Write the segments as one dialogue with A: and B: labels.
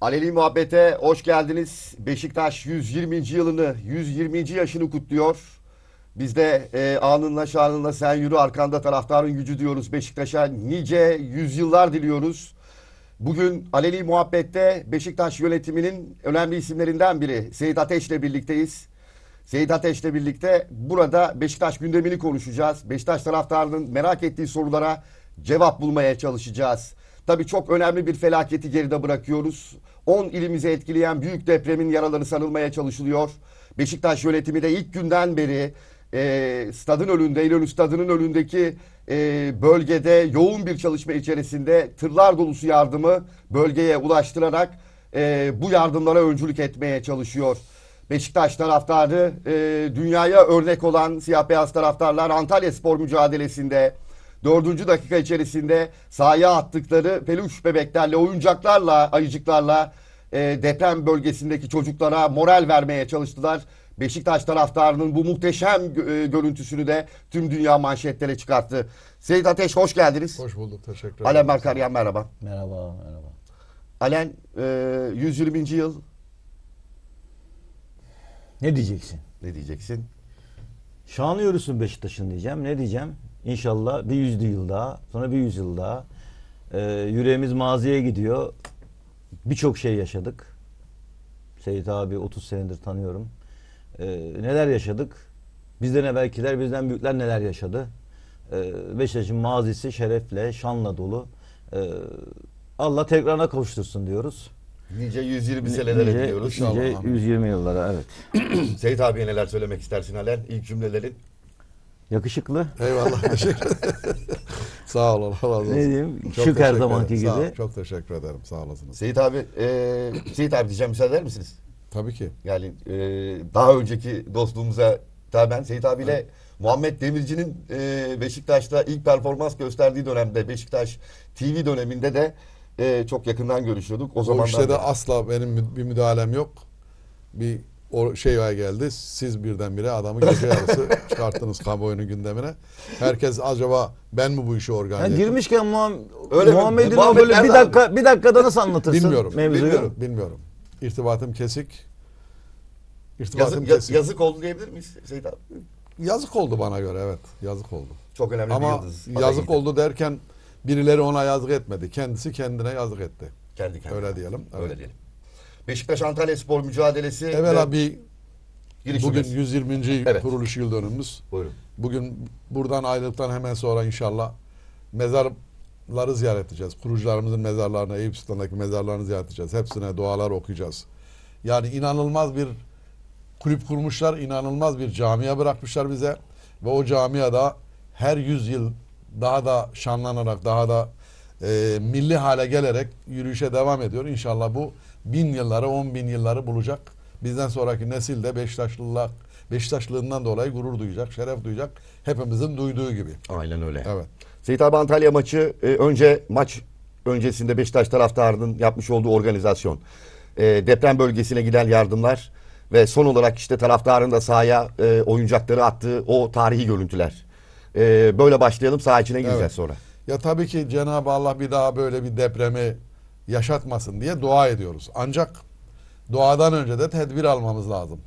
A: Aleli Muhabbet'e hoş geldiniz. Beşiktaş 120. yılını, 120. yaşını kutluyor. Biz de e, anınla şanınla sen yürü arkanda taraftarın gücü diyoruz. Beşiktaş'a nice yüzyıllar diliyoruz. Bugün Aleli Muhabbet'te Beşiktaş yönetiminin önemli isimlerinden biri Seyit Ateş'le birlikteyiz. Seyit Ateş'le birlikte burada Beşiktaş gündemini konuşacağız. Beşiktaş taraftarının merak ettiği sorulara cevap bulmaya çalışacağız. Tabii çok önemli bir felaketi geride bırakıyoruz. 10 ilimizi etkileyen büyük depremin yaraları sanılmaya çalışılıyor. Beşiktaş yönetimi de ilk günden beri e, stadın önünde, İnönü stadının önündeki e, bölgede yoğun bir çalışma içerisinde tırlar dolusu yardımı bölgeye ulaştırarak e, bu yardımlara öncülük etmeye çalışıyor. Beşiktaş taraftarı e, dünyaya örnek olan siyah beyaz taraftarlar Antalya spor mücadelesinde Dördüncü dakika içerisinde sahaya attıkları peluş bebeklerle, oyuncaklarla, ayıcıklarla e, deprem bölgesindeki çocuklara moral vermeye çalıştılar. Beşiktaş taraftarının bu muhteşem e, görüntüsünü de tüm dünya manşetlere çıkarttı. Seyit Ateş hoş geldiniz.
B: Hoş bulduk teşekkür ederim. Alen Berkaryan
A: merhaba. Merhaba merhaba. Alen 120. E, yıl.
C: Ne diyeceksin? Ne diyeceksin? Şanlıyorsun Beşiktaş'ın diyeceğim. Ne diyeceğim? İnşallah bir yüzlü yıl daha, sonra bir yüzyıl daha. E, yüreğimiz maziye gidiyor. Birçok şey yaşadık. Seyit abi 30 senedir tanıyorum. E, neler yaşadık? Bizden evvelkiler, bizden büyükler neler yaşadı? E, Beşiktaş'ın mazisi şerefle, şanla dolu. E, Allah tekrarına kavuştursun diyoruz.
A: Nice 120 senelere nice, gidiyoruz. Nice
C: 120 yıllara evet.
A: Seyit abiye neler söylemek istersin Halen? İlk cümlelerin. Yakışıklı. Eyvallah teşekkür ederim. Sağ olun. Allah razı olsun. Ne diyeyim? Çok Şık her teşekkür zamanki ederim. Sağ gibi. çok teşekkür
B: ederim. Sağ olasınız.
A: Seyit abi, e, Seyit abi diyeceğim müsaade eder misiniz? Tabii ki. Yani e, daha önceki dostluğumuza daha ben Seyit abiyle Evet. Muhammed Demirci'nin e, Beşiktaş'ta ilk performans gösterdiği dönemde Beşiktaş TV döneminde
B: de e, çok yakından görüşüyorduk. O O, zamanlar işte de asla benim bir müdahalem yok. Bir o şey geldi. Siz birdenbire adamı gece yarısı çıkarttınız kamuoyunun gündemine. Herkes acaba ben mi bu işi organize yani girmişken Muham Öyle Muhammed'in o Muhammed böyle bir dakika bir dakikada nasıl anlatırsın Bilmiyorum. mevzuyu? Bilmiyorum. Bilmiyorum. İrtibatım kesik. İrtibatım Yazık, kesik. yazık
A: oldu diyebilir miyiz Seyit abi?
B: Yazık oldu bana göre evet. Yazık oldu. Çok önemli bir Ama yazık oldu derken birileri ona yazık etmedi. Kendisi kendine yazık etti. Kendi kendine. Öyle diyelim. Evet. Öyle diyelim. Beşiktaş Antalya Spor mücadelesi.
A: Evet abi bugün
B: 120. Evet. kuruluş yıl dönümümüz. Buyurun. Bugün buradan ayrılıktan hemen sonra inşallah mezarları ziyaret edeceğiz. Kurucularımızın mezarlarını, Eyüp Sultan'daki mezarlarını ziyaret edeceğiz. Hepsine dualar okuyacağız. Yani inanılmaz bir kulüp kurmuşlar, inanılmaz bir camia bırakmışlar bize. Ve o da her yüzyıl daha da şanlanarak, daha da e, milli hale gelerek yürüyüşe devam ediyor. İnşallah bu bin yılları, on bin yılları bulacak. Bizden sonraki nesil de Beşiktaşlılık, Beşiktaşlığından dolayı gurur duyacak, şeref duyacak. Hepimizin duyduğu gibi.
A: Aynen öyle. Evet. Seyit abi Antalya maçı e, önce maç öncesinde Beşiktaş taraftarının yapmış olduğu organizasyon. E, deprem bölgesine giden yardımlar ve son olarak işte taraftarın da sahaya e, oyuncakları attığı o tarihi görüntüler. E, böyle başlayalım saha içine gireceğiz evet. sonra.
B: Ya tabii ki Cenab-ı Allah bir daha böyle bir depremi yaşatmasın diye dua ediyoruz. Ancak duadan önce de tedbir almamız lazım.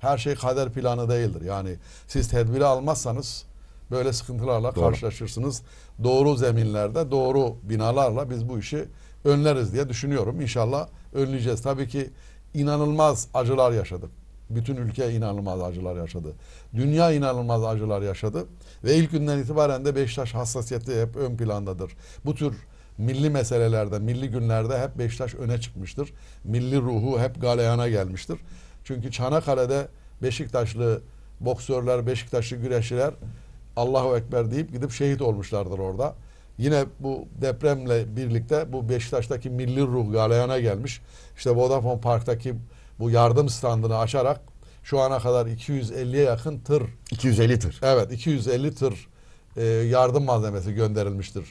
B: Her şey kader planı değildir. Yani siz tedbiri almazsanız böyle sıkıntılarla doğru. karşılaşırsınız. Doğru zeminlerde, doğru binalarla biz bu işi önleriz diye düşünüyorum. İnşallah önleyeceğiz. Tabii ki inanılmaz acılar yaşadık. Bütün ülke inanılmaz acılar yaşadı. Dünya inanılmaz acılar yaşadı. Ve ilk günden itibaren de Beşiktaş hassasiyeti hep ön plandadır. Bu tür milli meselelerde, milli günlerde hep Beşiktaş öne çıkmıştır. Milli ruhu hep galeyana gelmiştir. Çünkü Çanakkale'de Beşiktaşlı boksörler, Beşiktaşlı güreşçiler Allahu Ekber deyip gidip şehit olmuşlardır orada. Yine bu depremle birlikte bu Beşiktaş'taki milli ruh galeyana gelmiş. İşte Vodafone Park'taki bu yardım standını açarak şu ana kadar 250'ye yakın tır.
A: 250 tır.
B: Evet 250 tır e, yardım malzemesi gönderilmiştir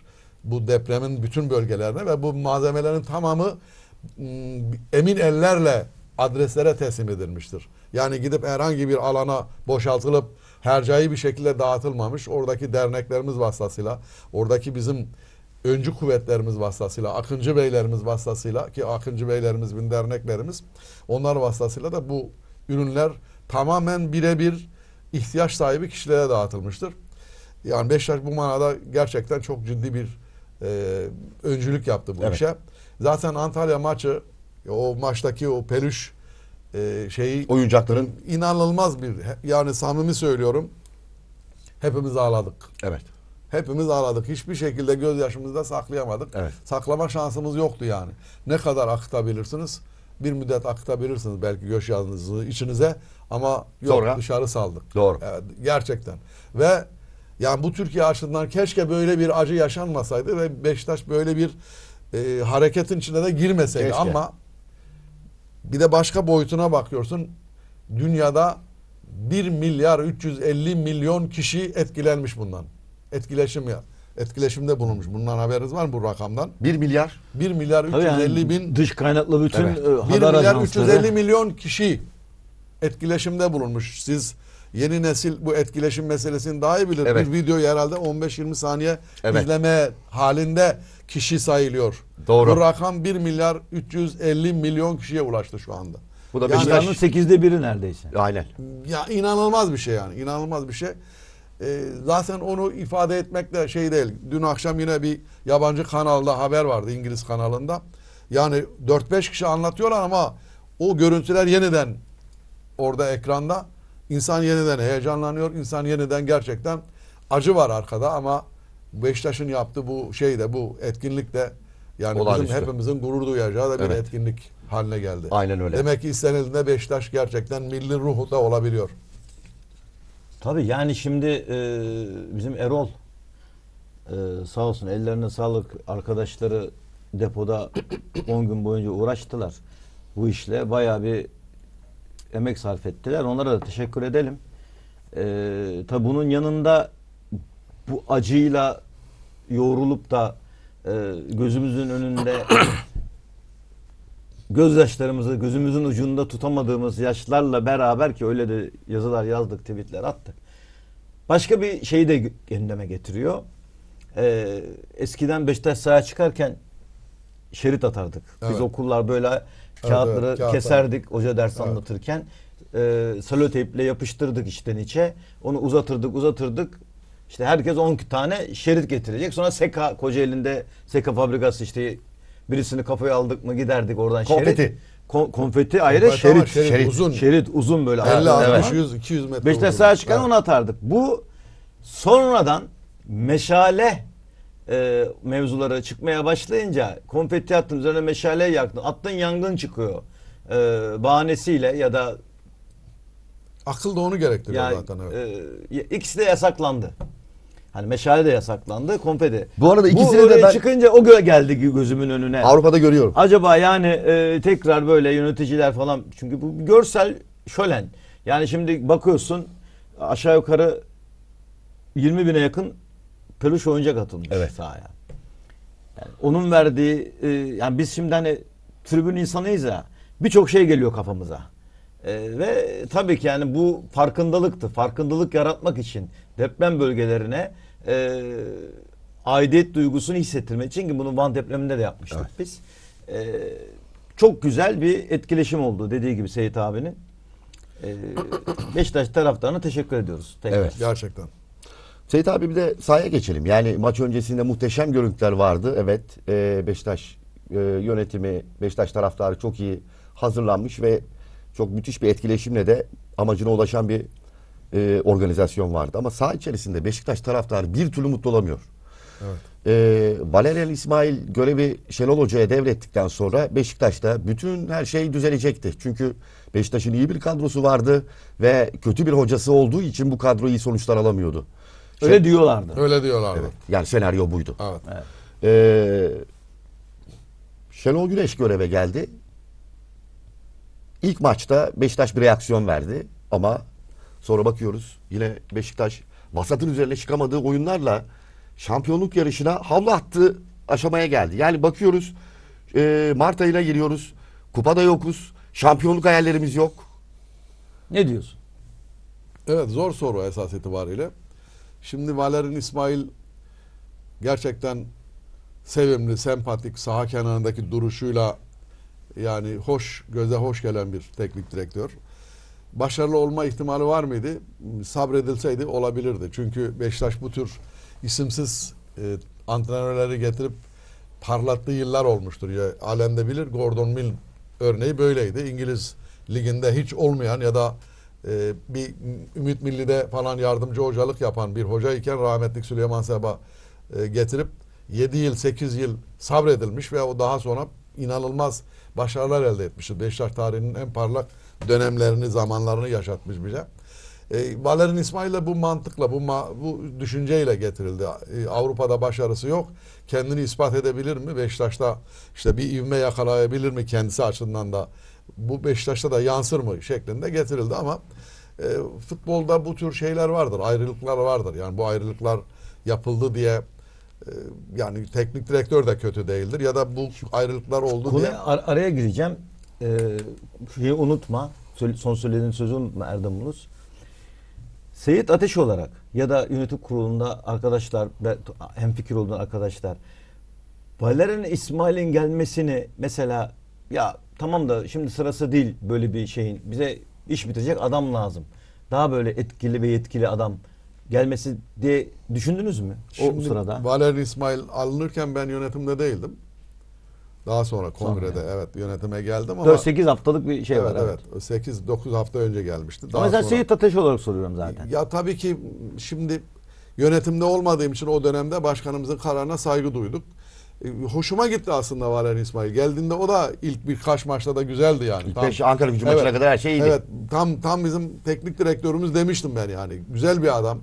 B: bu depremin bütün bölgelerine ve bu malzemelerin tamamı ıı, emin ellerle adreslere teslim edilmiştir. Yani gidip herhangi bir alana boşaltılıp hercai bir şekilde dağıtılmamış. Oradaki derneklerimiz vasıtasıyla, oradaki bizim öncü kuvvetlerimiz vasıtasıyla, Akıncı Beylerimiz vasıtasıyla ki Akıncı Beylerimiz bin derneklerimiz onlar vasıtasıyla da bu ürünler tamamen birebir ihtiyaç sahibi kişilere dağıtılmıştır. Yani Beşiktaş bu manada gerçekten çok ciddi bir e, öncülük yaptı bu evet. işe. Zaten Antalya maçı o maçtaki o peluş e, şeyi
A: oyuncakların
B: inanılmaz bir yani samimi söylüyorum. Hepimiz ağladık. Evet. Hepimiz ağladık. Hiçbir şekilde gözyaşımızı da saklayamadık. Evet. Saklama şansımız yoktu yani. Ne kadar akıtabilirsiniz? Bir müddet akıtabilirsiniz belki göz yazınızı içinize ama yok Sonra. dışarı saldık. Doğru. Evet, gerçekten. Ve yani bu Türkiye açısından keşke böyle bir acı yaşanmasaydı ve Beşiktaş böyle bir e, hareketin içine de girmeseydi. Keşke. Ama bir de başka boyutuna bakıyorsun. Dünyada 1 milyar 350 milyon kişi etkilenmiş bundan. Etkileşim ya. Etkileşimde bulunmuş. Bundan haberiniz var mı bu rakamdan? 1 milyar. 1 milyar 350 yani bin.
C: Dış kaynaklı bütün evet. 1 milyar 350
B: milyon kişi etkileşimde bulunmuş. Siz yeni nesil bu etkileşim meselesini daha iyi bilir. Evet. Bir videoyu herhalde 15-20 saniye evet. izleme halinde kişi sayılıyor. Doğru. Bu rakam 1 milyar 350 milyon kişiye ulaştı şu anda. Bu da Beşiktaş'ın yani, sekizde biri neredeyse. Aynen. Ya inanılmaz bir şey yani. İnanılmaz bir şey. Ee, zaten onu ifade etmek de şey değil. Dün akşam yine bir yabancı kanalda haber vardı İngiliz kanalında. Yani 4-5 kişi anlatıyorlar ama o görüntüler yeniden orada ekranda. İnsan yeniden heyecanlanıyor. İnsan yeniden gerçekten acı var arkada ama Beşiktaş'ın yaptığı bu şey de bu etkinlik de
A: yani Olağanüstü. bizim hepimizin
B: gurur duyacağı da bir evet. etkinlik haline geldi. Aynen öyle. Demek ki istenildiğinde Beşiktaş gerçekten milli ruhu da olabiliyor. Tabii yani şimdi e,
C: bizim Erol e, sağ olsun ellerine sağlık arkadaşları depoda 10 gün boyunca uğraştılar bu işle. Bayağı bir emek sarf ettiler. Onlara da teşekkür edelim. Ee, tabi bunun yanında bu acıyla yoğrulup da e, gözümüzün önünde gözyaşlarımızı gözümüzün ucunda tutamadığımız yaşlarla beraber ki öyle de yazılar yazdık, tweetler attık. Başka bir şeyi de gündeme getiriyor. Ee, eskiden Beşiktaş sahaya çıkarken şerit atardık. Evet. Biz okullar böyle Kağıtları evet, kağıtlar. keserdik hoca ders evet. anlatırken. E, ee, seloteyple yapıştırdık içten içe. Onu uzatırdık uzatırdık. İşte herkes 10 tane şerit getirecek. Sonra Seka koca elinde Seka fabrikası işte birisini kafaya aldık mı giderdik oradan Konfeti. şerit. Kon, konfeti ayrı konfeti şerit, şerit, şerit uzun. Şerit uzun böyle. 50 60 evet. 100 200 metre. Beşte sahaya çıkan evet. onu atardık. Bu sonradan meşale e, mevzulara çıkmaya başlayınca konfeti attın üzerine meşale yaktın attın yangın çıkıyor e, bahanesiyle ya da akıl da onu gerektiriyor yani, zaten evet. e, ikisi de yasaklandı. Hani meşale de yasaklandı, konfeti. Bu arada ikisini Bu de ben... çıkınca o göğe geldi gözümün önüne. Avrupa'da görüyorum. Acaba yani e, tekrar böyle yöneticiler falan çünkü bu görsel şölen. Yani şimdi bakıyorsun aşağı yukarı 20 bine yakın peluş oyuncak atılmış evet. sahaya. Yani onun verdiği e, yani biz şimdi hani tribün insanıyız ya birçok şey geliyor kafamıza. E, ve tabii ki yani bu farkındalıktı. Farkındalık yaratmak için deprem bölgelerine e, aidiyet duygusunu hissettirmek için ki bunu Van depreminde de yapmıştık evet. biz. E, çok güzel bir etkileşim oldu dediği gibi Seyit abinin. E, Beşiktaş taraftarına teşekkür ediyoruz. Tekrar. Evet gerçekten.
A: Seyit abi bir de sahaya geçelim. Yani maç öncesinde muhteşem görüntüler vardı. Evet e, Beşiktaş e, yönetimi, Beşiktaş taraftarı çok iyi hazırlanmış ve çok müthiş bir etkileşimle de amacına ulaşan bir e, organizasyon vardı. Ama saha içerisinde Beşiktaş taraftarı bir türlü mutlu olamıyor. Evet. E, Valerian İsmail görevi Şenol Hoca'ya devrettikten sonra Beşiktaş'ta bütün her şey düzelecekti. Çünkü Beşiktaş'ın iyi bir kadrosu vardı ve kötü bir hocası olduğu için bu kadro iyi sonuçlar alamıyordu.
B: Öyle şey- diyorlardı. Öyle diyorlardı. Evet.
A: Yani senaryo buydu. Evet. Ee, Şenol Güneş göreve geldi. İlk maçta Beşiktaş bir reaksiyon verdi ama sonra bakıyoruz yine Beşiktaş vasatın üzerine çıkamadığı oyunlarla şampiyonluk yarışına havlu attı aşamaya geldi. Yani bakıyoruz e, Mart ayına giriyoruz. Kupada yokuz. Şampiyonluk hayallerimiz yok.
B: Ne diyorsun? Evet zor soru esas itibariyle. Şimdi valerin İsmail gerçekten sevimli, sempatik, saha kenarındaki duruşuyla yani hoş, göze hoş gelen bir teknik direktör. Başarılı olma ihtimali var mıydı? Sabredilseydi olabilirdi. Çünkü Beşiktaş bu tür isimsiz e, antrenörleri getirip parlattığı yıllar olmuştur. Ya, alemde bilir Gordon Mill örneği böyleydi. İngiliz liginde hiç olmayan ya da e, bir Ümit Milli'de falan yardımcı hocalık yapan bir hoca iken rahmetlik Süleyman Seba e, getirip 7 yıl 8 yıl sabredilmiş ve o daha sonra inanılmaz başarılar elde etmiştir. Beşiktaş tarihinin en parlak dönemlerini, zamanlarını yaşatmış bize. E, Valerian İsmail'le bu mantıkla, bu, ma bu düşünceyle getirildi. E, Avrupa'da başarısı yok. Kendini ispat edebilir mi? Beşiktaş'ta işte bir ivme yakalayabilir mi kendisi açısından da bu Beşiktaş'ta da yansır mı şeklinde getirildi ama e, futbolda bu tür şeyler vardır. Ayrılıklar vardır. Yani bu ayrılıklar yapıldı diye e, yani teknik direktör de kötü değildir ya da bu ayrılıklar oldu Konuya
C: diye. Ar- araya gireceğim. Ee, şeyi unutma. Son söylediğin sözü unutma Erdem Ulus. Seyit Ateş olarak ya da yönetim kurulunda arkadaşlar hem fikir olduğun arkadaşlar Valerian İsmail'in gelmesini mesela ya tamam da şimdi sırası değil böyle bir şeyin. Bize iş bitecek adam lazım. Daha böyle etkili ve yetkili adam gelmesi diye
B: düşündünüz mü Şimdi o sırada? Valeri İsmail alınırken ben yönetimde değildim. Daha sonra kongrede yani. evet yönetime geldim ama 4 8 haftalık bir şey evet, var. Evet evet. 8 9 hafta önce gelmişti. Daha mesela sonra, Seyit Ateş olarak soruyorum zaten. Ya tabii ki şimdi yönetimde olmadığım için o dönemde başkanımızın kararına saygı duyduk. E, hoşuma gitti aslında Valerian İsmail. Geldiğinde o da ilk birkaç maçta da güzeldi yani. İlk tam, beş Ankara gücü evet, maçına kadar her şey iyiydi. Evet tam, tam bizim teknik direktörümüz demiştim ben yani. Güzel bir adam.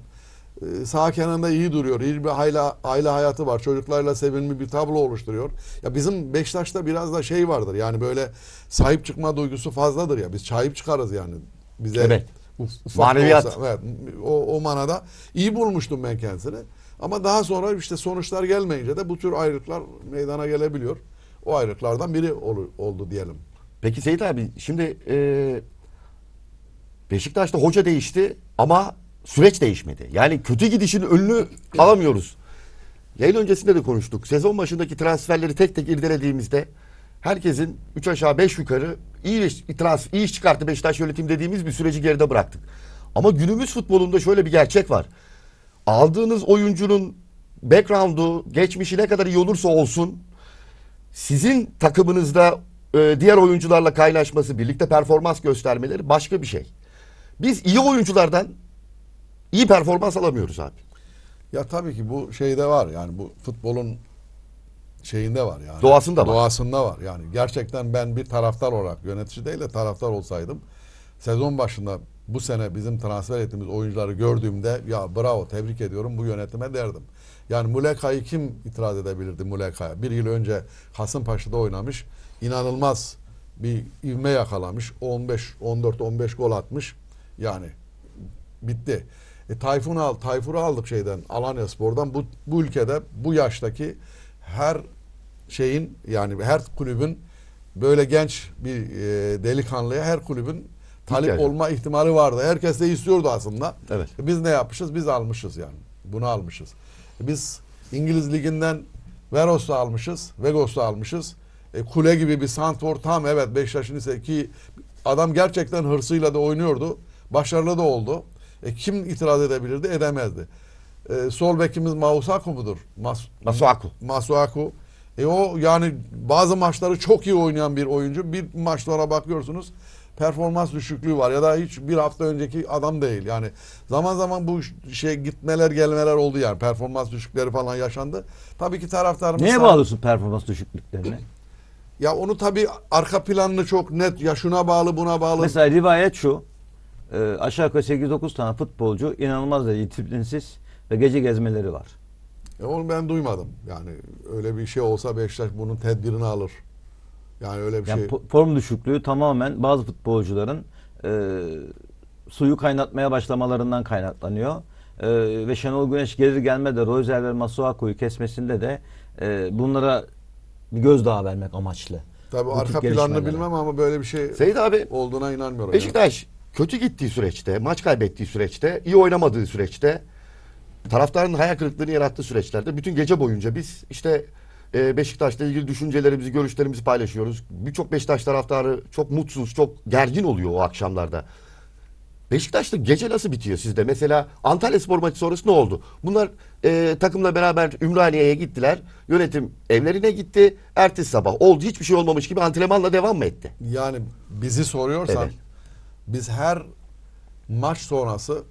B: E, sağ kenarında iyi duruyor. İyi bir aile, aile hayatı var. Çocuklarla sevimli bir tablo oluşturuyor. Ya bizim Beşiktaş'ta biraz da şey vardır. Yani böyle sahip çıkma duygusu fazladır ya. Biz çayıp çıkarız yani. Bize evet. Maneviyat. Olsa, evet, o, o manada iyi bulmuştum ben kendisini. Ama daha sonra işte sonuçlar gelmeyince de bu tür ayrıklar meydana gelebiliyor. O ayrıklardan biri ol, oldu diyelim. Peki Seyit abi şimdi e,
A: Beşiktaş'ta hoca değişti ama süreç değişmedi. Yani kötü gidişin önünü alamıyoruz. Yayın öncesinde de konuştuk. Sezon başındaki transferleri tek tek irdelediğimizde herkesin 3 aşağı 5 yukarı iyi iş, trans, iyi iş çıkarttı Beşiktaş yönetim dediğimiz bir süreci geride bıraktık. Ama günümüz futbolunda şöyle bir gerçek var aldığınız oyuncunun background'u, geçmişi ne kadar iyi olursa olsun sizin takımınızda e, diğer oyuncularla kaynaşması, birlikte performans göstermeleri
B: başka bir şey. Biz iyi oyunculardan iyi performans alamıyoruz abi. Ya tabii ki bu şeyde var yani bu futbolun şeyinde var yani. Doğasında var. Doğasında var. Yani gerçekten ben bir taraftar olarak yönetici değil de taraftar olsaydım sezon başında bu sene bizim transfer ettiğimiz oyuncuları gördüğümde ya bravo tebrik ediyorum bu yönetime derdim. Yani Muleka'yı kim itiraz edebilirdi Muleka'ya? Bir yıl önce Kasımpaşa'da oynamış. inanılmaz bir ivme yakalamış. 15 14 15 gol atmış. Yani bitti. E, Tayfun al, Tayfur'u aldık şeyden Alanya Spor'dan. Bu, bu ülkede bu yaştaki her şeyin yani her kulübün böyle genç bir e, delikanlıya her kulübün talip İhtiyacı. olma ihtimali vardı. Herkes de istiyordu aslında. Evet. E, biz ne yapmışız? Biz almışız yani. Bunu almışız. E, biz İngiliz Ligi'nden Veros'u almışız. Vegos'u almışız. E, kule gibi bir Santor tam evet Beşiktaş'ın ise ki adam gerçekten hırsıyla da oynuyordu. Başarılı da oldu. E, kim itiraz edebilirdi? Edemezdi. E, sol bekimiz Mausaku mudur? Mas Masuaku. Masuaku. E o yani bazı maçları çok iyi oynayan bir oyuncu. Bir maçlara bakıyorsunuz performans düşüklüğü var ya da hiç bir hafta önceki adam değil. Yani zaman zaman bu şey gitmeler gelmeler oldu yani performans düşükleri falan yaşandı. Tabii ki taraftarımız... Neye bağlıyorsun
C: performans düşüklüklerine?
B: ya onu tabii arka planını çok net ya şuna bağlı buna bağlı. Mesela
C: rivayet şu e, aşağı yukarı 8-9 tane futbolcu inanılmaz derecede disiplinsiz ve gece gezmeleri var.
B: E onu ben duymadım. Yani öyle bir şey olsa Beşiktaş bunun tedbirini alır. Yani öyle bir yani şey.
C: Form düşüklüğü tamamen bazı futbolcuların e, suyu kaynatmaya başlamalarından kaynaklanıyor. E, ve Şenol Güneş gelir gelmede Royzer ve Masuaku'yu kesmesinde de e, bunlara bir göz daha
A: vermek amaçlı.
B: Tabii Bu arka tip planını bilmem ama böyle bir şey Seyit abi olduğuna inanmıyorum. Beşiktaş
A: kötü gittiği süreçte, maç kaybettiği süreçte, iyi oynamadığı süreçte, taraftarın hayal kırıklığını yarattığı süreçlerde bütün gece boyunca biz işte e, Beşiktaş'la ilgili düşüncelerimizi, görüşlerimizi paylaşıyoruz. Birçok Beşiktaş taraftarı çok mutsuz, çok gergin oluyor o akşamlarda. Beşiktaş'ta gece nasıl bitiyor sizde? Mesela Antalya Spor maçı sonrası ne oldu? Bunlar e, takımla beraber Ümraniye'ye gittiler. Yönetim evlerine gitti. Ertesi sabah oldu hiçbir şey olmamış gibi antrenmanla devam mı etti?
B: Yani bizi soruyorsan evet. biz her maç sonrası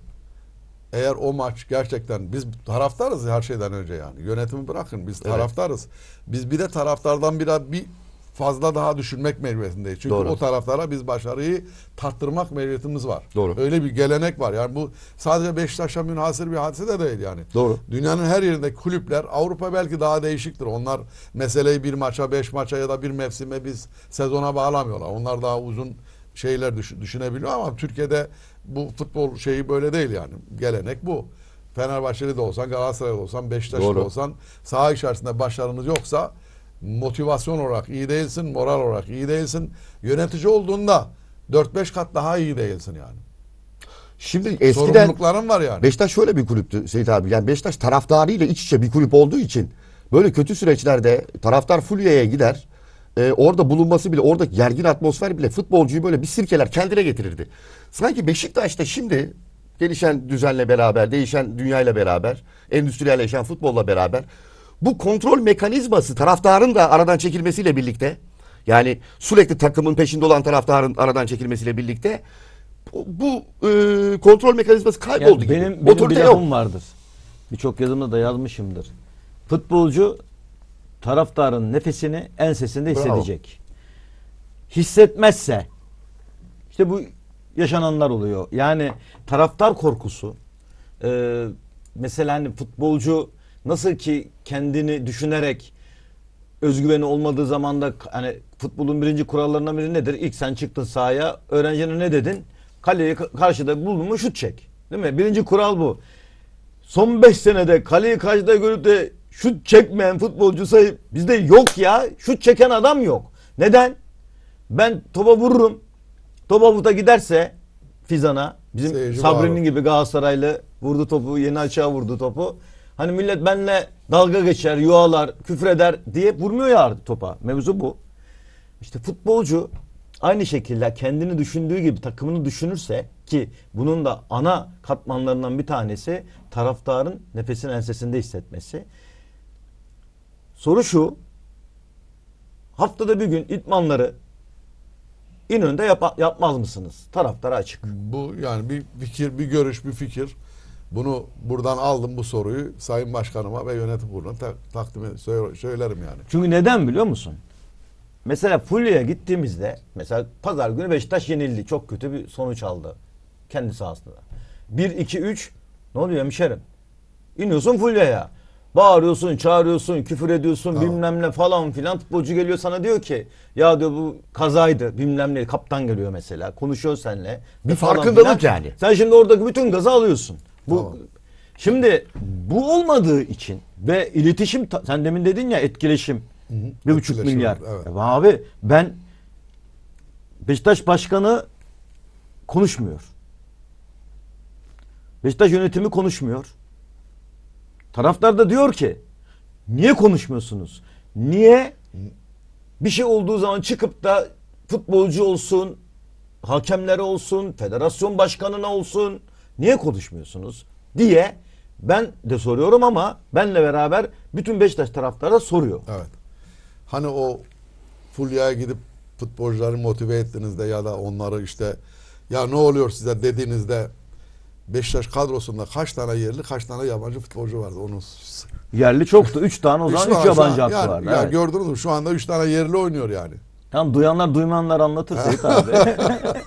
B: eğer o maç gerçekten biz taraftarız her şeyden önce yani. Yönetimi bırakın biz taraftarız. Evet. Biz bir de taraftardan biraz bir fazla daha düşünmek mecburiyetindeyiz. Çünkü Doğru. o taraftara biz başarıyı tattırmak mecburiyetimiz var. Doğru. Öyle bir gelenek var. Yani bu sadece Beşiktaş'a münhasır bir hadise de değil yani. Doğru. Dünyanın her yerinde kulüpler Avrupa belki daha değişiktir. Onlar meseleyi bir maça, beş maça ya da bir mevsime biz sezona bağlamıyorlar. Onlar daha uzun şeyler düşün, düşünebiliyor ama Türkiye'de bu futbol şeyi böyle değil yani. Gelenek bu. Fenerbahçeli de olsan, Galatasaraylı olsan, Beşiktaşlı Doğru. olsan saha içerisinde başarınız yoksa motivasyon olarak iyi değilsin, moral olarak iyi değilsin. Yönetici olduğunda 4-5 kat daha iyi değilsin yani.
A: Şimdi eskiden sorumlulukların var yani. Beşiktaş şöyle bir kulüptü Seyit abi. Yani Beşiktaş taraftarıyla iç içe bir kulüp olduğu için böyle kötü süreçlerde taraftar Fulya'ya gider e, orada bulunması bile oradaki gergin atmosfer bile futbolcuyu böyle bir sirkeler kendine getirirdi. Sanki Beşiktaş'ta şimdi gelişen düzenle beraber, değişen dünyayla beraber, endüstriyelleşen futbolla beraber bu kontrol mekanizması taraftarın da aradan çekilmesiyle birlikte yani sürekli takımın peşinde olan taraftarın aradan çekilmesiyle birlikte bu, bu e, kontrol mekanizması kayboldu yani benim, gibi. Benim Otorite bir lafım
C: vardır. Birçok yazımda da yazmışımdır. Futbolcu taraftarın nefesini ensesinde hissedecek. Bravo. Hissetmezse işte bu yaşananlar oluyor. Yani taraftar korkusu e, mesela hani futbolcu nasıl ki kendini düşünerek özgüveni olmadığı zaman da hani futbolun birinci kurallarından biri nedir? İlk sen çıktın sahaya öğrencine ne dedin? Kaleyi karşıda buldun mu şut çek. Değil mi? Birinci kural bu. Son 5 senede kaleyi karşıda görüp de şut çekmeyen futbolcu sayı bizde yok ya. Şut çeken adam yok. Neden? Ben topa vururum. Top avuta giderse Fizan'a bizim Seyirci Sabri'nin bağlı. gibi Galatasaraylı vurdu topu yeni açığa vurdu topu. Hani millet benle dalga geçer, yuvalar, küfreder diye vurmuyor ya topa. Mevzu bu. İşte futbolcu aynı şekilde kendini düşündüğü gibi takımını düşünürse ki bunun da ana katmanlarından bir tanesi taraftarın nefesini ensesinde hissetmesi. Soru şu.
B: Haftada bir gün itmanları İnönü'nde yap yapmaz mısınız? Taraftara açık. Bu yani bir fikir, bir görüş, bir fikir. Bunu buradan aldım bu soruyu Sayın Başkanıma ve yönetim kuruluna ta takdim söylerim yani.
C: Çünkü neden biliyor musun? Mesela Fulya'ya gittiğimizde mesela pazar günü Beşiktaş yenildi. Çok kötü bir sonuç aldı. Kendi sahasında. 1 2 3 ne oluyor hemşerim? İniyorsun Fulya'ya. Bağırıyorsun, çağırıyorsun, küfür ediyorsun tamam. bilmem ne falan filan. Futbolcu geliyor sana diyor ki ya diyor bu kazaydı bilmem ne. Kaptan geliyor mesela konuşuyor seninle. Bir e, farkındalık filan. yani. Sen şimdi oradaki bütün gazı alıyorsun. Bu tamam. Şimdi bu olmadığı için ve iletişim sen demin dedin ya etkileşim. Hı hı. Bir buçuk milyar. Evet. E, abi ben Beşiktaş Başkanı konuşmuyor. Beşiktaş yönetimi konuşmuyor. Taraftar da diyor ki niye konuşmuyorsunuz? Niye bir şey olduğu zaman çıkıp da futbolcu olsun, hakemlere olsun, federasyon başkanına olsun niye konuşmuyorsunuz diye ben de soruyorum
B: ama benle beraber bütün Beşiktaş taraftarı da soruyor. Evet. Hani o fulyaya gidip futbolcuları motive ettiğinizde ya da onları işte ya ne oluyor size dediğinizde Beşiktaş kadrosunda kaç tane yerli kaç tane yabancı futbolcu vardı Onun
C: Yerli çoktu. üç tane o zaman 3 yabancı hakkı yani, vardı. Ya evet.
B: gördünüz mü? Şu anda üç tane yerli oynuyor yani. Tam duyanlar duymayanlar anlatır Seyit abi.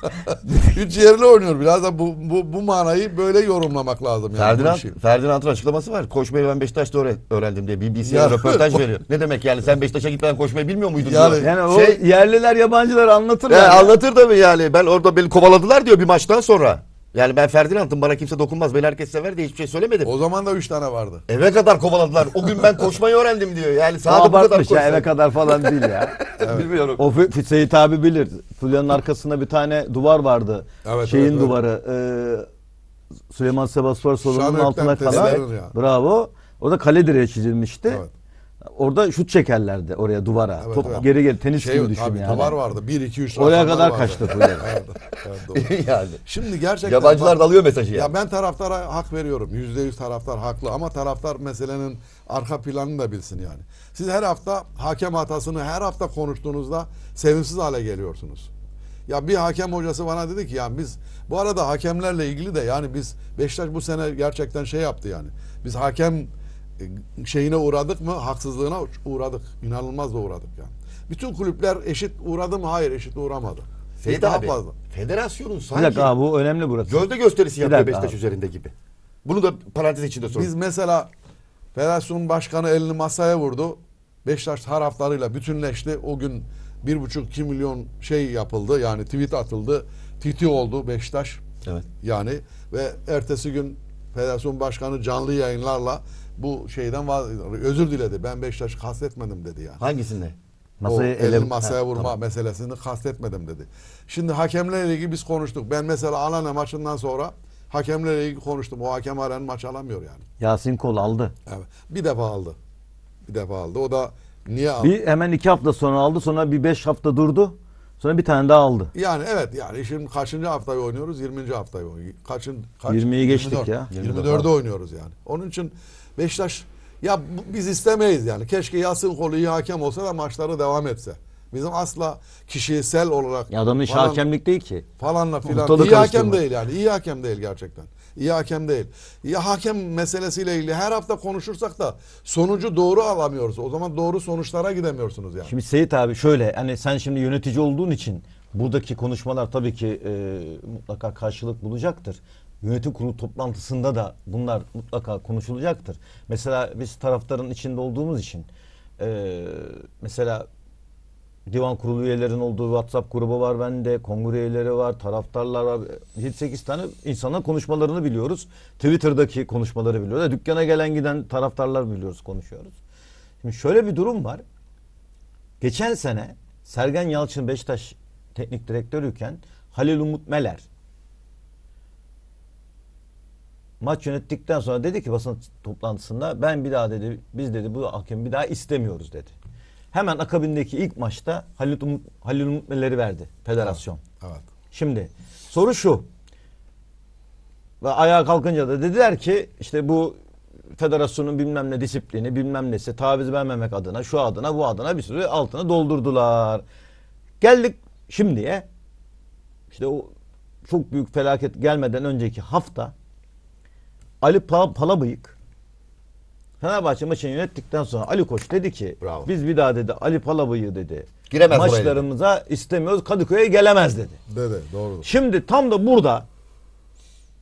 B: Üç yerli oynuyor. Biraz da bu, bu, bu manayı böyle yorumlamak lazım. Ferdinand, şey.
A: Ferdinand'ın açıklaması var. Koşmayı ben Beşiktaş'ta öğrendim diye BBC'ye röportaj veriyor. Ne demek yani sen Beşiktaş'a gitmeden koşmayı bilmiyor muydun? Yani, diyor. yani şey, yerliler yabancılar anlatır. Ya, e, yani. Anlatır tabii yani. Ben orada beni kovaladılar diyor bir maçtan sonra. Yani ben Ferdinand'ım bana kimse dokunmaz. Beni herkes sever diye hiçbir şey söylemedim. O zaman da 3 tane vardı. Eve kadar kovaladılar. O gün ben koşmayı öğrendim diyor. Yani sahada bu kadar abartmış ya eve kadar falan
C: değil ya. Bilmiyorum. O Fe- Fe- Seyit abi bilir. Fulya'nın arkasında bir tane duvar vardı. Evet, Şeyin evet, evet. duvarı. e, Süleyman Sebastopol salonunun altına kadar. Bravo. O da kale çizilmişti. Evet. Orada şut çekerlerdi oraya duvara. Evet, Top evet. geri geri tenis şey, gibi düşün tabii, yani. Duvar vardı. 1 2 3 Oraya kadar vardı. kaçtı Fuller. evet, yani. Şimdi
B: gerçekten yabancılar da alıyor mesajı. Ya yani. ben taraftara hak veriyorum. %100 taraftar haklı ama taraftar meselenin arka planını da bilsin yani. Siz her hafta hakem hatasını her hafta konuştuğunuzda sevimsiz hale geliyorsunuz. Ya bir hakem hocası bana dedi ki ya biz bu arada hakemlerle ilgili de yani biz Beşiktaş bu sene gerçekten şey yaptı yani. Biz hakem şeyine uğradık mı? Haksızlığına uğradık. İnanılmaz da uğradık yani. Bütün kulüpler eşit uğradı mı? Hayır eşit uğramadı. Seyit daha abi, fazla. federasyonun sanki... Bir dakika bu önemli burası. Gövde gösterisi yapıyor Beşiktaş üzerinde gibi. Bunu da parantez içinde sorun. Biz mesela federasyonun başkanı elini masaya vurdu. Beşiktaş taraftarıyla bütünleşti. O gün bir buçuk iki milyon şey yapıldı. Yani tweet atıldı. Titi oldu Beşiktaş. Evet. Yani ve ertesi gün federasyon başkanı canlı yayınlarla bu şeyden özür diledi. Ben Beşiktaş'ı kastetmedim dedi yani. Hangisinde? Masayı o, ele, masaya vurma tamam. meselesini kastetmedim dedi. Şimdi hakemlerle ilgili biz konuştuk. Ben mesela Alanya maçından sonra hakemlerle ilgili konuştum. O hakem halen maç alamıyor yani.
C: Yasin Kol aldı.
B: Evet. Bir defa aldı. Bir defa aldı. O da niye aldı? Bir,
C: hemen iki hafta sonra aldı. Sonra bir beş hafta durdu. Sonra bir tane daha aldı.
B: Yani evet yani şimdi kaçıncı haftayı oynuyoruz? 20. haftayı oynuyoruz. Kaçın, kaç? 20'yi geçtik 24. ya. 24'ü 24 oynuyoruz yani. Onun için Beşiktaş ya biz istemeyiz yani. Keşke Yasin Kolu iyi hakem olsa da maçları devam etse. Bizim asla kişisel olarak ya adamın falan, hakemlik değil ki. Falanla filan. Ortada iyi hakem değil yani. İyi hakem değil gerçekten. İyi hakem değil. Ya hakem meselesiyle ilgili her hafta konuşursak da sonucu doğru alamıyoruz. O zaman doğru sonuçlara gidemiyorsunuz yani.
C: Şimdi Seyit abi şöyle hani sen şimdi yönetici olduğun için buradaki konuşmalar tabii ki e, mutlaka karşılık bulacaktır yönetim kurulu toplantısında da bunlar mutlaka konuşulacaktır. Mesela biz taraftarın içinde olduğumuz için e, mesela divan kurulu üyelerinin olduğu WhatsApp grubu var bende, kongre üyeleri var, taraftarlar var. 7-8 tane insana konuşmalarını biliyoruz. Twitter'daki konuşmaları biliyoruz. E, dükkana gelen giden taraftarlar biliyoruz, konuşuyoruz. Şimdi şöyle bir durum var. Geçen sene Sergen Yalçın Beşiktaş teknik direktörüyken Halil Umut Meler maç yönettikten sonra dedi ki basın toplantısında ben bir daha dedi biz dedi bu hakem bir daha istemiyoruz dedi. Hemen akabindeki ilk maçta Halil, umut Halil Umutmeleri verdi federasyon. Evet, evet. Şimdi soru şu ve ayağa kalkınca da dediler ki işte bu federasyonun bilmem ne disiplini bilmem nesi taviz vermemek adına şu adına bu adına bir sürü altına doldurdular. Geldik şimdiye işte o çok büyük felaket gelmeden önceki hafta Ali Pal Palabıyık Fenerbahçe maçını yönettikten sonra Ali Koç dedi ki Bravo. biz bir daha dedi Ali Palabıyık dedi. Giremez maçlarımıza buraya. istemiyoruz Kadıköy'e gelemez dedi.
B: Dedi doğru.
C: Şimdi tam da burada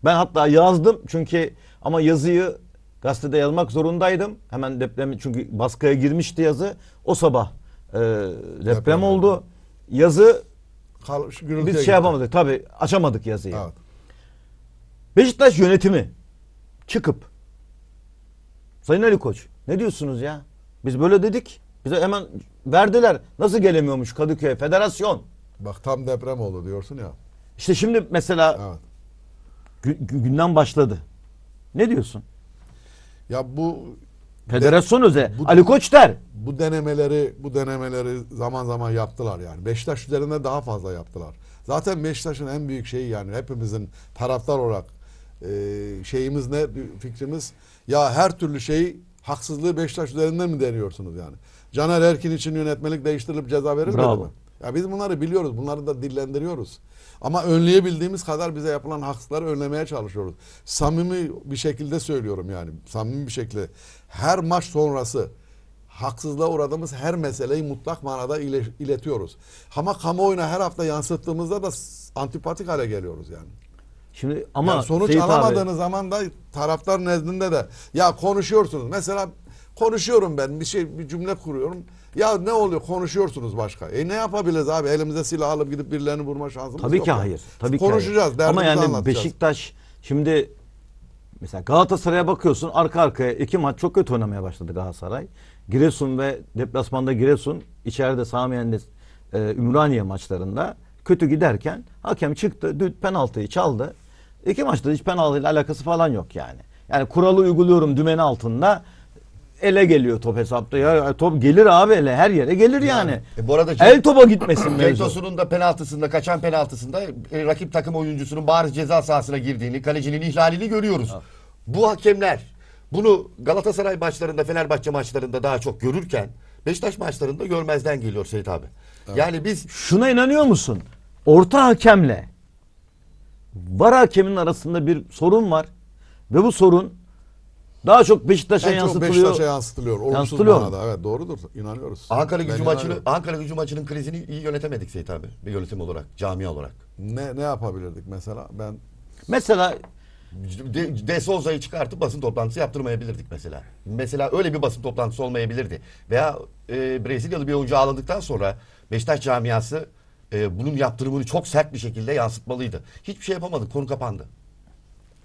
C: ben hatta yazdım çünkü ama yazıyı gazetede yazmak zorundaydım. Hemen deprem çünkü baskıya girmişti yazı. O sabah e, deprem, deprem oldu. oldu. Yazı
B: Kal, biz şey gitti.
C: yapamadık tabi açamadık yazıyı. Evet. Beşiktaş yönetimi çıkıp Sayın Ali Koç ne diyorsunuz ya? Biz böyle dedik. Bize hemen verdiler. Nasıl gelemiyormuş Kadıköy Federasyon? Bak tam deprem oldu diyorsun ya. İşte şimdi mesela evet. gü- günden başladı. Ne diyorsun? Ya bu Federasyon özel. Bu, Ali Koç der.
B: Bu denemeleri bu denemeleri zaman zaman yaptılar yani. Beşiktaş üzerinde daha fazla yaptılar. Zaten Beşiktaş'ın en büyük şeyi yani hepimizin taraftar olarak e, şeyimiz ne fikrimiz? Ya her türlü şeyi haksızlığı Beşiktaş üzerinden mi deniyorsunuz yani? Caner Erkin için yönetmelik değiştirilip ceza verilmedi mi? Ya biz bunları biliyoruz. Bunları da dillendiriyoruz. Ama önleyebildiğimiz kadar bize yapılan haksızları önlemeye çalışıyoruz. Samimi bir şekilde söylüyorum yani. Samimi bir şekilde. Her maç sonrası haksızlığa uğradığımız her meseleyi mutlak manada iletiyoruz. Ama kamuoyuna her hafta yansıttığımızda da antipatik hale geliyoruz yani.
C: Şimdi ama yani sonuç Seyit alamadığınız
B: abi, zaman da taraftar nezdinde de ya konuşuyorsunuz. Mesela konuşuyorum ben bir şey bir cümle kuruyorum. Ya ne oluyor konuşuyorsunuz başka. E ne yapabiliriz abi elimize silah alıp gidip birilerini vurma şansımız Tabii yok. Ki hayır, tabii Konuşacağız, ki hayır. Konuşacağız. Ama yani
C: Beşiktaş şimdi mesela Galatasaray'a bakıyorsun arka arkaya iki maç çok kötü oynamaya başladı Galatasaray. Giresun ve deplasmanda Giresun içeride Sami Yendes e, Ümraniye maçlarında kötü giderken hakem çıktı dün penaltıyı çaldı. İki maçta hiç penaltıyla alakası falan yok yani. Yani kuralı uyguluyorum dümen altında ele geliyor top hesapta. Ya top gelir abi ele her yere gelir yani. yani. E bu arada El topa gitmesin mevzu. Kentosu'nun
A: da penaltısında kaçan penaltısında e, rakip takım oyuncusunun bariz ceza sahasına girdiğini, kalecinin ihlalini görüyoruz. Evet. Bu hakemler bunu Galatasaray maçlarında, Fenerbahçe maçlarında daha çok görürken Beşiktaş maçlarında görmezden geliyor Seyit abi. Yani biz şuna inanıyor
C: musun? Orta
A: hakemle
C: var hakemin arasında bir sorun var ve bu sorun daha çok Beşiktaş'a
B: yansıtılıyor. Beşiktaş'a yansıtılıyor. yansıtılıyor. manada. Evet doğrudur. İnanıyoruz. Ankara Gücü ben maçını Ankara Gücü maçının
A: krizini iyi yönetemedik Seyit abi. Bir yönetim olarak, cami olarak. Ne ne yapabilirdik mesela? Ben Mesela De, De Souza'yı çıkartıp basın toplantısı yaptırmayabilirdik mesela. Mesela öyle bir basın toplantısı olmayabilirdi. Veya e, Brezilyalı bir oyuncu ağladıktan sonra Beşiktaş camiası e, bunun yaptırımını çok sert bir şekilde yansıtmalıydı. Hiçbir şey yapamadı. Konu
B: kapandı.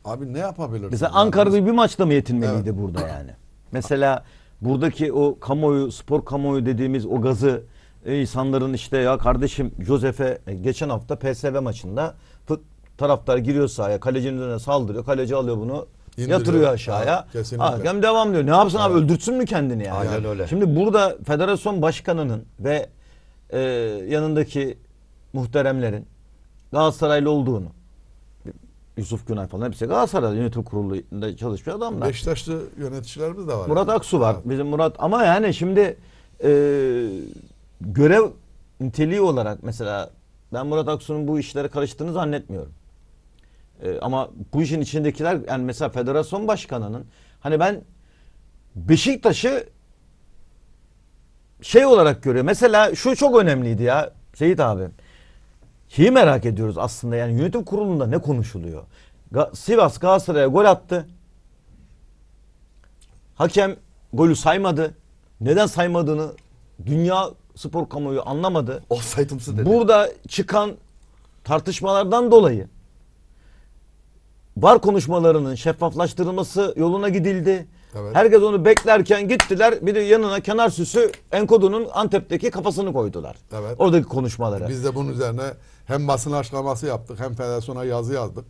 B: Abi ne yapabilir? Mesela Ankara'da
C: bir maçta mı yetinmeliydi evet. burada yani? Mesela buradaki o kamuoyu, spor kamuoyu dediğimiz o gazı e, insanların işte ya kardeşim Josef'e e, geçen hafta PSV maçında taraftar giriyor sahaya kalecinin önüne saldırıyor kaleci alıyor bunu İndiriyor. yatırıyor aşağıya. Ha, hakem devam diyor. Ne yapsın evet. abi öldürtsün mü kendini yani? Aynen öyle. Şimdi burada federasyon başkanının ve e, yanındaki muhteremlerin Galatasaraylı olduğunu Yusuf Günay falan hepsi Galatasaray yönetim kurulunda çalışıyor adamlar.
B: Beşiktaşlı yöneticilerimiz de var. Murat yani.
C: Aksu var. Evet. Bizim Murat ama yani şimdi e, görev niteliği olarak mesela ben Murat Aksu'nun bu işlere karıştığını zannetmiyorum. E, ama bu işin içindekiler yani mesela federasyon başkanının hani ben Beşiktaş'ı şey olarak görüyor. Mesela şu çok önemliydi ya Seyit abi. Şeyi merak ediyoruz aslında yani yönetim kurulunda ne konuşuluyor? Ga Sivas Galatasaray'a gol attı. Hakem golü saymadı. Neden saymadığını dünya spor kamuoyu anlamadı. Offside'ımsı oh, dedi. Burada çıkan tartışmalardan dolayı var konuşmalarının şeffaflaştırılması yoluna gidildi. Evet. Herkes onu
B: beklerken gittiler. Bir de yanına kenar süsü Enkodu'nun Antep'teki kafasını koydular. Evet. Oradaki konuşmaları. Biz de bunun üzerine hem basın açıklaması yaptık hem federasyona yazı yazdık.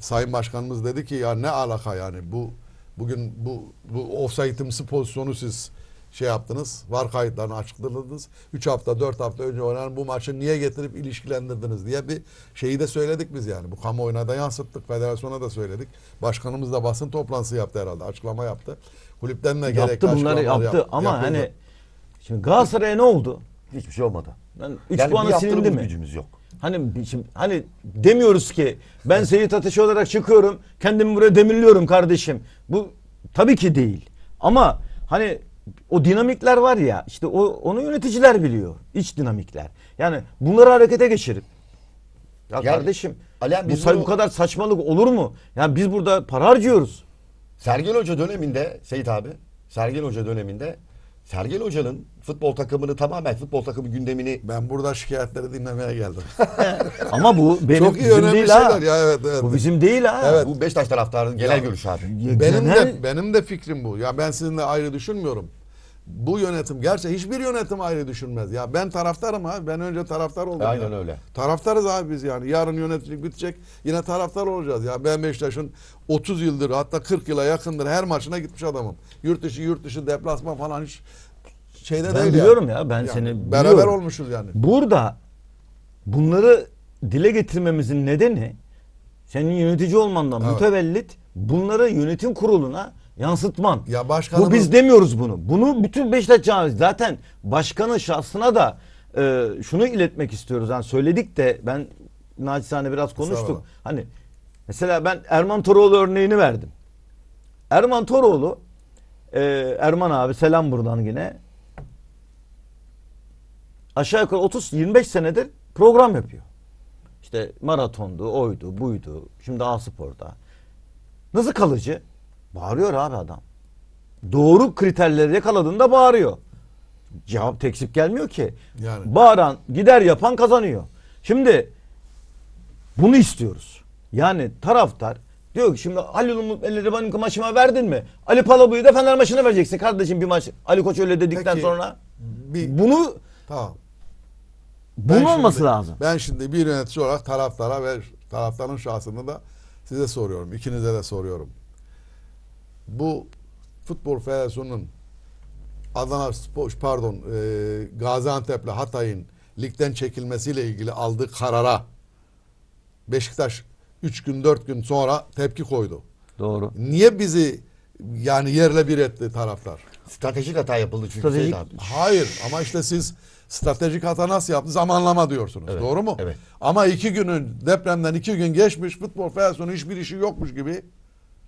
B: Sayın Başkanımız dedi ki ya ne alaka yani bu bugün bu bu ofsaytımsı pozisyonu siz şey yaptınız. Var kayıtlarını açıkladınız. 3 hafta 4 hafta önce oynanan bu maçı niye getirip ilişkilendirdiniz diye bir şeyi de söyledik biz yani. Bu kamuoyuna da yansıttık. Federasyona da söyledik. Başkanımız da basın toplantısı yaptı herhalde. Açıklama yaptı. Kulüpten de gerekli Yaptı bunları yaptı yap, ama yapıyordu. hani
C: şimdi Galatasaray'a ne oldu? Hiçbir şey olmadı. Ben 3 yani puanı silindi mi? gücümüz yok. Hani şimdi, hani demiyoruz ki ben Seyit ateşi olarak çıkıyorum. Kendimi buraya demirliyorum kardeşim. Bu tabii ki değil. Ama hani o dinamikler var ya işte o, onu yöneticiler biliyor. İç dinamikler. Yani bunları harekete geçirip ya, ya kardeşim Alem, bu, bu, bu kadar
A: saçmalık olur mu? Yani biz burada para harcıyoruz. Sergen Hoca döneminde Seyit abi Sergen Hoca döneminde Sergen Hoca'nın futbol takımını tamamen futbol takımı gündemini
B: Ben burada şikayetleri dinlemeye geldim.
C: ama bu benim Çok iyi bizim önemli değil ha.
B: şeyler ya evet evet. Bu bizim değil ha. Evet. bu Beşiktaş taraftarının genel görüşü abi. Benim Genel- de benim de fikrim bu. Ya ben sizinle ayrı düşünmüyorum bu yönetim gerçi hiçbir yönetim ayrı düşünmez. Ya ben taraftarım abi. Ben önce taraftar oldum. Aynen ya. öyle. Taraftarız abi biz yani. Yarın yöneticilik bitecek. Yine taraftar olacağız. Ya ben Beşiktaş'ın 30 yıldır hatta 40 yıla yakındır her maçına gitmiş adamım. Yurt dışı yurt dışı deplasman falan hiç şeyde ben değil. Ben biliyorum yani. ya. Ben yani seni beraber biliyorum. olmuşuz yani.
C: Burada bunları dile getirmemizin nedeni senin yönetici olmandan evet. mütevellit bunları yönetim kuruluna yansıtman. Ya başkanımız... Bu biz demiyoruz bunu. Bunu bütün Beşiktaş camiası zaten başkanın şahsına da e, şunu iletmek istiyoruz. Yani söyledik de ben naçizane biraz konuştuk. Hani mesela ben Erman Toroğlu örneğini verdim. Erman Toroğlu e, Erman abi selam buradan yine aşağı yukarı 30-25 senedir program yapıyor. İşte maratondu, oydu, buydu. Şimdi A Spor'da. Nasıl kalıcı? Bağırıyor abi adam. Doğru kriterleri yakaladığında bağırıyor. Cevap teksip gelmiyor ki. Yani. Bağıran gider yapan kazanıyor. Şimdi bunu istiyoruz. Yani taraftar diyor ki şimdi Halil Umut Elreban'ın maçıma verdin mi? Ali Palabu'yu da Fener maçına
B: vereceksin kardeşim bir maç. Ali Koç öyle dedikten Peki, sonra. Bir, bunu
C: tamam. Bunun ben olması şimdi, lazım.
B: Ben şimdi bir yönetici olarak taraftara ve taraftarın şahsını da size soruyorum. İkinize de soruyorum bu Futbol Federasyonu'nun Adana Spor pardon e, Gaziantep'le Hatay'ın ligden çekilmesiyle ilgili aldığı karara Beşiktaş 3 gün 4 gün sonra tepki koydu. Doğru. Niye bizi yani yerle bir etti taraftar? Stratejik hata yapıldı çünkü. Stratejik... Hayır ama işte siz stratejik hata nasıl yaptı? Zamanlama diyorsunuz. Evet, doğru mu? Evet. Ama iki günün depremden iki gün geçmiş futbol federasyonu hiçbir işi yokmuş gibi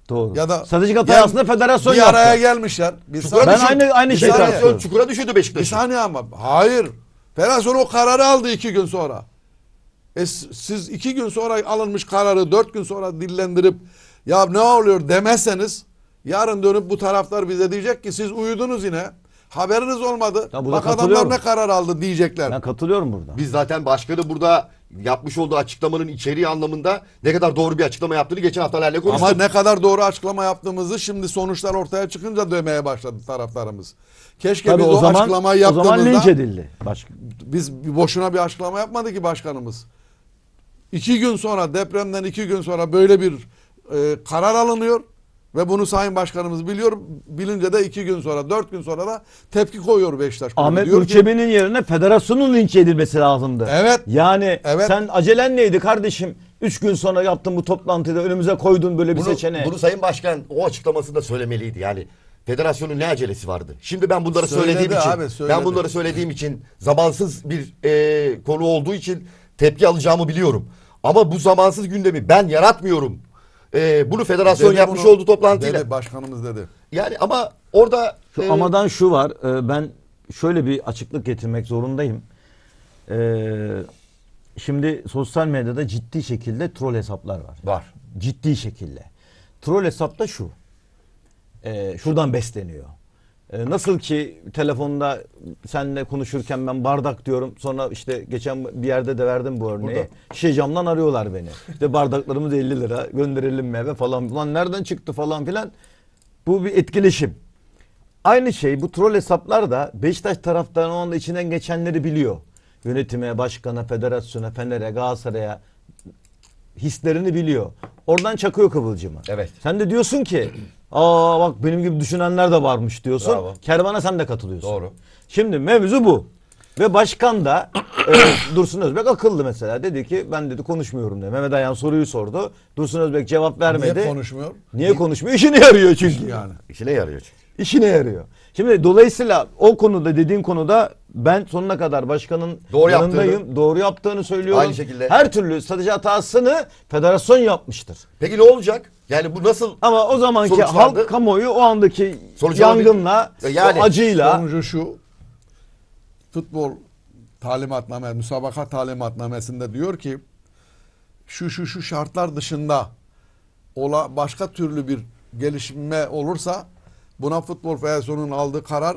B: Doğru. Ya da stratejik hata aslında federasyon bir yaptı. araya gelmişler. Bir Çukura ben düşün, aynı aynı şey yaptım. Çukura düşürdü Beşiktaş. Bir saniye ama hayır. Federasyon o kararı aldı iki gün sonra. E, siz iki gün sonra alınmış kararı dört gün sonra dillendirip ya ne oluyor demeseniz yarın dönüp bu taraflar bize diyecek ki siz uyudunuz yine. Haberiniz olmadı. Ya Bak adamlar ne karar aldı diyecekler. Ben katılıyorum burada.
A: Biz zaten başka da burada yapmış olduğu açıklamanın içeriği anlamında ne kadar doğru bir açıklama yaptığını geçen haftalarla konuştuk. Ama ne
B: kadar doğru açıklama yaptığımızı şimdi sonuçlar ortaya çıkınca dömeye başladı taraflarımız. Keşke Tabii biz o, o zaman, açıklamayı yaptığımızda... O zaman linç edildi. Baş... Biz boşuna bir açıklama yapmadı ki başkanımız. İki gün sonra depremden iki gün sonra böyle bir e, karar alınıyor. Ve bunu Sayın Başkanımız biliyor. Bilince de iki gün sonra, dört gün sonra da tepki koyuyor Beşiktaş. Ahmet diyor
C: yerine federasyonun linç edilmesi
A: lazımdı. Evet. Yani
C: evet. sen acelen neydi kardeşim? Üç gün sonra yaptın bu toplantıda önümüze koydun böyle bir seçeneği. Bunu Sayın
A: Başkan o açıklamasında söylemeliydi yani. Federasyonun ne acelesi vardı? Şimdi ben bunları söyledi söylediğim abi, için, söyledi. ben bunları söylediğim için zamansız bir e, konu olduğu için tepki alacağımı biliyorum. Ama bu zamansız gündemi ben yaratmıyorum e, ee, Blue Federasyon dedi yapmış bunu, olduğu toplantıyla. Dedi,
B: başkanımız dedi. Yani ama orada... Şu e, amadan
C: şu var. E, ben şöyle bir açıklık getirmek zorundayım. E, şimdi sosyal medyada ciddi şekilde troll hesaplar var. Var. Ciddi şekilde. Troll hesap da şu. E, şuradan besleniyor. E, nasıl ki telefonda senle konuşurken ben bardak diyorum. Sonra işte geçen bir yerde de verdim bu örneği. Burada. Şey, camdan arıyorlar beni. İşte bardaklarımız 50 lira gönderelim mi eve falan. Ulan nereden çıktı falan filan. Bu bir etkileşim. Aynı şey bu troll hesaplar da Beşiktaş taraftarının o anda içinden geçenleri biliyor. Yönetime, başkana, federasyona, Fener'e, Galatasaray'a hislerini biliyor. Oradan çakıyor kıvılcımı. Evet. Sen de diyorsun ki Aa bak benim gibi düşünenler de varmış diyorsun. Bravo. Kervana sen de katılıyorsun. Doğru. Şimdi mevzu bu. Ve başkan da e, Dursun Özbek akıllı mesela. Dedi ki ben dedi konuşmuyorum dedi. Mehmet Ayhan soruyu sordu. Dursun Özbek cevap vermedi. Niye
A: konuşmuyor? Niye konuşmuyor? İşine yarıyor çünkü. Yani. İşine yarıyor çünkü. İşine
C: yarıyor. Şimdi dolayısıyla o konuda dediğin konuda ben sonuna kadar başkanın doğru yanındayım. Yaptığını, doğru yaptığını söylüyorum. Aynı şekilde. Her türlü strateji hatasını federasyon yapmıştır.
A: Peki ne olacak? Yani bu nasıl Ama o zamanki halk
C: kamuoyu o andaki Sonuçlandı.
A: yangınla,
B: Yani- o acıyla Sonucu şu. Futbol talimatname, müsabaka talimatnamesinde diyor ki şu şu şu şartlar dışında ola başka türlü bir gelişme olursa buna futbol federasyonunun aldığı karar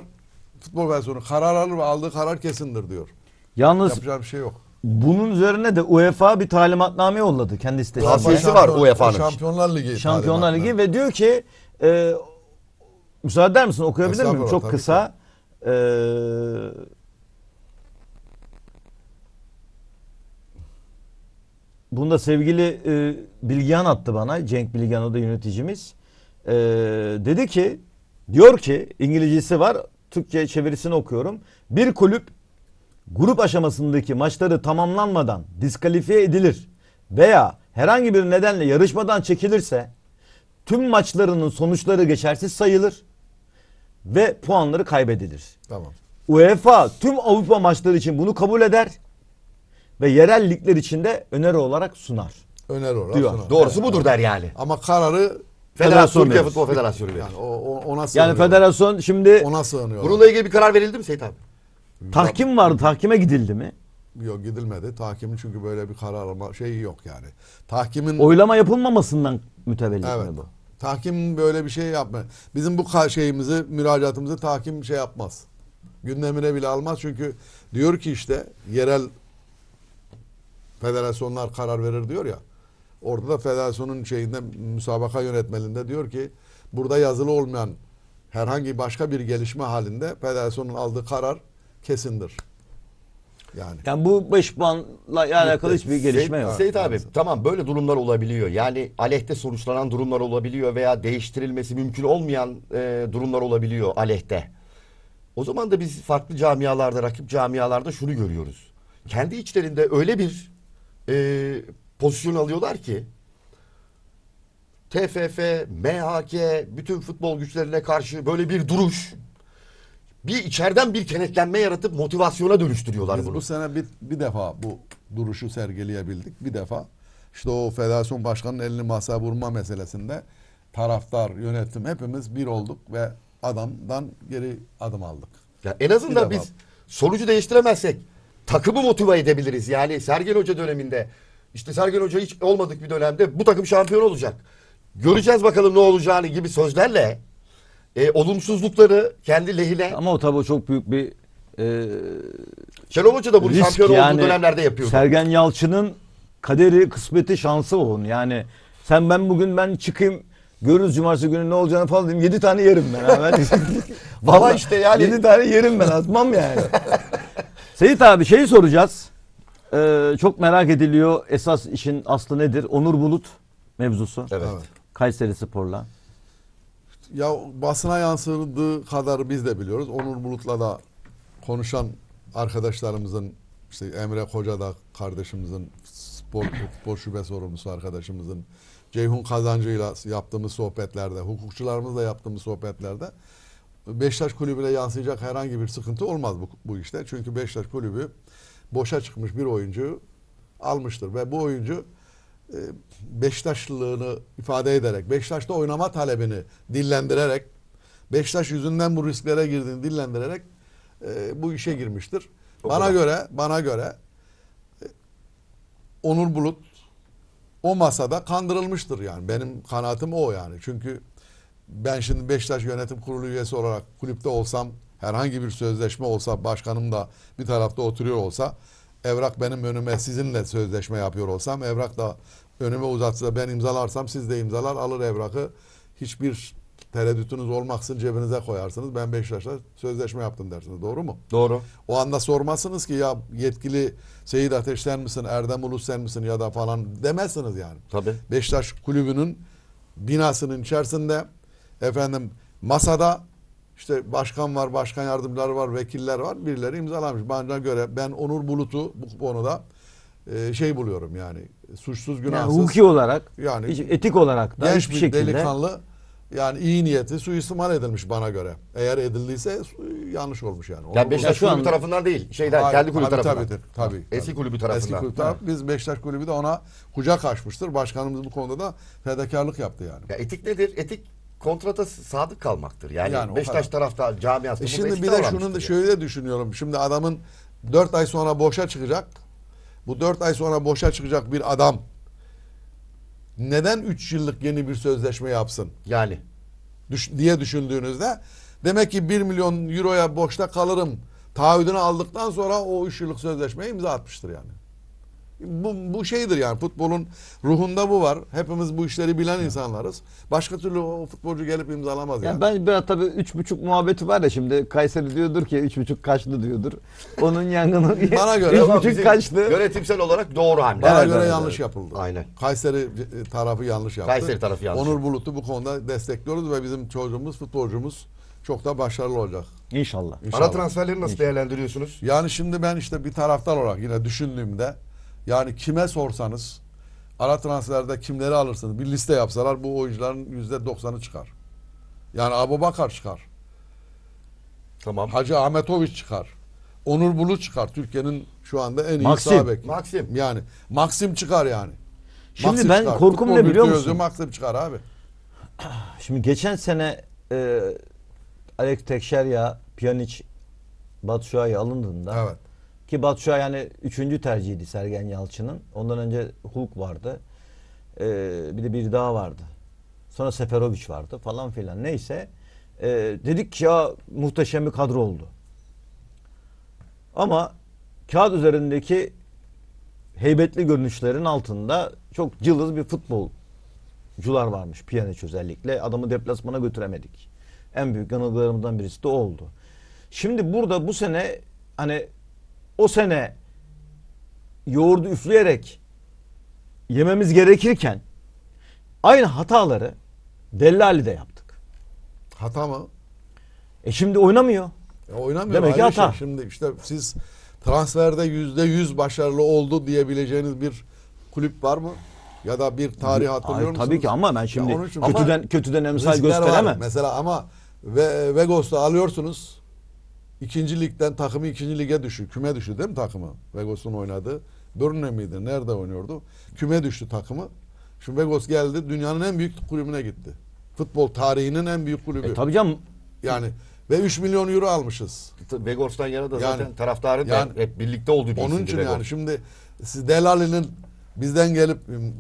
B: futbol federasyonu karar alır ve aldığı karar kesindir diyor. yalnız Yapacağı bir şey yok.
C: Bunun üzerine de UEFA bir talimatname yolladı kendi sitesine. Tavsiyesi var UEFA'nın.
B: Şampiyonlar Ligi. Şampiyonlar Ligi
C: ve diyor ki e, müsaade eder misin okuyabilir miyim? Çok kısa. Ki. E, bunu da sevgili e, Bilgehan attı bana. Cenk Bilgehan o da yöneticimiz. E, dedi ki diyor ki İngilizcesi var. Türkçe çevirisini okuyorum. Bir kulüp grup aşamasındaki maçları tamamlanmadan diskalifiye edilir veya herhangi bir nedenle yarışmadan çekilirse tüm maçlarının sonuçları geçersiz sayılır ve puanları kaybedilir. Tamam. UEFA tüm Avrupa maçları için bunu kabul eder ve yerel ligler için de öneri olarak sunar.
B: Öneri olarak diyor. sunar. Doğrusu evet,
C: budur der yani.
A: Ama kararı
B: Federasyon Türkiye Futbol Federasyonu verir. Yani o, ona sığınıyor. Yani federasyon şimdi ona sığınıyor. Bununla ilgili bir karar verildi mi Seyit abi?
C: Tahkim vardı. Tahkime gidildi mi?
B: Yok gidilmedi. Tahkimin çünkü böyle bir karar alma şeyi yok yani. Tahkimin... Oylama
C: yapılmamasından mütevellit evet. mi bu?
B: Tahkim böyle bir şey yapmıyor. Bizim bu şeyimizi, müracaatımızı tahkim şey yapmaz. Gündemine bile almaz. Çünkü diyor ki işte yerel federasyonlar karar verir diyor ya. Orada da federasyonun şeyinde müsabaka yönetmeliğinde diyor ki burada yazılı olmayan herhangi başka bir gelişme halinde federasyonun aldığı karar kesindir. Yani. Yani bu 5 puanla şey, alakalı hiçbir gelişme yok. Seyit abi evet. tamam böyle durumlar olabiliyor. Yani
A: aleyhte sonuçlanan durumlar olabiliyor veya değiştirilmesi mümkün olmayan e, durumlar olabiliyor aleyhte. O zaman da biz farklı camialarda, rakip camialarda şunu görüyoruz. Kendi içlerinde öyle bir e, pozisyon alıyorlar ki TFF, MHK, bütün futbol güçlerine karşı böyle bir duruş
B: bir içeriden bir kenetlenme yaratıp motivasyona dönüştürüyorlar Biz bunu. bu sene bir, bir defa bu duruşu sergileyebildik. Bir defa işte o federasyon başkanının elini masaya vurma meselesinde taraftar, yönetim hepimiz bir olduk ve adamdan geri adım aldık. Ya en azından bir biz defa. sonucu değiştiremezsek takımı
A: motive edebiliriz. Yani Sergen Hoca döneminde işte Sergen Hoca hiç olmadık bir dönemde bu takım şampiyon olacak. Göreceğiz bakalım ne olacağını gibi sözlerle e, olumsuzlukları kendi lehine. Ama o tabi çok büyük bir e, Şenol Hoca da bunu risk şampiyon
C: yani, olduğu dönemlerde yapıyordu. Sergen Yalçın'ın kaderi, kısmeti, şansı onun. Yani sen ben bugün ben çıkayım görürüz cumartesi günü ne olacağını falan diyeyim. Yedi tane yerim ben. ben
A: Valla işte yani. Yedi tane
C: yerim ben atmam yani. Seyit abi şeyi soracağız. Ee, çok merak ediliyor esas işin aslı nedir? Onur Bulut mevzusu. Evet. Kayseri Spor'la
B: ya basına yansıdığı kadar biz de biliyoruz. Onur Bulut'la da konuşan arkadaşlarımızın işte Emre Koca da kardeşimizin spor, spor şube sorumlusu arkadaşımızın Ceyhun Kazancı'yla yaptığımız sohbetlerde, hukukçularımızla yaptığımız sohbetlerde Beşiktaş Kulübü'ne yansıyacak herhangi bir sıkıntı olmaz bu, bu işte. Çünkü Beşiktaş Kulübü boşa çıkmış bir oyuncu almıştır ve bu oyuncu e, Beşiktaşlılığını ifade ederek, Beşiktaş'ta oynama talebini dillendirerek, beştaş yüzünden bu risklere girdiğini dillendirerek e, bu işe girmiştir. O bana göre, bana göre e, Onur Bulut o masada kandırılmıştır yani. Benim kanaatim o yani. Çünkü ben şimdi beştaş Yönetim Kurulu üyesi olarak kulüpte olsam, herhangi bir sözleşme olsa, başkanım da bir tarafta oturuyor olsa, evrak benim önüme sizinle sözleşme yapıyor olsam, evrak da önüme uzatsa ben imzalarsam siz de imzalar alır evrakı. Hiçbir tereddütünüz olmaksın cebinize koyarsınız. Ben Beşiktaş'la sözleşme yaptım dersiniz. Doğru mu? Doğru. O anda sormazsınız ki ya yetkili Seyit Ateş sen misin, Erdem Ulus sen misin ya da falan demezsiniz yani. Tabii. Beşiktaş kulübünün binasının içerisinde efendim masada işte başkan var, başkan yardımcıları var, vekiller var. Birileri imzalamış. Bana göre ben Onur Bulut'u bu konuda şey buluyorum yani suçsuz günahsız. Yani hukuki olarak yani etik olarak da genç bir şekilde. delikanlı yani iyi niyeti suistimal edilmiş bana göre. Eğer edildiyse yanlış olmuş yani. Onu ya Beşiktaş kulübü anda... tarafından değil. Şeyden Hayır, kendi kulübü tabii, tarafından. Tabii, tabii, tabii. Eski kulübü tarafından. Eski kulübü tarafından. Biz Beşiktaş kulübü de ona kucak açmıştır. Başkanımız bu konuda da fedakarlık yaptı yani. Ya etik nedir? Etik kontrata sadık kalmaktır. Yani, yani Beşiktaş tarafta
A: camiası. E şimdi bir de şunun
B: da şöyle düşünüyorum. Şimdi adamın 4 ay sonra boşa çıkacak bu dört ay sonra boşa çıkacak bir adam neden üç yıllık yeni bir sözleşme yapsın? Yani. Düş, diye düşündüğünüzde demek ki bir milyon euroya boşta kalırım taahhüdünü aldıktan sonra o üç yıllık sözleşmeye imza atmıştır yani bu, bu şeydir yani futbolun ruhunda bu var. Hepimiz bu işleri bilen evet. insanlarız. Başka türlü o futbolcu gelip imzalamaz yani. yani.
C: Ben biraz tabii üç buçuk muhabbeti var ya şimdi Kayseri diyordur ki üç buçuk kaçtı diyordur. Onun yangını Bana göre üç buçuk kaçtı.
B: Yönetimsel olarak doğru hamle. Bana evet, göre evet, yanlış yapıldı. Aynen. Kayseri e, tarafı yanlış yaptı. Kayseri tarafı yanlış. Onur Bulut'u bu konuda destekliyoruz ve bizim çocuğumuz futbolcumuz çok da başarılı olacak. İnşallah. İnşallah. Ara transferleri nasıl İnşallah. değerlendiriyorsunuz? Yani şimdi ben işte bir taraftar olarak yine düşündüğümde yani kime sorsanız ara transferde kimleri alırsınız bir liste yapsalar bu oyuncuların yüzde doksanı çıkar. Yani Abubakar çıkar. Tamam. Hacı Ahmetoviç çıkar. Onur Bulu çıkar. Türkiye'nin şu anda en iyi Maxim. sağ beki. Maxim. Yani Maxim çıkar yani. Şimdi Maxim ben çıkar. korkum ne biliyor musun? Maxim çıkar abi. Şimdi geçen sene e, ya,
C: Tekşerya, Pjanic, Batshuayi alındığında evet. Ki Batu yani üçüncü tercihiydi Sergen Yalçın'ın. Ondan önce Hulk vardı. Ee, bir de bir daha vardı. Sonra Seferovic vardı falan filan. Neyse. Ee, dedik ki ya muhteşem bir kadro oldu. Ama kağıt üzerindeki heybetli görünüşlerin altında çok cılız bir futbolcular varmış. Piyaniç özellikle. Adamı deplasmana götüremedik. En büyük yanılgılarımızdan birisi de oldu. Şimdi burada bu sene hani o sene yoğurdu üfleyerek yememiz gerekirken aynı hataları de yaptık. Hata mı? E
B: şimdi oynamıyor. Ya oynamıyor. Demek ki hata. Şey. Şimdi işte siz transferde yüzde yüz başarılı oldu diyebileceğiniz bir kulüp var mı? Ya da bir tarih hatırlıyor Hayır, musunuz? Tabii ki ama ben şimdi kötüden ama kötüden emsal gösteremem. Mesela ama ve Vegos'ta alıyorsunuz. İkinci ligden takımı ikinci lige düşü. Küme düştü değil mi takımı? Vegos'un oynadığı. Burnley miydi? Nerede oynuyordu? Küme düştü takımı. Şimdi Vegos geldi. Dünyanın en büyük kulübüne gitti. Futbol tarihinin en büyük kulübü. E, tabii canım. Yani ve 3 milyon euro almışız. Vegos'tan yana da yani, zaten taraftarı yani, da hep birlikte oldu. Onun için yani şimdi siz Delali'nin Bizden gelip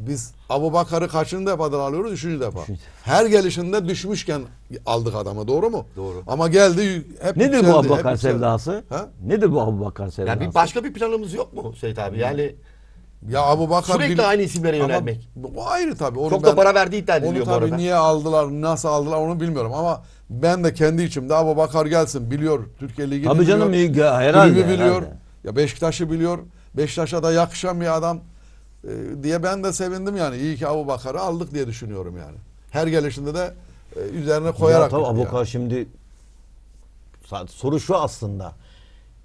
B: biz Abu Bakar'ı kaçıncı defadır alıyoruz? Üçüncü defa. Üçüncü. Her gelişinde düşmüşken aldık adamı doğru mu? Doğru. Ama geldi hep Nedir yükseldi, bu Abu Bakar sevdası? Ha? Nedir bu Abu Bakar sevdası? Yani bir
A: başka bir planımız yok mu Seyit abi? Hmm. Yani ya Abu Bakar sürekli bil... aynı isimlere yönelmek.
B: Ama bu ayrı tabii. Onu Çok ben, da para verdiği iddia ediliyor bu arada. niye aldılar, nasıl aldılar onu bilmiyorum ama ben de kendi içimde Abu Bakar gelsin biliyor. Türkiye Ligi'ni biliyor. Tabii canım herhalde. Kulübü biliyor. Herhalde. Ya Beşiktaş'ı biliyor. Beşiktaş'a da yakışan bir adam. Ee, diye ben de sevindim yani. İyi ki Abu Bakar'ı aldık diye düşünüyorum yani. Her gelişinde de e, üzerine koyarak. Ya, tabii Abu Bakar
C: yani. şimdi soru şu aslında.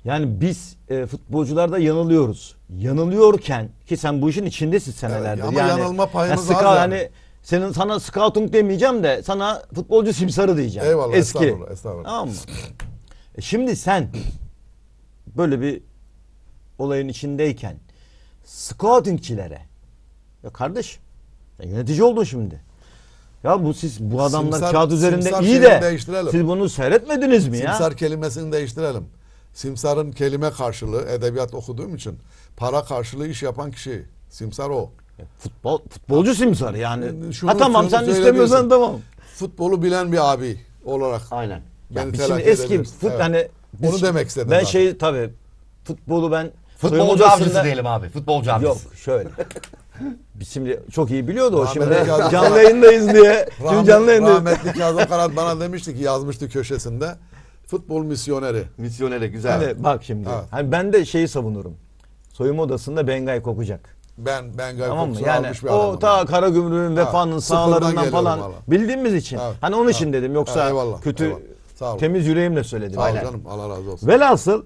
C: Yani biz e, futbolcularda yanılıyoruz. Yanılıyorken ki sen bu işin içindesin senelerdir. Evet, ama yani, yanılma payımız yani, az yani. Hani senin sana scouting demeyeceğim de sana futbolcu simsarı diyeceğim. Eyvallah Eski. estağfurullah.
B: estağfurullah. Tamam mı?
C: E, şimdi sen böyle bir olayın içindeyken scoutingçilere. Ya kardeş ya yönetici oldun şimdi. Ya bu siz bu adamlar simsar, kağıt üzerinde iyi de siz bunu
B: seyretmediniz mi simsar ya? Simsar kelimesini değiştirelim. Simsarın kelime karşılığı edebiyat okuduğum için para karşılığı iş yapan kişi simsar o. E, futbol futbolcu simsar yani. Şunu, ha tamam sen istemiyorsan tamam. Futbolu bilen bir abi olarak. Aynen. Beni yani şimdi eski fut evet. hani
C: biz, demek istedim. Ben zaten. şey tabii
B: futbolu ben Futbolcu Soyunma avcısı diyelim abi. Futbolcu Yok
C: şöyle. Biz Şimdi çok iyi biliyordu o şimdi yazdı. canlı yayındayız diye. Şimdi Rahmet- canlı yayındayız. rahmetli
B: Kazım Karat bana demişti ki yazmıştı köşesinde. Futbol misyoneri. Misyoneri güzel. Hani bak şimdi. Evet. Hani ben de şeyi savunurum. Soyunma
C: odasında Bengay kokacak.
B: Ben Bengay. tamam mı? kokusunu Yani almış bir o adamım.
C: Kara Karagümrük'ün vefanın sıfırdan sağlarından falan valla. bildiğimiz için. Evet, Hani onun için dedim yoksa Ha, eyvallah, kötü eyvallah. Sağ temiz yüreğimle söyledim. Sağ ol canım Allah razı olsun. Velhasıl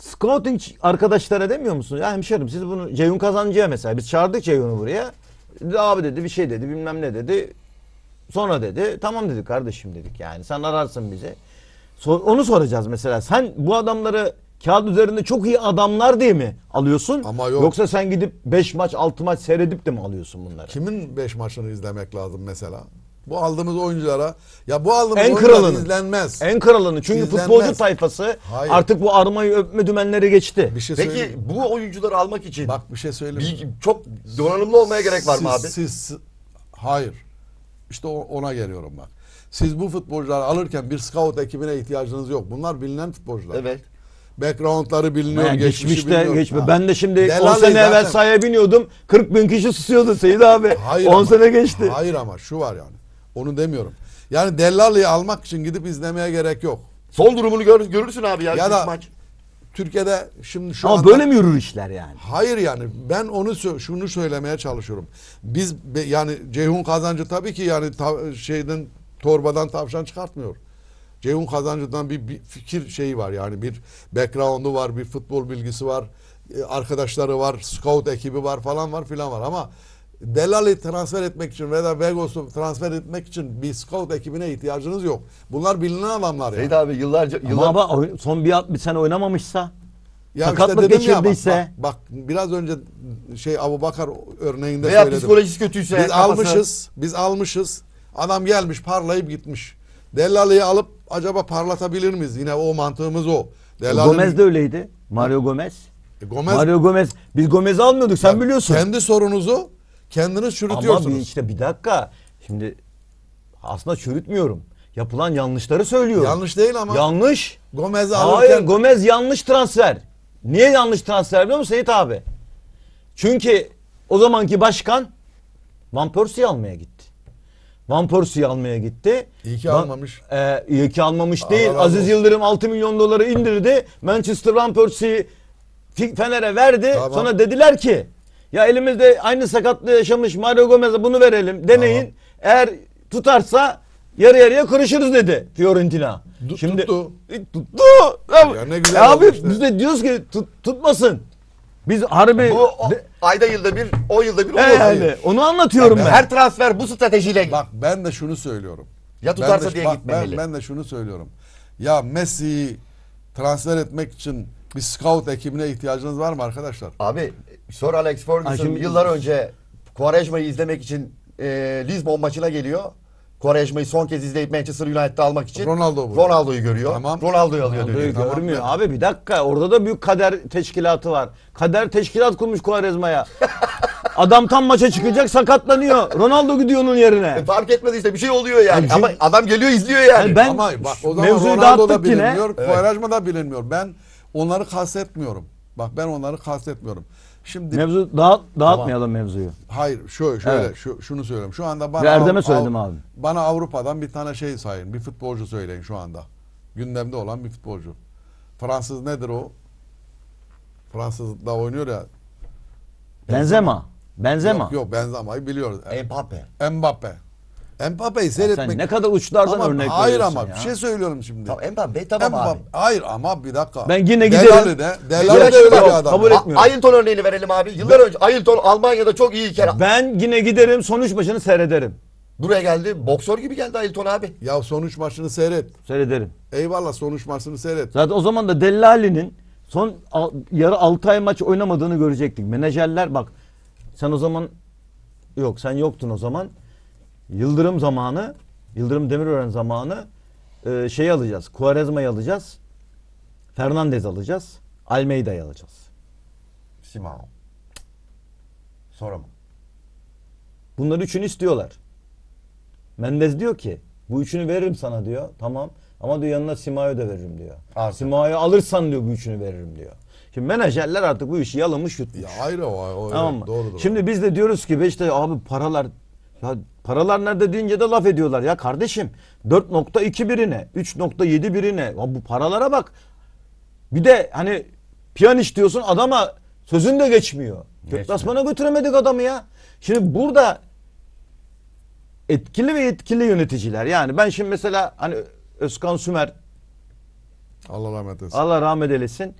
C: Scouting arkadaşlara demiyor musun? Ya hemşerim siz bunu Ceyhun Kazancı'ya mesela biz çağırdık Ceyhun'u buraya. Dedi, abi dedi bir şey dedi bilmem ne dedi. Sonra dedi tamam dedi kardeşim dedik yani sen ararsın bizi. Sor, onu soracağız mesela. Sen bu adamları kağıt üzerinde çok iyi adamlar diye mi alıyorsun?
B: Ama yok. Yoksa sen gidip 5 maç 6 maç seyredip de mi alıyorsun bunları? Kimin 5 maçını izlemek lazım mesela? Bu aldığımız oyunculara ya bu aldığımız en kralını izlenmez. En kralını çünkü izlenmez. futbolcu tayfası Hayır. artık bu armayı öpme dümenleri geçti. Bir şey Peki bu oyuncuları almak için Bak bir şey söyleyeyim. Bir, çok donanımlı olmaya gerek var siz, mı abi? Siz hayır. İşte ona geliyorum bak. Siz bu futbolcuları alırken bir scout ekibine ihtiyacınız yok. Bunlar bilinen futbolcular. Evet backgroundları biliniyor. Yani geçmişte geçmiyor. Ben de şimdi Delal 10 sene zaten... evvel sahaya biniyordum. 40 bin kişi susuyordu Seyit abi. Hayır 10 ama, sene geçti. Hayır ama şu var yani. Onu demiyorum. Yani Dellali'yi almak için gidip izlemeye gerek yok. Son durumunu gör, görürsün abi ya. Ya da maç. Türkiye'de şimdi şu Ama anda, böyle mi yürür işler yani? Hayır yani ben onu şunu söylemeye çalışıyorum. Biz yani Ceyhun Kazancı tabii ki yani ta, şeyden torbadan tavşan çıkartmıyor. Ceyhun Kazancı'dan bir, bir fikir şeyi var yani bir background'u var, bir futbol bilgisi var, e, arkadaşları var, scout ekibi var falan var filan var ama Delali transfer etmek için veya Vegos'u transfer etmek için bir scout ekibine ihtiyacınız yok. Bunlar bilinen adamlar yani. Seyit abi yıllarca... Yıllar... Ama abi,
C: son bir, bir sene oynamamışsa...
B: Ya Sakatlık işte geçirdiyse. Ya, bak, bak, bak biraz önce şey Abu Bakar örneğinde Veya söyledim. psikolojisi kötüyse. Biz kafası. almışız. Biz almışız. Adam gelmiş parlayıp gitmiş. Dellali'yi alıp acaba parlatabilir miyiz? Yine o mantığımız o. Dellali... Gomez de öyleydi.
C: Mario Gomez. E, Gomez. Mario Gomez. Biz Gomez'i almıyorduk sen ya, biliyorsun. Kendi sorunuzu Kendiniz çürütüyorsunuz. Ama bir işte bir dakika. Şimdi aslında çürütmüyorum. Yapılan yanlışları söylüyorum. Yanlış değil ama. Yanlış. Gomez alırken. Hayır Gomez yanlış transfer. Niye yanlış transfer biliyor musun Seyit abi? Çünkü o zamanki başkan Van Persie'yi almaya gitti. Van Persie'yi almaya gitti.
B: İyi ki Van, almamış.
C: E, iyi ki almamış değil. Allah Aziz Yıldırım 6 milyon doları indirdi. Manchester Van Persie'yi Fener'e verdi. Tamam. Sonra dediler ki ya elimizde aynı sakatlığı yaşamış Mario Gomez'e bunu verelim. Deneyin. Aha. Eğer tutarsa yarı yarıya karışırız dedi Fiorentina. Du, Şimdi tuttu.
B: E, tuttu. Ya ne güzel. E abi işte. biz de diyoruz ki tut, tutmasın. Biz harbi bu o, de, ayda yılda bir, o yılda bir oluyor. Yani, onu anlatıyorum yani ben. Her transfer bu stratejiyle. Bak ben de şunu söylüyorum. Ya tutarsa ben de, diye bak, gitmemeli. Ben, ben de şunu söylüyorum. Ya Messi'yi transfer etmek için bir scout ekibine ihtiyacınız var mı arkadaşlar? Abi Sor Alex Ferguson şimdi- yıllar önce Quaresma'yı izlemek için e, Lisbon
A: maçına geliyor. Quaresma'yı son kez izleyip Manchester United'da almak için Ronaldo Ronaldo'yu görüyor. Tamam. Ronaldo'yu alıyor dönüyor. Ronaldo'yu Tamam. görmüyor. Abi bir dakika orada da büyük kader teşkilatı var. Kader teşkilat
C: kurmuş Kuarezma'ya. Adam tam maça çıkacak sakatlanıyor. Ronaldo gidiyor onun yerine.
A: E, fark etmedi işte bir şey oluyor yani. Yani şey- Ama adam geliyor izliyor yani. Yani ben Ama bak o zaman Ronaldo da dağıttık yine. bilinmiyor, Quaresma
B: da bilinmiyor. Ben onları kastetmiyorum. Bak ben onları kastetmiyorum. Şimdi mevzu dağıt, dağıtmayalım tamam. mevzuyu. Hayır, şöyle şöyle evet. şu, şunu söyleyeyim. Şu anda bana Erdem'e söyledim Av abi. Bana Avrupa'dan bir tane şey sayın. Bir futbolcu söyleyin şu anda. Gündemde olan bir futbolcu. Fransız nedir o? Fransız da oynuyor ya. Benzema. Benzema. Yok, yok Benzema'yı biliyoruz. Mbappe. Mbappe. Mbappe'yi seyretmek... Sen ne kadar uçlardan ama, örnek Hayır ama ya. bir şey söylüyorum şimdi. Tamam Mbappe tamam Mbappe, abi. Hayır ama bir dakika. Ben yine giderim. Delali de, Delali de öyle bir adam. Kabul etmiyorum. Ailton örneğini
A: verelim abi. Yıllar ben, önce Ailton Almanya'da çok iyi kere. Ben yine giderim sonuç maçını seyrederim.
B: Buraya geldi. Boksör gibi geldi Ailton abi. Ya sonuç maçını seyret. Seyrederim. Eyvallah sonuç maçını seyret.
C: Zaten o zaman da Delali'nin son yarı 6 ay maç oynamadığını görecektik. Menajerler bak sen o zaman yok sen yoktun o zaman. Yıldırım zamanı, Yıldırım Demirören zamanı e, şey alacağız. Kuarezma'yı alacağız. Fernandez alacağız. Almeida'yı alacağız. Simao. Sonra mı? Bunları üçünü istiyorlar. Mendez diyor ki bu üçünü veririm sana diyor. Tamam. Ama diyor yanına Simao'yu da veririm diyor. Simao'yu alırsan diyor bu üçünü veririm diyor. Şimdi menajerler artık bu işi yalamış yutmuş. Ya ayrı o. tamam mı? Doğrudur. Şimdi biz de diyoruz ki işte abi paralar ya paralar nerede deyince de laf ediyorlar. Ya kardeşim 4.2 birine 3.7 birine ya bu paralara bak. Bir de hani piyaniş diyorsun adama sözün de geçmiyor. Deplasmana götüremedik adamı ya. Şimdi burada etkili ve yetkili yöneticiler. Yani ben şimdi mesela hani Özkan Sümer
B: Allah rahmet eylesin.
C: Allah rahmet eylesin.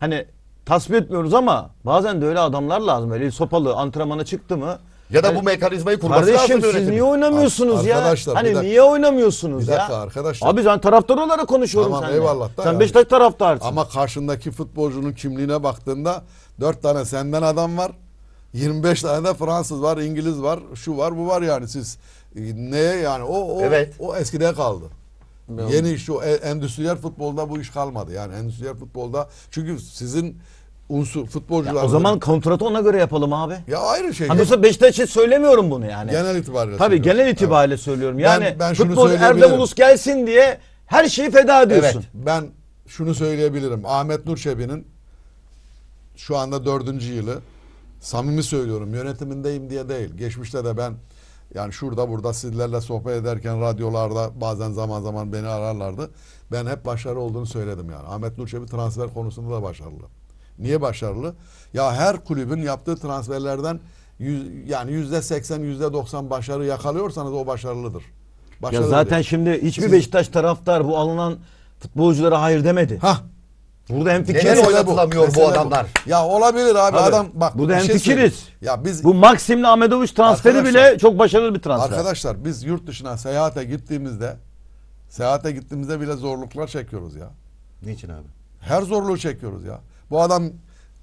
C: Hani tasvip etmiyoruz ama bazen de öyle adamlar lazım. Öyle sopalı antrenmana çıktı mı ya da bu mekanizmayı kurması Kardeşim lazım siz niye oynamıyorsunuz
B: Ar- ya? arkadaşlar, bir hani dakika. niye oynamıyorsunuz Bir dakika ya? arkadaşlar. Abi ben taraftar olarak konuşuyorum Tamam, seninle. eyvallah da Sen yani. Beşiktaş taraftarsın. Ama karşındaki futbolcunun kimliğine baktığında dört tane senden adam var. 25 tane de Fransız var, İngiliz var, şu var, bu var yani siz e, ne yani o o, Evet. o eskide kaldı. Yeni şu e, endüstriyel futbolda bu iş kalmadı. Yani endüstriyel futbolda çünkü sizin unsur futbolcular. o zaman kontratı ona göre yapalım abi. Ya ayrı şey. Hani ya.
C: Beşiktaş söylemiyorum bunu yani. Genel itibariyle. Tabii genel itibariyle evet. söylüyorum. Yani ben, ben futbol Erdem Ulus
B: gelsin diye her şeyi feda ediyorsun. Evet. Ben şunu söyleyebilirim. Ahmet Nur Çebi'nin şu anda dördüncü yılı samimi söylüyorum yönetimindeyim diye değil. Geçmişte de ben yani şurada burada sizlerle sohbet ederken radyolarda bazen zaman zaman beni ararlardı. Ben hep başarılı olduğunu söyledim yani. Ahmet Nur Çebi transfer konusunda da başarılı. Niye başarılı? Ya her kulübün yaptığı transferlerden yüz, yani yüzde seksen, yüzde doksan başarı yakalıyorsanız o başarılıdır. Başarılı ya zaten
C: şimdi hiçbir Siz... Beşiktaş taraftar bu alınan futbolculara hayır demedi. Ha? Burada hem fikir oynatılamıyor bu, bu adamlar.
B: Ya olabilir abi, abi adam bak. Burada hem şey fikiriz.
C: Ya biz bu Maxim'le Ahmedoviç transferi bile çok başarılı bir
B: transfer. Arkadaşlar biz yurt dışına seyahate gittiğimizde seyahate gittiğimizde bile zorluklar çekiyoruz ya. Niçin abi? Her zorluğu çekiyoruz ya. Bu adam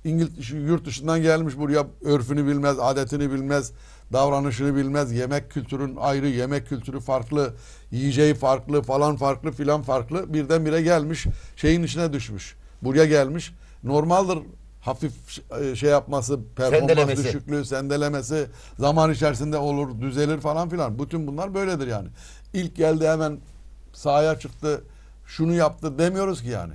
B: İngiltere yurt dışından gelmiş buraya örfünü bilmez, adetini bilmez, davranışını bilmez. Yemek kültürün ayrı, yemek kültürü farklı, yiyeceği farklı falan farklı filan farklı. Birdenbire gelmiş şeyin içine düşmüş. Buraya gelmiş. Normaldir hafif e, şey yapması, performans sendelemesi. düşüklüğü, sendelemesi zaman içerisinde olur, düzelir falan filan. Bütün bunlar böyledir yani. İlk geldi hemen sahaya çıktı, şunu yaptı demiyoruz ki yani.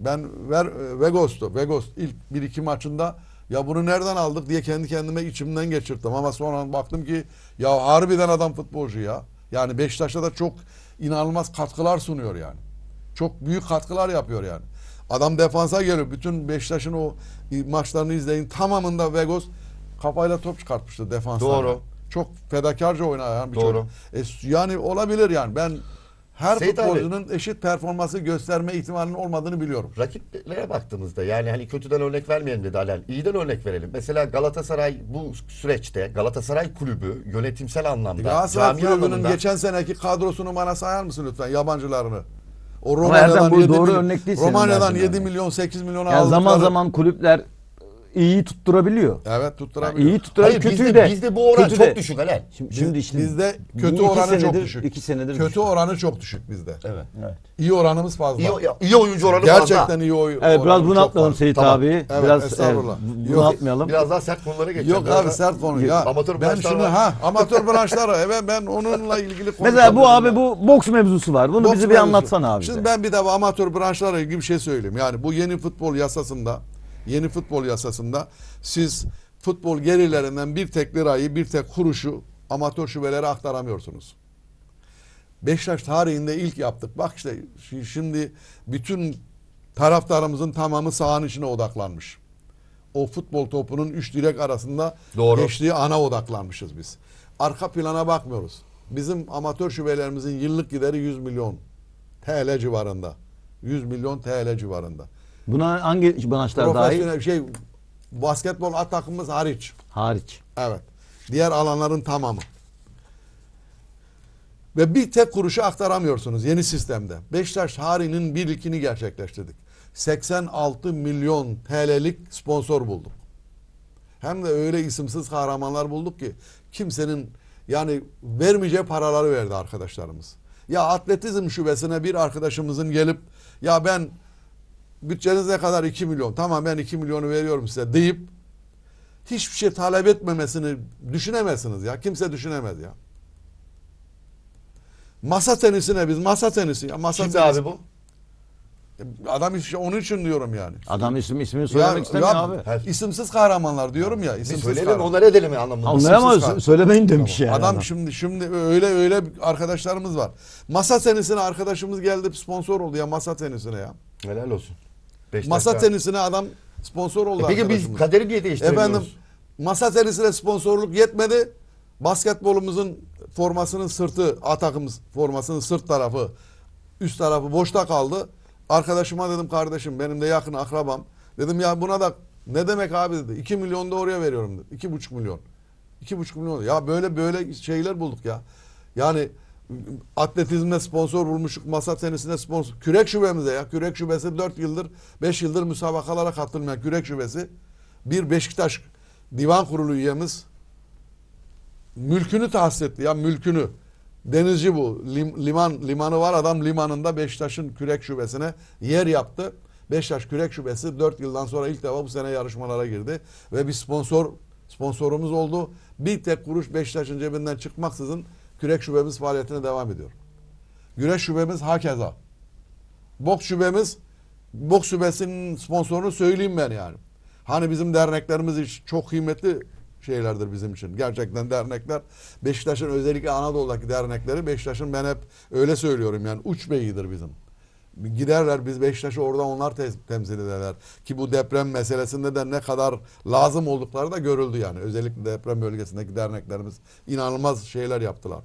B: Ben Ver, Vegos'tu. Vegos ilk bir iki maçında ya bunu nereden aldık diye kendi kendime içimden geçirttim. Ama sonra baktım ki ya harbiden adam futbolcu ya. Yani Beşiktaş'ta da çok inanılmaz katkılar sunuyor yani. Çok büyük katkılar yapıyor yani. Adam defansa geliyor. Bütün Beşiktaş'ın o e, maçlarını izleyin. Tamamında Vegos kafayla top çıkartmıştı defansa. Doğru. Çok fedakarca oynayan bir Doğru. çocuk. E, yani olabilir yani. Ben her Seyit futbolcunun abi, eşit performansı gösterme ihtimalinin olmadığını biliyorum. Rakiplere baktığımızda yani hani kötüden örnek vermeyelim dedi Alel. İyiden
A: örnek verelim. Mesela Galatasaray bu süreçte Galatasaray kulübü yönetimsel anlamda Galatasaray kulübünün anlamında, geçen
B: seneki kadrosunu bana sayar mısın lütfen yabancılarını? O Romanya'dan, bu 7, doğru milyon, örnek Romanya'dan 7 milyon 8 milyon yani aldıkları. Zaman zaman
C: kulüpler iyi
B: tutturabiliyor. Evet tutturabiliyor. Yani iyi tutturabiliyor. Hayır, kötü bizde, de. Bizde bu oran kötü çok de. düşük Helal. Şimdi, şimdi işte bizde kötü oranı senedir, çok düşük. İki senedir Kötü düşük. oranı çok düşük bizde. Evet. evet. İyi oranımız fazla. İyi, iyi oyuncu oranı Gerçekten fazla. Gerçekten iyi oy, evet, Biraz bunu atmayalım Seyit tamam. abi. Evet, biraz estağfurullah. E, bunu atmayalım. Biraz daha sert konulara geçelim. Yok abi sert konu. Ya, amatör ben şimdi ha amatör branşlar evet ben onunla ilgili konuşalım. Mesela bu abi
C: bu boks mevzusu var. Bunu bize bir anlatsana abi. Şimdi ben
B: bir de amatör branşlara ilgili bir şey söyleyeyim. Yani bu yeni futbol yasasında Yeni futbol yasasında siz futbol gelirlerinden bir tek lirayı, bir tek kuruşu amatör şubelere aktaramıyorsunuz. Beşiktaş tarihinde ilk yaptık. Bak işte şimdi bütün taraftarımızın tamamı sahanın içine odaklanmış. O futbol topunun üç direk arasında Doğru. geçtiği ana odaklanmışız biz. Arka plana bakmıyoruz. Bizim amatör şubelerimizin yıllık gideri 100 milyon TL civarında. 100 milyon TL civarında.
C: Buna hangi
B: branşlar dahil? Profesyonel şey basketbol at takımımız hariç. Hariç. Evet. Diğer alanların tamamı. Ve bir tek kuruşu aktaramıyorsunuz yeni sistemde. Beşiktaş tarihinin bir ikini gerçekleştirdik. 86 milyon TL'lik sponsor bulduk. Hem de öyle isimsiz kahramanlar bulduk ki kimsenin yani vermeyeceği paraları verdi arkadaşlarımız. Ya atletizm şubesine bir arkadaşımızın gelip ya ben bütçeniz ne kadar 2 milyon tamam ben 2 milyonu veriyorum size deyip hiçbir şey talep etmemesini düşünemezsiniz ya. Kimse düşünemez ya. Masa tenisine biz masa tenisi ya masa Kimdi tenisi. abi bu? Adam işte onun için diyorum yani.
C: Adam isim ismini söylemek istemiyor abi. Her...
B: Şey. İsimsiz kahramanlar diyorum ya. Isimsiz söyleyelim kahraman. onları edelim ya anlamında. Anlayamaz söylemeyin demiş tamam. yani. Adam, adam şimdi şimdi öyle öyle arkadaşlarımız var. Masa tenisine arkadaşımız geldi sponsor oldu ya masa tenisine ya. Helal olsun. Beşiktaş'ta. Masa tenisine adam sponsor oldu. E peki biz kaderi diye değiştiriyoruz. Efendim masa tenisine sponsorluk yetmedi. Basketbolumuzun formasının sırtı, A takımımız formasının sırt tarafı, üst tarafı boşta kaldı. Arkadaşıma dedim kardeşim benim de yakın akrabam. Dedim ya buna da ne demek abi dedi. 2 milyon da oraya veriyorum dedi. 2,5 milyon. 2,5 milyon. Ya böyle böyle şeyler bulduk ya. Yani atletizmde sponsor bulmuştuk. Masa tenisinde sponsor. Kürek şubemize ya. Kürek şubesi 4 yıldır 5 yıldır müsabakalara katılmayan kürek şubesi. Bir Beşiktaş divan kurulu üyemiz mülkünü tahsis etti ya mülkünü. Denizci bu. Lim, liman limanı var adam limanında Beşiktaş'ın kürek şubesine yer yaptı. Beşiktaş kürek şubesi 4 yıldan sonra ilk defa bu sene yarışmalara girdi ve bir sponsor sponsorumuz oldu. Bir tek kuruş Beşiktaş'ın cebinden çıkmaksızın Kürek şubemiz faaliyetine devam ediyor. Güreş şubemiz hakeza. Boks şubemiz, boks şubesinin sponsorunu söyleyeyim ben yani. Hani bizim derneklerimiz çok kıymetli şeylerdir bizim için. Gerçekten dernekler Beşiktaş'ın özellikle Anadolu'daki dernekleri Beşiktaş'ın ben hep öyle söylüyorum yani uç beyidir bizim. Giderler biz Beşiktaş'ı orada onlar te temsil ederler. Ki bu deprem meselesinde de ne kadar lazım oldukları da görüldü yani. Özellikle deprem bölgesindeki derneklerimiz inanılmaz şeyler yaptılar.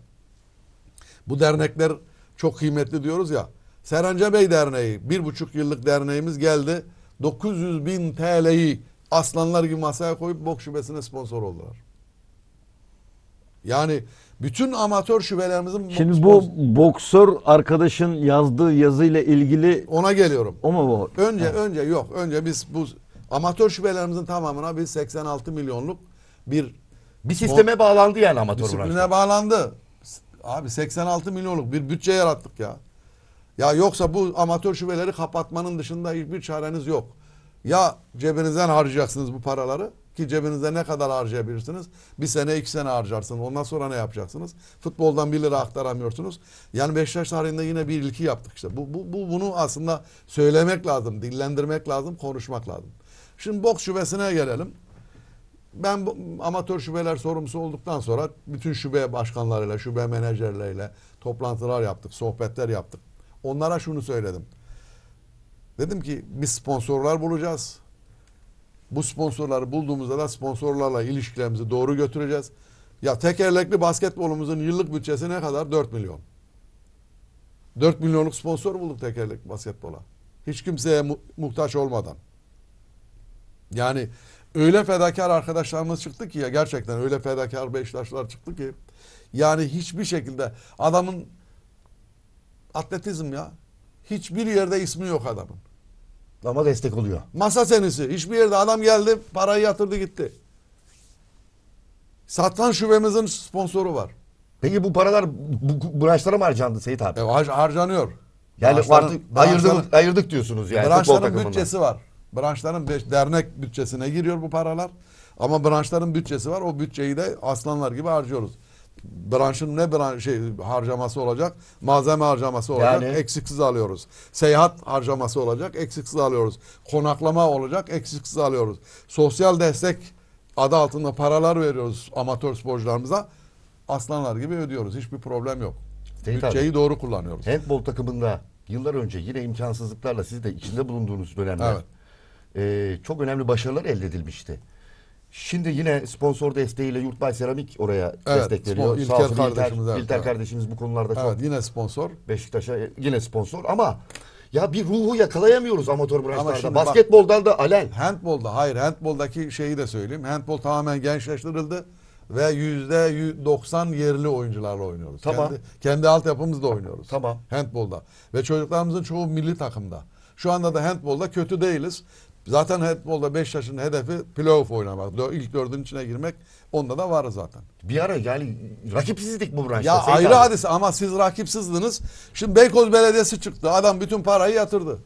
B: Bu dernekler çok kıymetli diyoruz ya. Seranca Bey Derneği bir buçuk yıllık derneğimiz geldi. 900 bin TL'yi aslanlar gibi masaya koyup bok şubesine sponsor oldular. Yani bütün amatör şubelerimizin Şimdi bu boksör arkadaşın yazdığı yazıyla ilgili ona geliyorum. O mu bu? Önce ha. önce yok. Önce biz bu amatör şubelerimizin tamamına biz 86 milyonluk bir bir sisteme bağlandı yani amatör Disipline bağlandı. Abi 86 milyonluk bir bütçe yarattık ya. Ya yoksa bu amatör şubeleri kapatmanın dışında hiçbir çareniz yok. Ya cebinizden harcayacaksınız bu paraları ki cebinizde ne kadar harcayabilirsiniz? Bir sene iki sene harcarsınız. Ondan sonra ne yapacaksınız? Futboldan bir lira aktaramıyorsunuz. Yani Beşiktaş tarihinde yine bir ilki yaptık işte. Bu, bu, bu, bunu aslında söylemek lazım, dillendirmek lazım, konuşmak lazım. Şimdi boks şubesine gelelim ben bu, amatör şubeler sorumlusu olduktan sonra bütün şube başkanlarıyla, şube menajerleriyle toplantılar yaptık, sohbetler yaptık. Onlara şunu söyledim. Dedim ki biz sponsorlar bulacağız. Bu sponsorları bulduğumuzda da sponsorlarla ilişkilerimizi doğru götüreceğiz. Ya tekerlekli basketbolumuzun yıllık bütçesi ne kadar? 4 milyon. 4 milyonluk sponsor bulduk tekerlekli basketbola. Hiç kimseye mu muhtaç olmadan. Yani Öyle fedakar arkadaşlarımız çıktı ki ya gerçekten öyle fedakar Beşiktaşlar çıktı ki. Yani hiçbir şekilde adamın atletizm ya. Hiçbir yerde ismi yok adamın.
A: Ama destek oluyor.
B: Masa senisi. Hiçbir yerde adam geldi parayı yatırdı gitti. Satranç şubemizin sponsoru var. Peki bu paralar bu, branşlara mı harcandı Seyit abi? E, har harcanıyor. Yani artık ayırdık, ayırdık diyorsunuz yani. Branşların bütçesi var. Branşların beş, dernek bütçesine giriyor bu paralar. Ama branşların bütçesi var. O bütçeyi de aslanlar gibi harcıyoruz. Branşın ne branş, şey, harcaması olacak? Malzeme harcaması olacak. Yani... Eksiksiz alıyoruz. Seyahat harcaması olacak. Eksiksiz alıyoruz. Konaklama olacak. Eksiksiz alıyoruz. Sosyal destek adı altında paralar veriyoruz amatör sporcularımıza. Aslanlar gibi ödüyoruz. Hiçbir problem yok. Seyit Bütçeyi abi, doğru kullanıyoruz. Handball takımında yıllar önce yine imkansızlıklarla
A: siz de içinde bulunduğunuz dönemler. Evet e, çok önemli başarılar elde edilmişti. Şimdi yine sponsor desteğiyle Yurtbay Seramik oraya evet, destek veriyor. İlker olsun, kardeşimiz, İlker, evet, İlker evet. kardeşimiz bu konularda evet, çok. yine sponsor. Beşiktaş'a yine sponsor ama ya bir ruhu
B: yakalayamıyoruz
A: amatör branşlarda.
B: Basketboldan da alel. Handbolda hayır handboldaki şeyi de söyleyeyim. Handbol tamamen gençleştirildi ve yüzde 90 yerli oyuncularla oynuyoruz. Tamam. Kendi, kendi altyapımızda oynuyoruz. Tamam. Handbolda. Ve çocuklarımızın çoğu milli takımda. Şu anda da handbolda kötü değiliz. Zaten handbolda 5 yaşın hedefi playoff oynamak. Dö- İlk dördün içine girmek. Onda da var zaten. Bir ara yani rakipsizlik bu branşta. Ya Seyit ayrı abi. hadise ama siz rakipsizdiniz. Şimdi Beykoz Belediyesi çıktı. Adam bütün parayı yatırdı.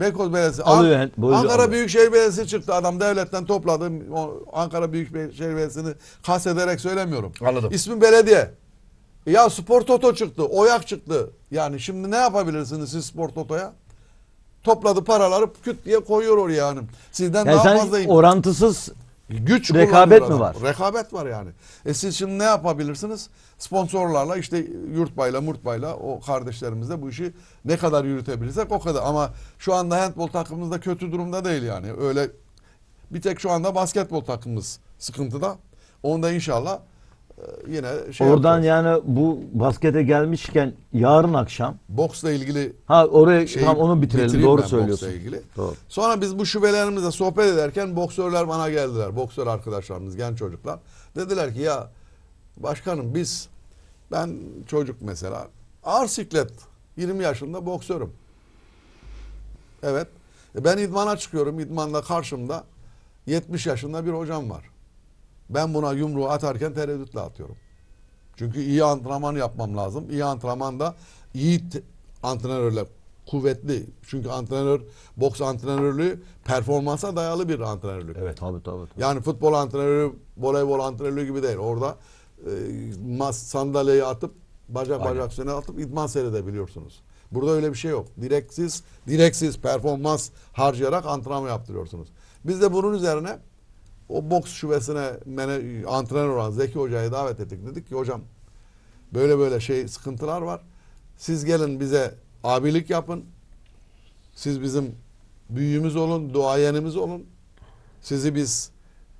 B: Beykoz Belediyesi. Alıyor yani, boyu Ankara alıyor. Büyükşehir Belediyesi çıktı. Adam devletten topladı. O Ankara Büyükşehir Belediyesi'ni kastederek söylemiyorum. Anladım. İsmi belediye. Ya Spor Toto çıktı. Oyak çıktı. Yani şimdi ne yapabilirsiniz siz Spor Toto'ya? topladı paraları küt diye koyuyor oraya hanım. Sizden yani daha fazlayım. Orantısız güç rekabet mi var? Rekabet var yani. E siz şimdi ne yapabilirsiniz? Sponsorlarla işte yurtbayla murtbayla o kardeşlerimizle bu işi ne kadar yürütebilirsek o kadar. Ama şu anda handbol takımımız da kötü durumda değil yani. Öyle bir tek şu anda basketbol takımımız sıkıntıda. Onu da inşallah ee, yine şey Oradan
C: yapacağız. yani bu baskete gelmişken yarın akşam
B: boksla ilgili Ha oraya şeyi tam onu bitirelim doğru ben söylüyorsun. Boksla ilgili. Doğru. Sonra biz bu şubelerimizle sohbet ederken boksörler bana geldiler. Boksör arkadaşlarımız, genç çocuklar. Dediler ki ya başkanım biz ben çocuk mesela ağır siklet 20 yaşında boksörüm. Evet. E, ben idmana çıkıyorum. İdmanda karşımda 70 yaşında bir hocam var. Ben buna yumruğu atarken tereddütle atıyorum. Çünkü iyi antrenman yapmam lazım. İyi antrenman da iyi antrenörle kuvvetli. Çünkü antrenör, boks antrenörlüğü performansa dayalı bir antrenörlük. Evet tabii tabii. tabii. Yani futbol antrenörü, voleybol antrenörlüğü gibi değil. Orada e, sandalyeyi atıp bacak bacak üstüne atıp idman seyredebiliyorsunuz. Burada öyle bir şey yok. Direksiz, direksiz performans harcayarak antrenman yaptırıyorsunuz. Biz de bunun üzerine o boks şubesine mene, antrenör olan Zeki Hoca'yı davet ettik. Dedik ki hocam böyle böyle şey sıkıntılar var. Siz gelin bize abilik yapın. Siz bizim büyüğümüz olun, duayenimiz olun. Sizi biz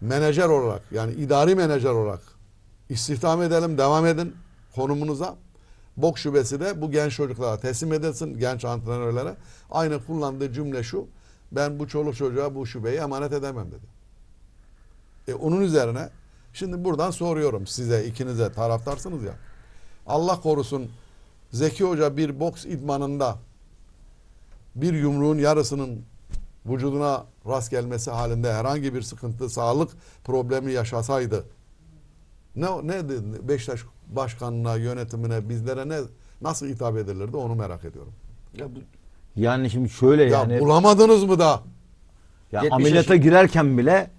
B: menajer olarak yani idari menajer olarak istihdam edelim, devam edin konumunuza. Bok şubesi de bu genç çocuklara teslim edilsin, genç antrenörlere. Aynı kullandığı cümle şu, ben bu çoluk çocuğa bu şubeyi emanet edemem dedi. E, onun üzerine şimdi buradan soruyorum size ikinize taraftarsınız ya. Allah korusun Zeki Hoca bir boks idmanında bir yumruğun yarısının vücuduna rast gelmesi halinde herhangi bir sıkıntı, sağlık problemi yaşasaydı ne ne Beşiktaş başkanına, yönetimine, bizlere ne nasıl hitap edilirdi onu merak ediyorum. Ya bu
C: yani şimdi şöyle ya yani bulamadınız mı da? Ya ameliyata yaşında. girerken bile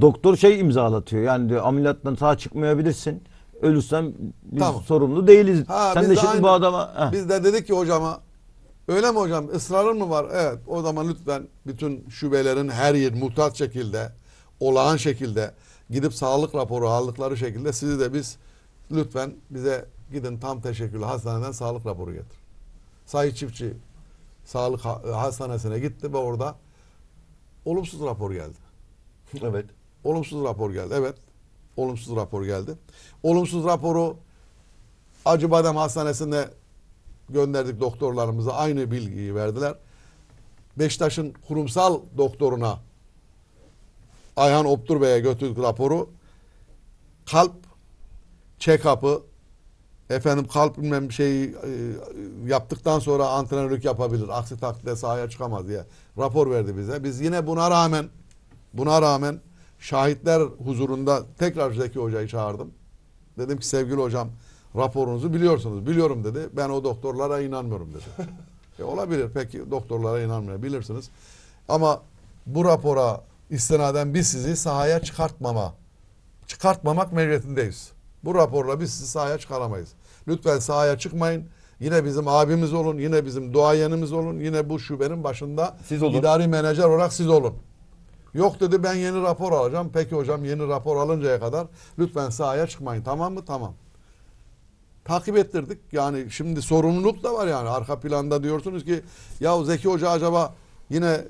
C: doktor şey imzalatıyor. Yani diyor, ameliyattan sağ çıkmayabilirsin. Ölürsen biz Tamam. sorumlu değiliz. Ha, Sen de de şimdi aynı- bu adama... Heh. Biz
B: de dedik ki hocama öyle mi hocam ısrarın mı var? Evet o zaman lütfen bütün şubelerin her yer muhtaç şekilde olağan şekilde gidip sağlık raporu aldıkları şekilde sizi de biz lütfen bize gidin tam teşekkürle hastaneden sağlık raporu getir. Sayı Çiftçi sağlık hastanesine gitti ve orada olumsuz rapor geldi. Evet. Olumsuz rapor geldi. Evet. Olumsuz rapor geldi. Olumsuz raporu Acıbadem hastanesinde gönderdik doktorlarımıza. Aynı bilgiyi verdiler. Beşiktaş'ın kurumsal doktoruna Ayhan Optur Bey'e götürdük raporu. Kalp check-up'ı efendim kalp bilmem bir şeyi e, yaptıktan sonra antrenörlük yapabilir. Aksi takdirde sahaya çıkamaz diye rapor verdi bize. Biz yine buna rağmen buna rağmen şahitler huzurunda tekrar Zeki Hoca'yı çağırdım. Dedim ki sevgili hocam raporunuzu biliyorsunuz. Biliyorum dedi. Ben o doktorlara inanmıyorum dedi. e, olabilir peki doktorlara inanmayabilirsiniz. Ama bu rapora istinaden biz sizi sahaya çıkartmama çıkartmamak mecburiyetindeyiz. Bu raporla biz sizi sahaya çıkaramayız. Lütfen sahaya çıkmayın. Yine bizim abimiz olun, yine bizim duayenimiz olun, yine bu şubenin başında siz olun. idari menajer olarak siz olun. Yok dedi ben yeni rapor alacağım. Peki hocam yeni rapor alıncaya kadar lütfen sahaya çıkmayın. Tamam mı? Tamam. Takip ettirdik. Yani şimdi sorumluluk da var yani. Arka planda diyorsunuz ki ya Zeki Hoca acaba yine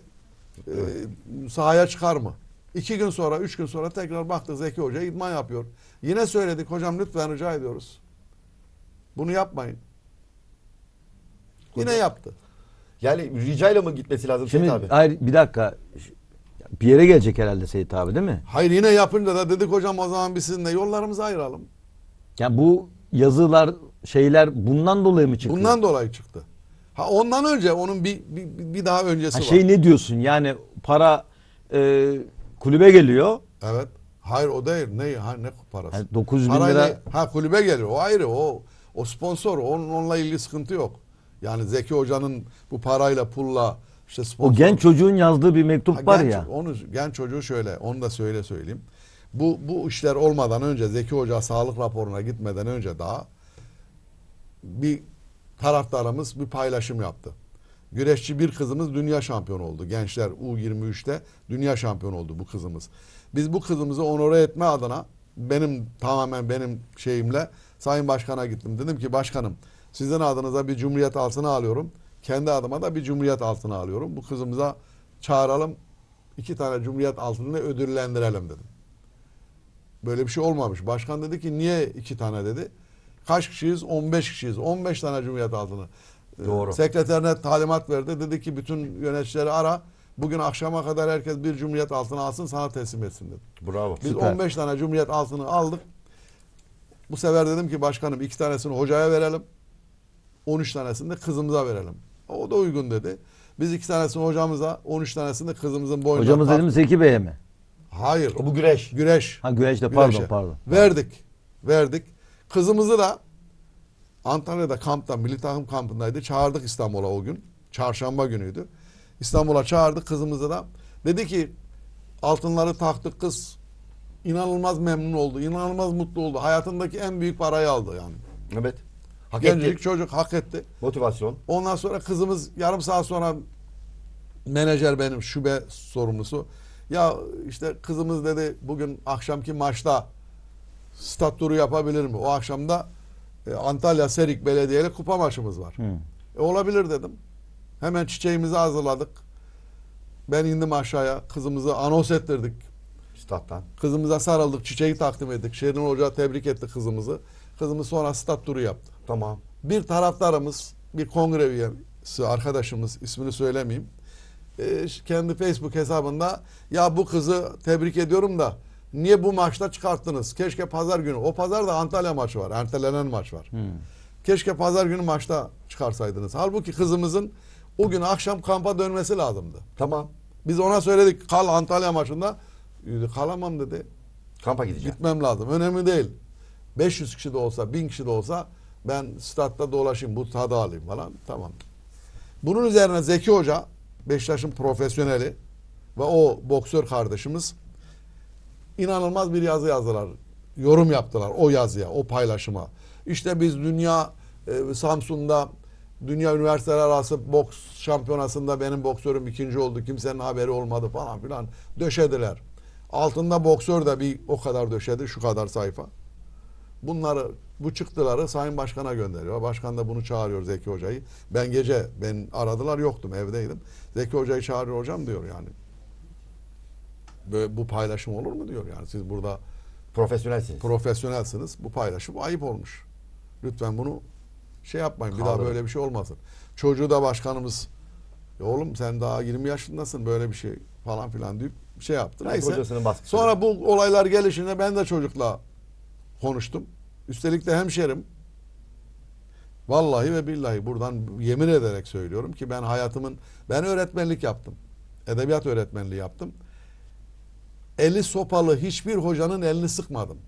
B: evet. e, sahaya çıkar mı? İki gün sonra, üç gün sonra tekrar baktık Zeki Hoca idman yapıyor. Yine söyledik hocam lütfen rica ediyoruz. Bunu yapmayın. Hoca, yine yaptı. Yani ricayla mı gitmesi lazım Şimdi, abi? Hayır bir dakika. Bir yere gelecek herhalde Seyit abi değil mi? Hayır yine yapınca da dedik hocam o zaman biz sizinle yollarımızı ayıralım. Ya bu yazılar şeyler bundan dolayı mı çıktı? Bundan dolayı çıktı. Ha ondan önce onun bir bir, bir daha öncesi ha, var. Şey
C: ne diyorsun yani para e, kulübe geliyor.
B: Evet. Hayır o değil. Ne, ha, ne
A: parası? Yani 900 bin Parayla, lira.
B: Ha kulübe geliyor. O ayrı. O, o sponsor. Onun, onunla ilgili sıkıntı yok. Yani Zeki Hoca'nın bu parayla pulla işte O genç
C: çocuğun yazdığı bir mektup ha, var genç, ya.
B: Onu genç çocuğu şöyle onu da söyle söyleyeyim. Bu bu işler olmadan önce Zeki Hoca sağlık raporuna gitmeden önce daha bir taraftarımız bir paylaşım yaptı. Güreşçi bir kızımız dünya şampiyonu oldu. Gençler U23'te dünya şampiyonu oldu bu kızımız. Biz bu kızımızı onore etme adına benim tamamen benim şeyimle Sayın Başkan'a gittim. Dedim ki başkanım sizin adınıza bir Cumhuriyet alsını alıyorum kendi adıma da bir cumhuriyet altını alıyorum. Bu kızımıza çağıralım iki tane cumhuriyet altını ödüllendirelim dedim. Böyle bir şey olmamış. Başkan dedi ki niye iki tane dedi. Kaç kişiyiz? 15 kişiyiz. 15 tane cumhuriyet altını. Ee, Doğru. Sekreterine talimat verdi. Dedi ki bütün yöneticileri ara. Bugün akşama kadar herkes bir cumhuriyet altını alsın sana teslim etsin dedi.
A: Bravo. Biz süper. 15
B: tane cumhuriyet altını aldık. Bu sefer dedim ki başkanım iki tanesini hocaya verelim. 13 tanesini de kızımıza verelim. O da uygun dedi. Biz iki tanesini hocamıza, 13 tanesini de kızımızın boynuna. Hocamız par- dedim
C: Zeki Bey'e mi?
B: Hayır. O bu güreş. Güreş. Ha güreşle pardon Güreşe. pardon. Verdik. Verdik. Kızımızı da Antalya'da kampta, milli takım kampındaydı. Çağırdık İstanbul'a o gün. Çarşamba günüydü. İstanbul'a çağırdık kızımızı da. Dedi ki altınları taktık kız İnanılmaz memnun oldu. inanılmaz mutlu oldu. Hayatındaki en büyük parayı aldı yani. Evet. Hak Gencecik etti. çocuk hak etti. Motivasyon. Ondan sonra kızımız yarım saat sonra menajer benim şube sorumlusu. Ya işte kızımız dedi bugün akşamki maçta stat turu yapabilir mi? O akşamda e, Antalya Serik Belediye'li kupa maçımız var. Hmm. E, olabilir dedim. Hemen çiçeğimizi hazırladık. Ben indim aşağıya. Kızımızı anons ettirdik. Stat'tan. Kızımıza sarıldık. Çiçeği takdim ettik. Şerin Hoca tebrik etti kızımızı. Kızımız sonra stat turu yaptı. Tamam. Bir taraftarımız, bir kongre üyesi arkadaşımız ismini söylemeyeyim. E, kendi Facebook hesabında ya bu kızı tebrik ediyorum da niye bu maçta çıkarttınız? Keşke pazar günü. O pazar da Antalya maçı var. Ertelenen maç var. Hmm. Keşke pazar günü maçta çıkarsaydınız. Halbuki kızımızın o gün akşam kampa dönmesi lazımdı. Tamam. Biz ona söyledik kal Antalya maçında. Kalamam dedi. Kampa gideceğim. Gitmem lazım. Önemli değil. 500 kişi de olsa, 1000 kişi de olsa ben statta dolaşayım bu tadı alayım falan. Tamam. Bunun üzerine Zeki Hoca Beşiktaş'ın profesyoneli ve o boksör kardeşimiz inanılmaz bir yazı yazdılar. Yorum yaptılar o yazıya, o paylaşıma. İşte biz dünya e, Samsun'da dünya üniversiteler arası boks şampiyonasında benim boksörüm ikinci oldu. Kimsenin haberi olmadı falan filan. Döşediler. Altında boksör de bir o kadar döşedi şu kadar sayfa. Bunları bu çıktıları Sayın Başkan'a gönderiyor. Başkan da bunu çağırıyor Zeki Hoca'yı. Ben gece ben aradılar yoktum evdeydim. Zeki Hoca'yı çağırıyor hocam diyor yani. Böyle, bu paylaşım olur mu diyor yani siz burada profesyonelsiniz. Profesyonelsiniz. Bu paylaşım ayıp olmuş. Lütfen bunu şey yapmayın. Kaldırın. Bir daha böyle bir şey olmasın. Çocuğu da başkanımız oğlum sen daha 20 yaşındasın böyle bir şey falan filan deyip şey yaptı. Neyse. Sonra bu olaylar gelişinde ben de çocukla konuştum. Üstelik de hemşerim. Vallahi ve billahi buradan yemin ederek söylüyorum ki ben hayatımın ben öğretmenlik yaptım. Edebiyat öğretmenliği yaptım. Eli sopalı hiçbir hocanın elini sıkmadım.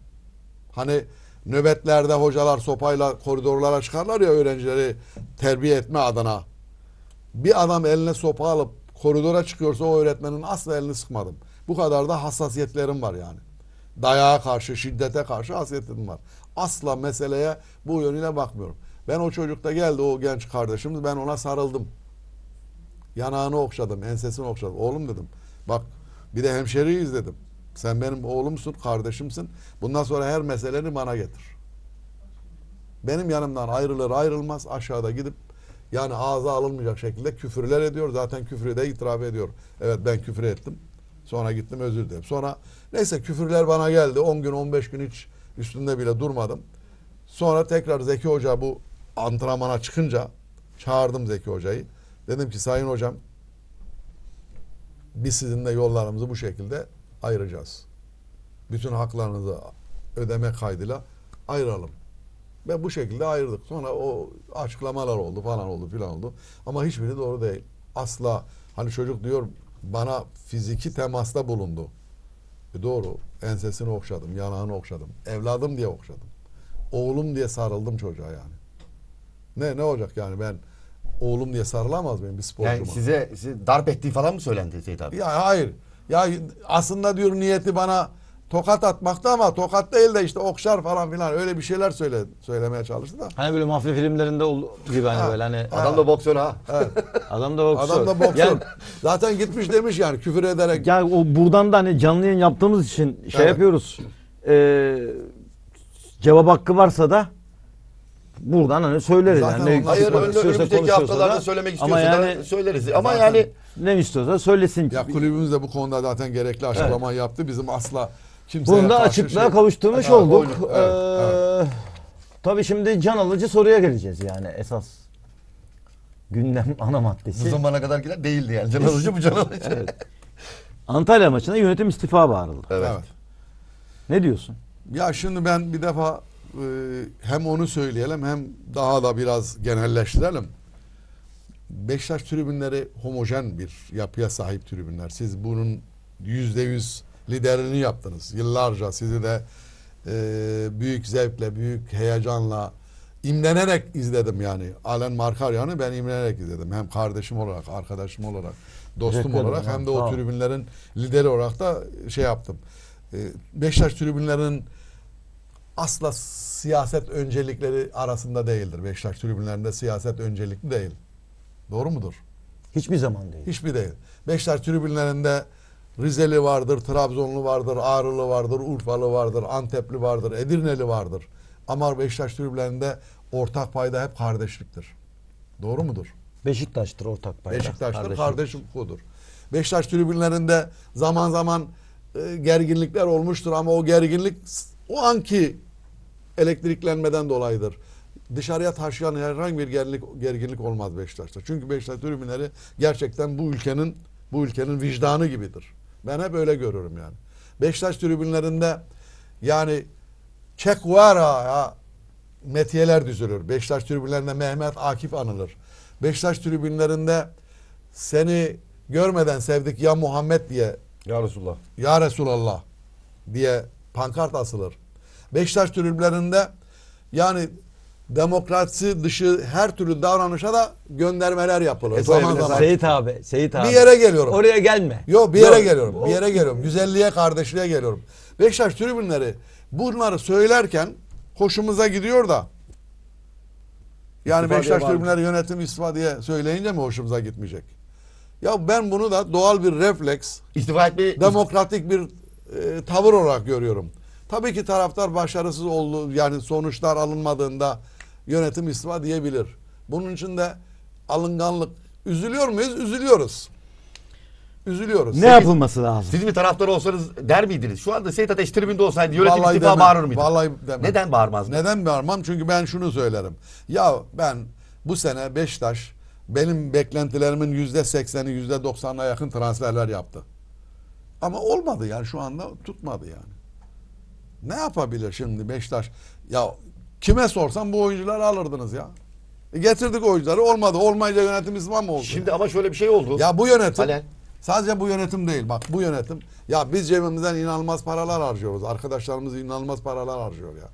B: Hani nöbetlerde hocalar sopayla koridorlara çıkarlar ya öğrencileri terbiye etme adına. Bir adam eline sopa alıp koridora çıkıyorsa o öğretmenin asla elini sıkmadım. Bu kadar da hassasiyetlerim var yani dayağa karşı, şiddete karşı hasretim var. Asla meseleye bu yönüyle bakmıyorum. Ben o çocukta geldi o genç kardeşimiz ben ona sarıldım. Yanağını okşadım, ensesini okşadım. Oğlum dedim. Bak bir de hemşeriyiz dedim. Sen benim oğlumsun, kardeşimsin. Bundan sonra her meseleni bana getir. Benim yanımdan ayrılır ayrılmaz aşağıda gidip yani ağza alınmayacak şekilde küfürler ediyor. Zaten küfrü de itiraf ediyor. Evet ben küfür ettim. Sonra gittim özür dilerim. Sonra Neyse küfürler bana geldi. 10 gün 15 gün hiç üstünde bile durmadım. Sonra tekrar Zeki Hoca bu antrenmana çıkınca çağırdım Zeki Hoca'yı. Dedim ki Sayın Hocam biz sizinle yollarımızı bu şekilde ayıracağız. Bütün haklarınızı ödeme kaydıyla ayıralım. Ve bu şekilde ayırdık. Sonra o açıklamalar oldu falan oldu filan oldu. Ama hiçbiri doğru değil. Asla hani çocuk diyor bana fiziki temasta bulundu. E doğru. Ensesini okşadım, yanağını okşadım. Evladım diye okşadım. Oğlum diye sarıldım çocuğa yani. Ne ne olacak yani ben oğlum diye sarılamaz mıyım bir sporcuma? Yani size,
A: size darp ettiği
B: falan mı söylendi Seyit abi? Ya hayır. Ya aslında diyor niyeti bana tokat atmaktı ama tokat değil de işte okşar falan filan öyle bir şeyler söyle, söylemeye çalıştı da.
C: Hani böyle mafya filmlerinde ol, gibi hani ha, böyle hani. Adam da boksör ha. Evet. Adam da boksör. Adam da boksör. Yani, Zaten gitmiş demiş yani küfür ederek. Ya o buradan da hani canlı yayın yaptığımız için şey evet. yapıyoruz. E, cevap hakkı varsa da buradan hani söyleriz. Zaten yani. Hayır önlü, önümüzdeki haftalarda da, söylemek istiyorsa
B: ama da söyleriz. Ama yani ne istiyorsa söylesin. Ya kulübümüz de bu konuda zaten gerekli açıklama evet. yaptı. Bizim asla Kimseye Bunu da açıklığa şey... kavuşturmuş ha, olduk. Oyunu,
C: evet, ee, evet. Tabii şimdi can alıcı soruya geleceğiz yani esas gündem ana maddesi. Bu zamana
A: kadar giden
B: değildi yani can alıcı bu can alıcı. evet.
C: Antalya maçına yönetim istifa bağırıldı. Evet. Ne diyorsun?
B: Ya şimdi ben bir defa e, hem onu söyleyelim hem daha da biraz genelleştirelim. Beşiktaş tribünleri homojen bir yapıya sahip tribünler. Siz bunun yüzde yüz liderini yaptınız. Yıllarca sizi de e, büyük zevkle, büyük heyecanla imlenerek izledim yani. Alen Markaryan'ı ben imlenerek izledim. Hem kardeşim olarak, arkadaşım olarak, dostum Teşekkür olarak hem de o tribünlerin lideri olarak da şey yaptım. E, Beşiktaş tribünlerinin asla siyaset öncelikleri arasında değildir. Beşiktaş tribünlerinde siyaset öncelikli değil. Doğru mudur? Hiçbir zaman değil. Hiçbir değil. Beşiktaş tribünlerinde Rizeli vardır, Trabzonlu vardır, Ağrılı vardır, Urfalı vardır, Antepli vardır, Edirneli vardır. Ama Beşiktaş tribülerinde ortak payda hep kardeşliktir. Doğru mudur? Beşiktaş'tır ortak payda. Beşiktaş'tır, kardeşlik hukukudur. Beşiktaş tribünlerinde zaman zaman e, gerginlikler olmuştur ama o gerginlik o anki elektriklenmeden dolayıdır. Dışarıya taşıyan herhangi bir gerginlik, gerginlik olmaz Beşiktaş'ta. Çünkü Beşiktaş tribünleri gerçekten bu ülkenin bu ülkenin vicdanı gibidir. Ben hep öyle görürüm yani. Beşiktaş tribünlerinde yani Çekvara metiyeler düzülür. Beşiktaş tribünlerinde Mehmet Akif anılır. Beşiktaş tribünlerinde seni görmeden sevdik ya Muhammed diye ya Resulullah. Ya Resulallah diye pankart asılır. Beşiktaş tribünlerinde yani demokrasi dışı her türlü davranışa da göndermeler yapılır. E, zaman zaman. Seyit
C: abi, Seyit abi. Bir yere geliyorum. Oraya gelme. Yok bir yere Yok. geliyorum. O... Bir yere
B: geliyorum. Güzelliğe, kardeşliğe geliyorum. Beşiktaş tribünleri bunları söylerken hoşumuza gidiyor da
A: yani istifa Beşiktaş tribünleri
B: yönetimi istifa diye söyleyince mi hoşumuza gitmeyecek? Ya ben bunu da doğal bir refleks, istifa etmeyi, demokratik bir e, tavır olarak görüyorum. Tabii ki taraftar başarısız oldu yani sonuçlar alınmadığında yönetim istifa diyebilir. Bunun için de alınganlık. Üzülüyor muyuz? Üzülüyoruz. Üzülüyoruz. Ne Senin, yapılması lazım? Siz bir taraftar olsanız der miydiniz? Şu anda Seyit Ateş tribünde olsaydı yönetim vallahi istifa demem, bağırır mıydı? Vallahi demem. Neden bağırmaz? Neden bağırmam? Çünkü ben şunu söylerim. Ya ben bu sene Beşiktaş benim beklentilerimin yüzde sekseni yüzde doksanına yakın transferler yaptı. Ama olmadı yani şu anda tutmadı yani. Ne yapabilir şimdi Beşiktaş? Ya Kime sorsam bu oyuncuları alırdınız ya. E getirdik oyuncuları olmadı. Olmayınca yönetim var mı oldu? Şimdi ama şöyle bir şey oldu. Ya bu yönetim Halen. sadece bu yönetim değil. Bak bu yönetim ya biz cebimizden inanılmaz paralar harcıyoruz. Arkadaşlarımız inanılmaz paralar harcıyor ya.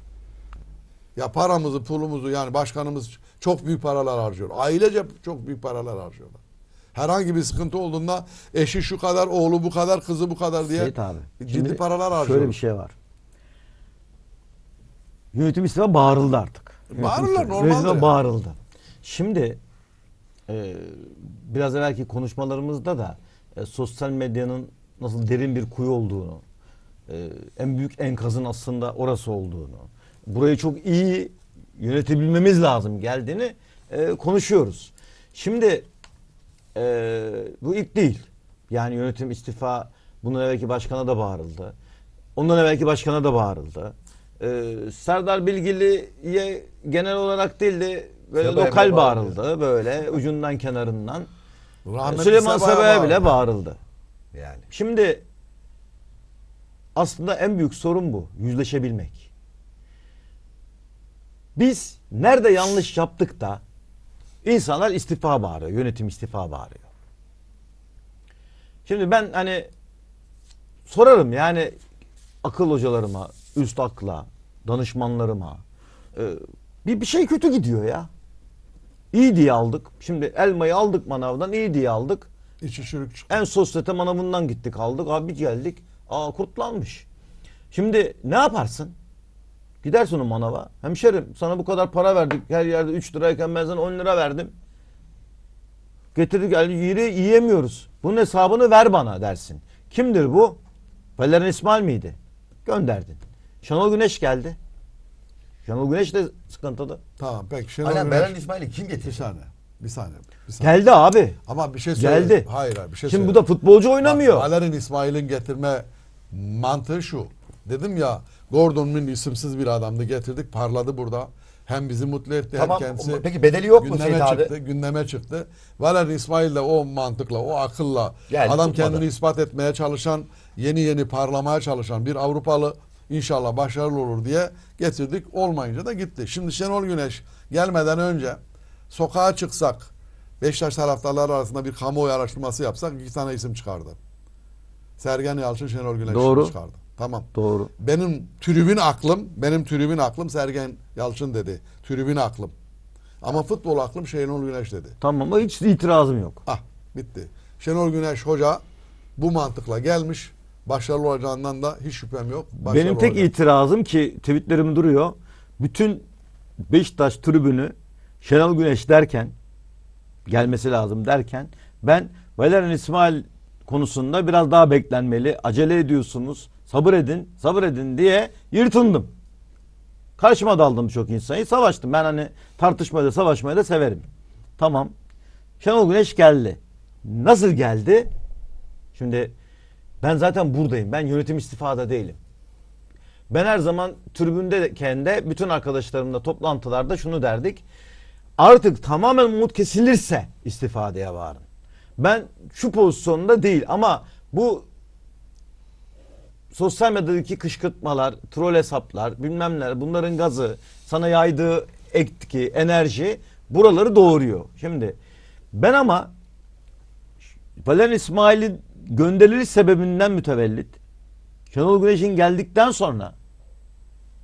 B: Ya paramızı, pulumuzu yani başkanımız çok büyük paralar harcıyor. Ailece çok büyük paralar harcıyorlar. Herhangi bir sıkıntı olduğunda eşi şu kadar, oğlu bu kadar, kızı bu kadar diye abi, ciddi paralar harcıyor. Şöyle bir şey
C: var. Yönetim istifa bağırıldı artık. Bağırırlar normalde. yani. Yönetim bağırıldı. Şimdi e, biraz evvelki konuşmalarımızda da e, sosyal medyanın nasıl derin bir kuyu olduğunu, e, en büyük enkazın aslında orası olduğunu, burayı çok iyi yönetebilmemiz lazım geldiğini e, konuşuyoruz. Şimdi e, bu ilk değil. Yani yönetim istifa bundan evvelki başkana da bağırıldı. Ondan evvelki başkana da bağırıldı. Ee, Serdar Bilgili'ye genel olarak değil de böyle Sabah'a lokal bağırıyor. bağırıldı böyle ucundan kenarından. Rahmetli ee, Süleyman Sabah'a Sabah'a bile bağırıldı. Yani. Şimdi aslında en büyük sorun bu. Yüzleşebilmek. Biz nerede yanlış yaptık da insanlar istifa bağırıyor. Yönetim istifa bağırıyor. Şimdi ben hani sorarım yani akıl hocalarıma, üst akla, danışmanlarıma. Ee, bir, bir şey kötü gidiyor ya. İyi diye aldık. Şimdi elmayı aldık manavdan iyi diye aldık. İçi çürük çıktı. En sosyete manavından gittik aldık. Abi geldik. Aa kurtlanmış. Şimdi ne yaparsın? Gidersin o manava. Hemşerim sana bu kadar para verdik. Her yerde 3 lirayken ben sana 10 lira verdim. getirdi geldi yeri yiyemiyoruz. Bunun hesabını ver bana dersin. Kimdir bu? Pelerin İsmail miydi? Gönderdin. Şenol Güneş geldi. Şenol Güneş de sıkıntıda. Tamam
B: peki. Şenol Aynen Güneş... Beren İsmail'i kim getirdi? Bir saniye. Bir saniye. Bir saniye. Geldi abi. Ama bir şey söyle. Geldi. Hayır abi bir şey Şimdi söyle. bu da futbolcu oynamıyor. Bak, Beren İsmail'in getirme mantığı şu. Dedim ya Gordon Min isimsiz bir adamdı getirdik parladı burada. Hem bizi mutlu etti tamam. hem kendisi. Peki bedeli yok mu Seyit abi? Çıktı, gündeme çıktı. Valer İsmail de o mantıkla, o akılla Geldi, adam tutmadı. kendini ispat etmeye çalışan, yeni yeni parlamaya çalışan bir Avrupalı İnşallah başarılı olur diye getirdik. Olmayınca da gitti. Şimdi Şenol Güneş gelmeden önce sokağa çıksak Beşiktaş taraftarları arasında bir kamuoyu araştırması yapsak iki tane isim çıkardı. Sergen Yalçın, Şenol Güneş Doğru. çıkardı. Tamam. Doğru. Benim tribün aklım, benim tribün aklım Sergen Yalçın dedi. Tribün aklım. Ama futbol aklım Şenol Güneş dedi. Tamam hiç itirazım yok. Ah bitti. Şenol Güneş hoca bu mantıkla gelmiş başarılı olacağından da hiç şüphem yok. Başarılı Benim tek
C: olacak. itirazım ki tweetlerim duruyor. Bütün Beşiktaş tribünü Şenol Güneş derken gelmesi lazım derken ben Valerian İsmail konusunda biraz daha beklenmeli. Acele ediyorsunuz. Sabır edin, sabır edin diye yırtındım. Karşıma daldım çok insanı. Savaştım. Ben hani tartışmayı da savaşmayı da severim. Tamam. Şenol Güneş geldi. Nasıl geldi? Şimdi ben zaten buradayım. Ben yönetim istifada değilim. Ben her zaman tribündeyken kendi bütün arkadaşlarımla toplantılarda şunu derdik. Artık tamamen umut kesilirse istifadeye varın. Ben şu pozisyonda değil ama bu sosyal medyadaki kışkırtmalar, troll hesaplar, bilmem neler bunların gazı, sana yaydığı etki, enerji buraları doğuruyor. Şimdi ben ama Balen İsmail'in gönderiliş sebebinden mütevellit. Şenol Güneş'in geldikten sonra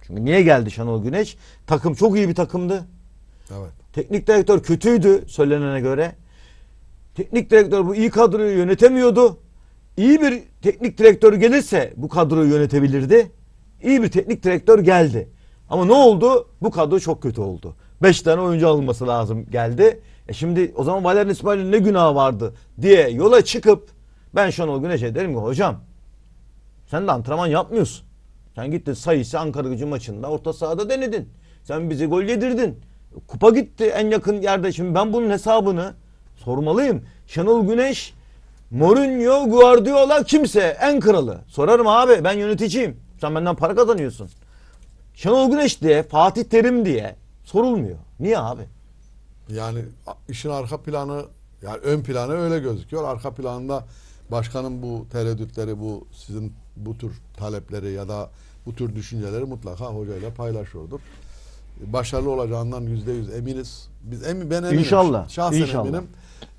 C: çünkü niye geldi Şenol Güneş? Takım çok iyi bir takımdı. Evet. Teknik direktör kötüydü söylenene göre. Teknik direktör bu iyi kadroyu yönetemiyordu. İyi bir teknik direktör gelirse bu kadroyu yönetebilirdi. İyi bir teknik direktör geldi. Ama ne oldu? Bu kadro çok kötü oldu. Beş tane oyuncu alınması lazım geldi. E şimdi o zaman Valerian İsmail'in ne günahı vardı diye yola çıkıp ben Şenol Güneş'e derim ki hocam sen de antrenman yapmıyorsun. Sen gittin sayısı Ankara gücü maçında orta sahada denedin. Sen bizi gol yedirdin. Kupa gitti en yakın yerde. Şimdi ben bunun hesabını sormalıyım. Şenol Güneş, Mourinho, Guardiola kimse en kralı. Sorarım abi ben yöneticiyim.
B: Sen benden para kazanıyorsun. Şenol Güneş diye, Fatih Terim diye sorulmuyor. Niye abi? Yani işin arka planı yani ön planı öyle gözüküyor. Arka planında başkanın bu tereddütleri, bu sizin bu tür talepleri ya da bu tür düşünceleri mutlaka hocayla paylaşıyordur. Başarılı olacağından yüzde yüz eminiz. Biz emin, ben eminim. İnşallah. Şahsen İnşallah. eminim.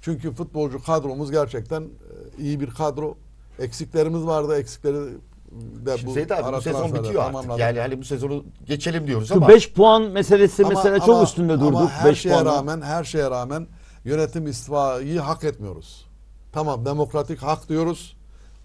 B: Çünkü futbolcu kadromuz gerçekten e, iyi bir kadro. Eksiklerimiz vardı. Eksikleri de bu, Seyit abi, bu sezon bitiyor artık. Tamamladım. Yani bu sezonu geçelim diyoruz Şu ama. 5
C: puan meselesi ama, mesela ama, çok üstünde durduk. Ama her şeye puanla.
B: rağmen her şeye rağmen yönetim istifayı hak etmiyoruz. Tamam demokratik hak diyoruz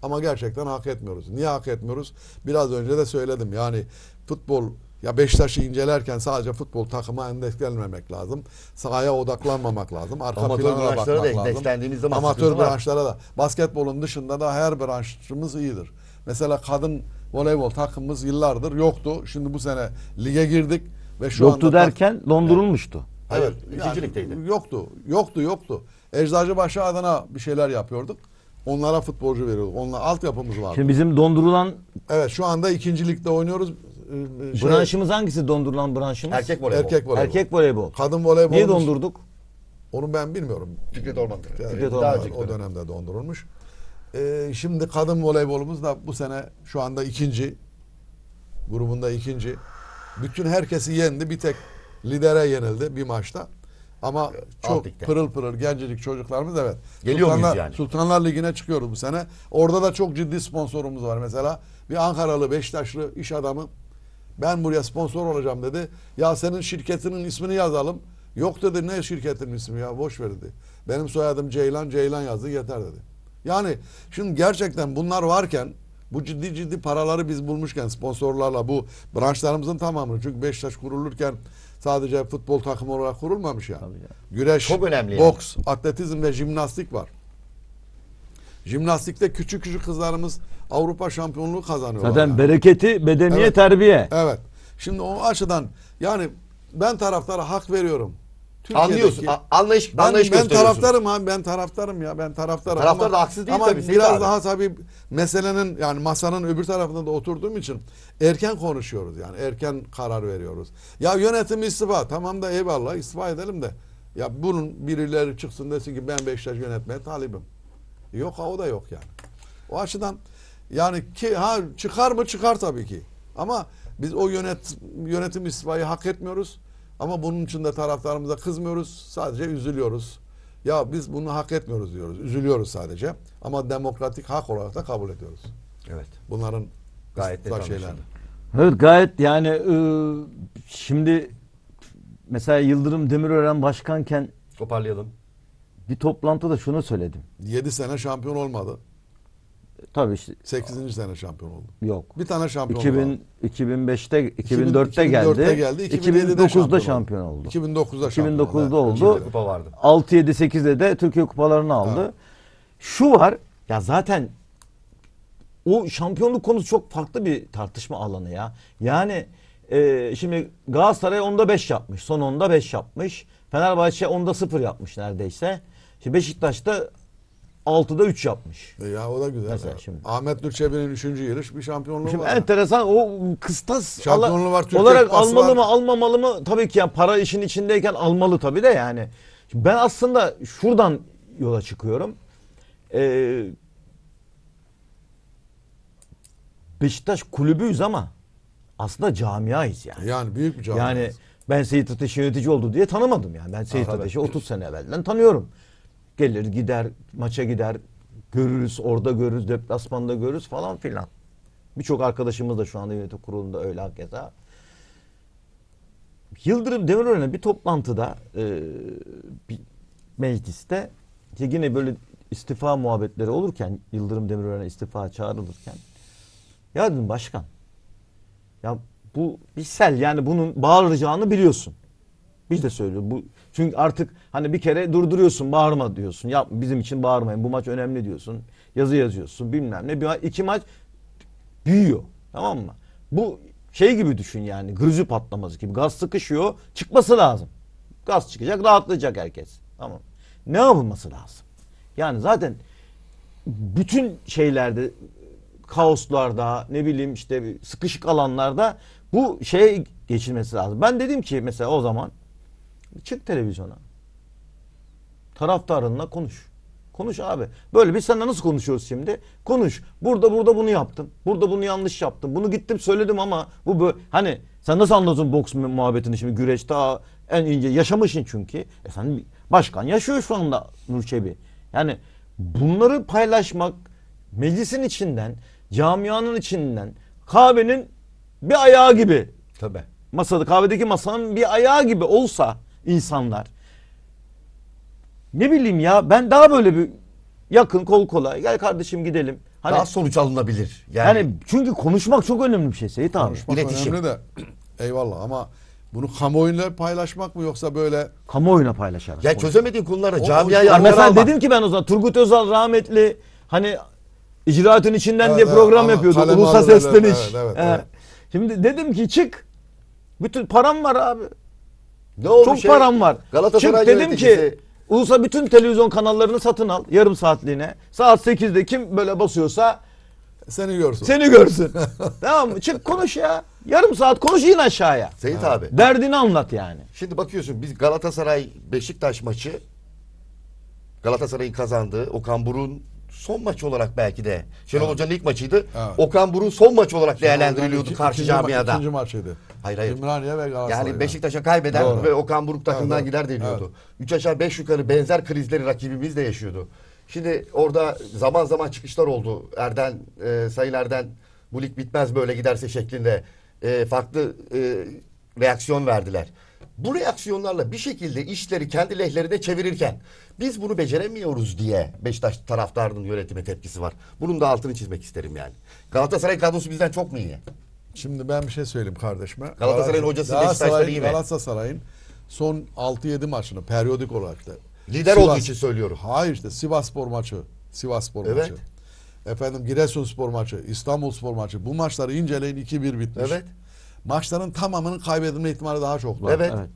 B: ama gerçekten hak etmiyoruz. Niye hak etmiyoruz? Biraz önce de söyledim. Yani futbol ya Beşiktaş'ı incelerken sadece futbol takıma endekslenmemek lazım. Sahaya odaklanmamak lazım. Arka Amatör plana bakmak da lazım. Zaman Amatör branşlara da. Basketbolun dışında da her branşımız iyidir. Mesela kadın voleybol takımımız yıllardır yoktu. Şimdi bu sene lige girdik ve şu yoktu anda derken dondurulmuştu. Evet. Hayır, evet, yani, Yoktu. Yoktu, yoktu. Eczacıbaşı adına bir şeyler yapıyorduk. Onlara futbolcu veriyorduk. Onunla altyapımız vardı. Şimdi bizim dondurulan Evet şu anda ikincilikte oynuyoruz. Ee, şey- branşımız hangisi dondurulan branşımız? Erkek voleybol. Erkek voleybol. Erkek voleybol. Kadın voleybol. Niye dondurduk? Onu ben bilmiyorum. Fikret Orman. Yani Fikret Orman. önceki o dönemde dondurulmuş. Ee, şimdi kadın voleybolumuz da bu sene şu anda ikinci. Grubunda ikinci. Bütün herkesi yendi. Bir tek lidere yenildi bir maçta. Ama çok Aldık'ta. pırıl pırıl gencecik çocuklarımız evet. Geliyor Sultanlar, muyuz yani? Sultanlar Ligi'ne çıkıyoruz bu sene. Orada da çok ciddi sponsorumuz var. Mesela bir Ankaralı Beşiktaşlı iş adamı ben buraya sponsor olacağım dedi. Ya senin şirketinin ismini yazalım. Yok dedi ne şirketin ismi ya boş ver dedi. Benim soyadım Ceylan, Ceylan yazdı yeter dedi. Yani şimdi gerçekten bunlar varken bu ciddi ciddi paraları biz bulmuşken sponsorlarla bu branşlarımızın tamamını çünkü Beşiktaş kurulurken sadece futbol takımı olarak kurulmamış yani. ya. Güreş, Çok önemli boks, yani. atletizm ve jimnastik var. Jimnastikte küçük küçük kızlarımız Avrupa şampiyonluğu kazanıyor. Zaten yani.
C: bereketi
B: bedeniye evet. terbiye. Evet. Şimdi o açıdan yani ben taraftara hak veriyorum. Anlıyorsun. Anlayış, ben, anlayış ben taraftarım abi. Ben taraftarım ya. Ben taraftarım. Taraftar ama, da haksız değil ama tabii. biraz abi. daha tabii meselenin yani masanın öbür tarafında da oturduğum için erken konuşuyoruz yani. Erken karar veriyoruz. Ya yönetim istifa. Tamam da eyvallah istifa edelim de. Ya bunun birileri çıksın desin ki ben Beşiktaş yönetmeye talibim. Yok o da yok yani. O açıdan yani ki ha çıkar mı çıkar tabii ki. Ama biz o yönet, yönetim istifayı hak etmiyoruz. Ama bunun için de taraftarımıza kızmıyoruz. Sadece üzülüyoruz. Ya biz bunu hak etmiyoruz diyoruz. Üzülüyoruz sadece. Ama demokratik hak olarak da kabul ediyoruz. Evet. Bunların gayet net şeyler.
C: Evet gayet yani ıı, şimdi mesela Yıldırım Demirören başkanken toparlayalım. Bir toplantıda şunu söyledim.
B: 7 sene şampiyon olmadı. Tabii işte. 8. sene şampiyon oldu. Yok. Bir tane şampiyon 2000, oldu.
C: 2005'te 2004'te geldi. 2004'te geldi. 2009'da şampiyon, şampiyon oldu. 2009'da şampiyon oldu. 2009'da oldu. Kupa vardı. 6 7 8'de de Türkiye kupalarını aldı. Evet. Şu var ya zaten o şampiyonluk konusu çok farklı bir tartışma alanı ya. Yani e, şimdi Galatasaray onda 5 yapmış. Son onda 5 yapmış. Fenerbahçe onda 0 yapmış neredeyse. Şimdi Beşiktaş'ta 6'da
B: 3 yapmış.
C: E ya o da güzel. Mesela abi.
B: şimdi. Ahmet Nurçebinin Çebi'nin 3. yarış bir şampiyonluğu şimdi var. Şimdi enteresan o kıstas şampiyonluğu var, Türkiye olarak almalı var. mı
C: almamalı mı? Tabii ki yani para işin içindeyken almalı tabii de yani. Şimdi ben aslında şuradan yola çıkıyorum. Ee, Beşiktaş kulübüyüz ama aslında camiayız yani. Yani büyük bir camiayız. Yani ben Seyit Ateş yönetici oldu diye tanımadım yani. Ben Seyit Ateş'i 30 sene evvelden tanıyorum. Gelir gider maça gider görürüz orada görürüz deplasmanda görürüz falan filan. Birçok arkadaşımız da şu anda yönetim kurulunda öyle hakeza. Yıldırım Demirören'e bir toplantıda e, bir mecliste yine böyle istifa muhabbetleri olurken Yıldırım Demirören'e istifa çağrılırken ya dedim başkan ya bu bir sel yani bunun bağıracağını biliyorsun. Biz de söylüyoruz. Bu çünkü artık hani bir kere durduruyorsun bağırma diyorsun. Ya bizim için bağırmayın bu maç önemli diyorsun. Yazı yazıyorsun bilmem ne. Bir, iki maç büyüyor tamam mı? Bu şey gibi düşün yani grizi patlaması gibi. Gaz sıkışıyor çıkması lazım. Gaz çıkacak rahatlayacak herkes. Tamam Ne yapılması lazım? Yani zaten bütün şeylerde kaoslarda ne bileyim işte sıkışık alanlarda bu şey geçilmesi lazım. Ben dedim ki mesela o zaman Çık televizyona. Taraftarınla konuş. Konuş abi. Böyle biz seninle nasıl konuşuyoruz şimdi? Konuş. Burada burada bunu yaptım. Burada bunu yanlış yaptım. Bunu gittim söyledim ama bu böyle. Hani sen nasıl anlıyorsun boks muhabbetini şimdi? Güreş daha en ince. Yaşamışsın çünkü. E sen başkan yaşıyor şu anda Nurçebi. Yani bunları paylaşmak meclisin içinden, camianın içinden, kahvenin bir ayağı gibi. Tabii. Masada kahvedeki masanın bir ayağı gibi olsa insanlar. Ne bileyim ya ben daha böyle bir yakın
B: kol kola gel kardeşim gidelim. Hani, daha sonuç alınabilir. Yani. yani çünkü konuşmak çok önemli bir şey Seyit abi. Konuşmak İletişim. önemli de eyvallah ama bunu kamuoyuyla paylaşmak mı yoksa böyle kamuoyuna paylaşarak. Ya çözemediğin konuları camiaya mesela almak.
C: dedim ki ben o zaman Turgut Özal rahmetli hani icraatın içinden evet, diye evet, program evet, yapıyordu. Ulusa sesleniş. Evet, evet, evet. Şimdi dedim ki çık. Bütün param var abi.
B: Ne oldu Çok şey? param var. Galatasaray Çık dedim ki
C: ulusa bütün televizyon kanallarını satın al yarım saatliğine. Saat 8'de kim böyle basıyorsa seni görsün. Seni görsün. tamam mı? Çık
A: konuş ya. Yarım saat konuş in aşağıya. Seyit abi. Derdini anlat yani. Şimdi bakıyorsun biz Galatasaray Beşiktaş maçı Galatasaray'ın kazandığı Okan Burun son maç olarak belki de Şenol evet. Hoca'nın ilk maçıydı. Evet. Okan Burun son maç olarak değerlendiriliyordu karşı camiada. İkinci
B: maçıydı. Hayır hayır. Ümraniye ve Galatasaray. Yani Beşiktaş'a
A: kaybeder doğru. ve Okan Buruk takımından evet, gider deniyordu. Evet. Üç aşağı beş yukarı benzer krizleri rakibimiz de yaşıyordu. Şimdi orada zaman zaman çıkışlar oldu. Erden, e, Sayın Erden bu lig bitmez böyle giderse şeklinde e, farklı e, reaksiyon verdiler. Bu reaksiyonlarla bir şekilde işleri kendi lehlerine çevirirken biz bunu beceremiyoruz diye Beşiktaş taraftarının yönetime tepkisi var. Bunun da altını çizmek isterim yani. Galatasaray kadrosu bizden çok mu iyi?
B: Şimdi ben bir şey söyleyeyim kardeşime. Galatasaray'ın hocası Beşiktaş'ta değil mi? Galatasaray'ın son 6-7 maçını periyodik olarak da. Lider Sivas, olduğu için söylüyorum. Hayır işte Sivas Spor maçı. Sivas Spor evet. maçı. Efendim Giresun Spor maçı, İstanbul Spor maçı. Bu maçları inceleyin 2-1 bitmiş. Evet. Maçların tamamının kaybedilme ihtimali daha çok var. Evet. evet.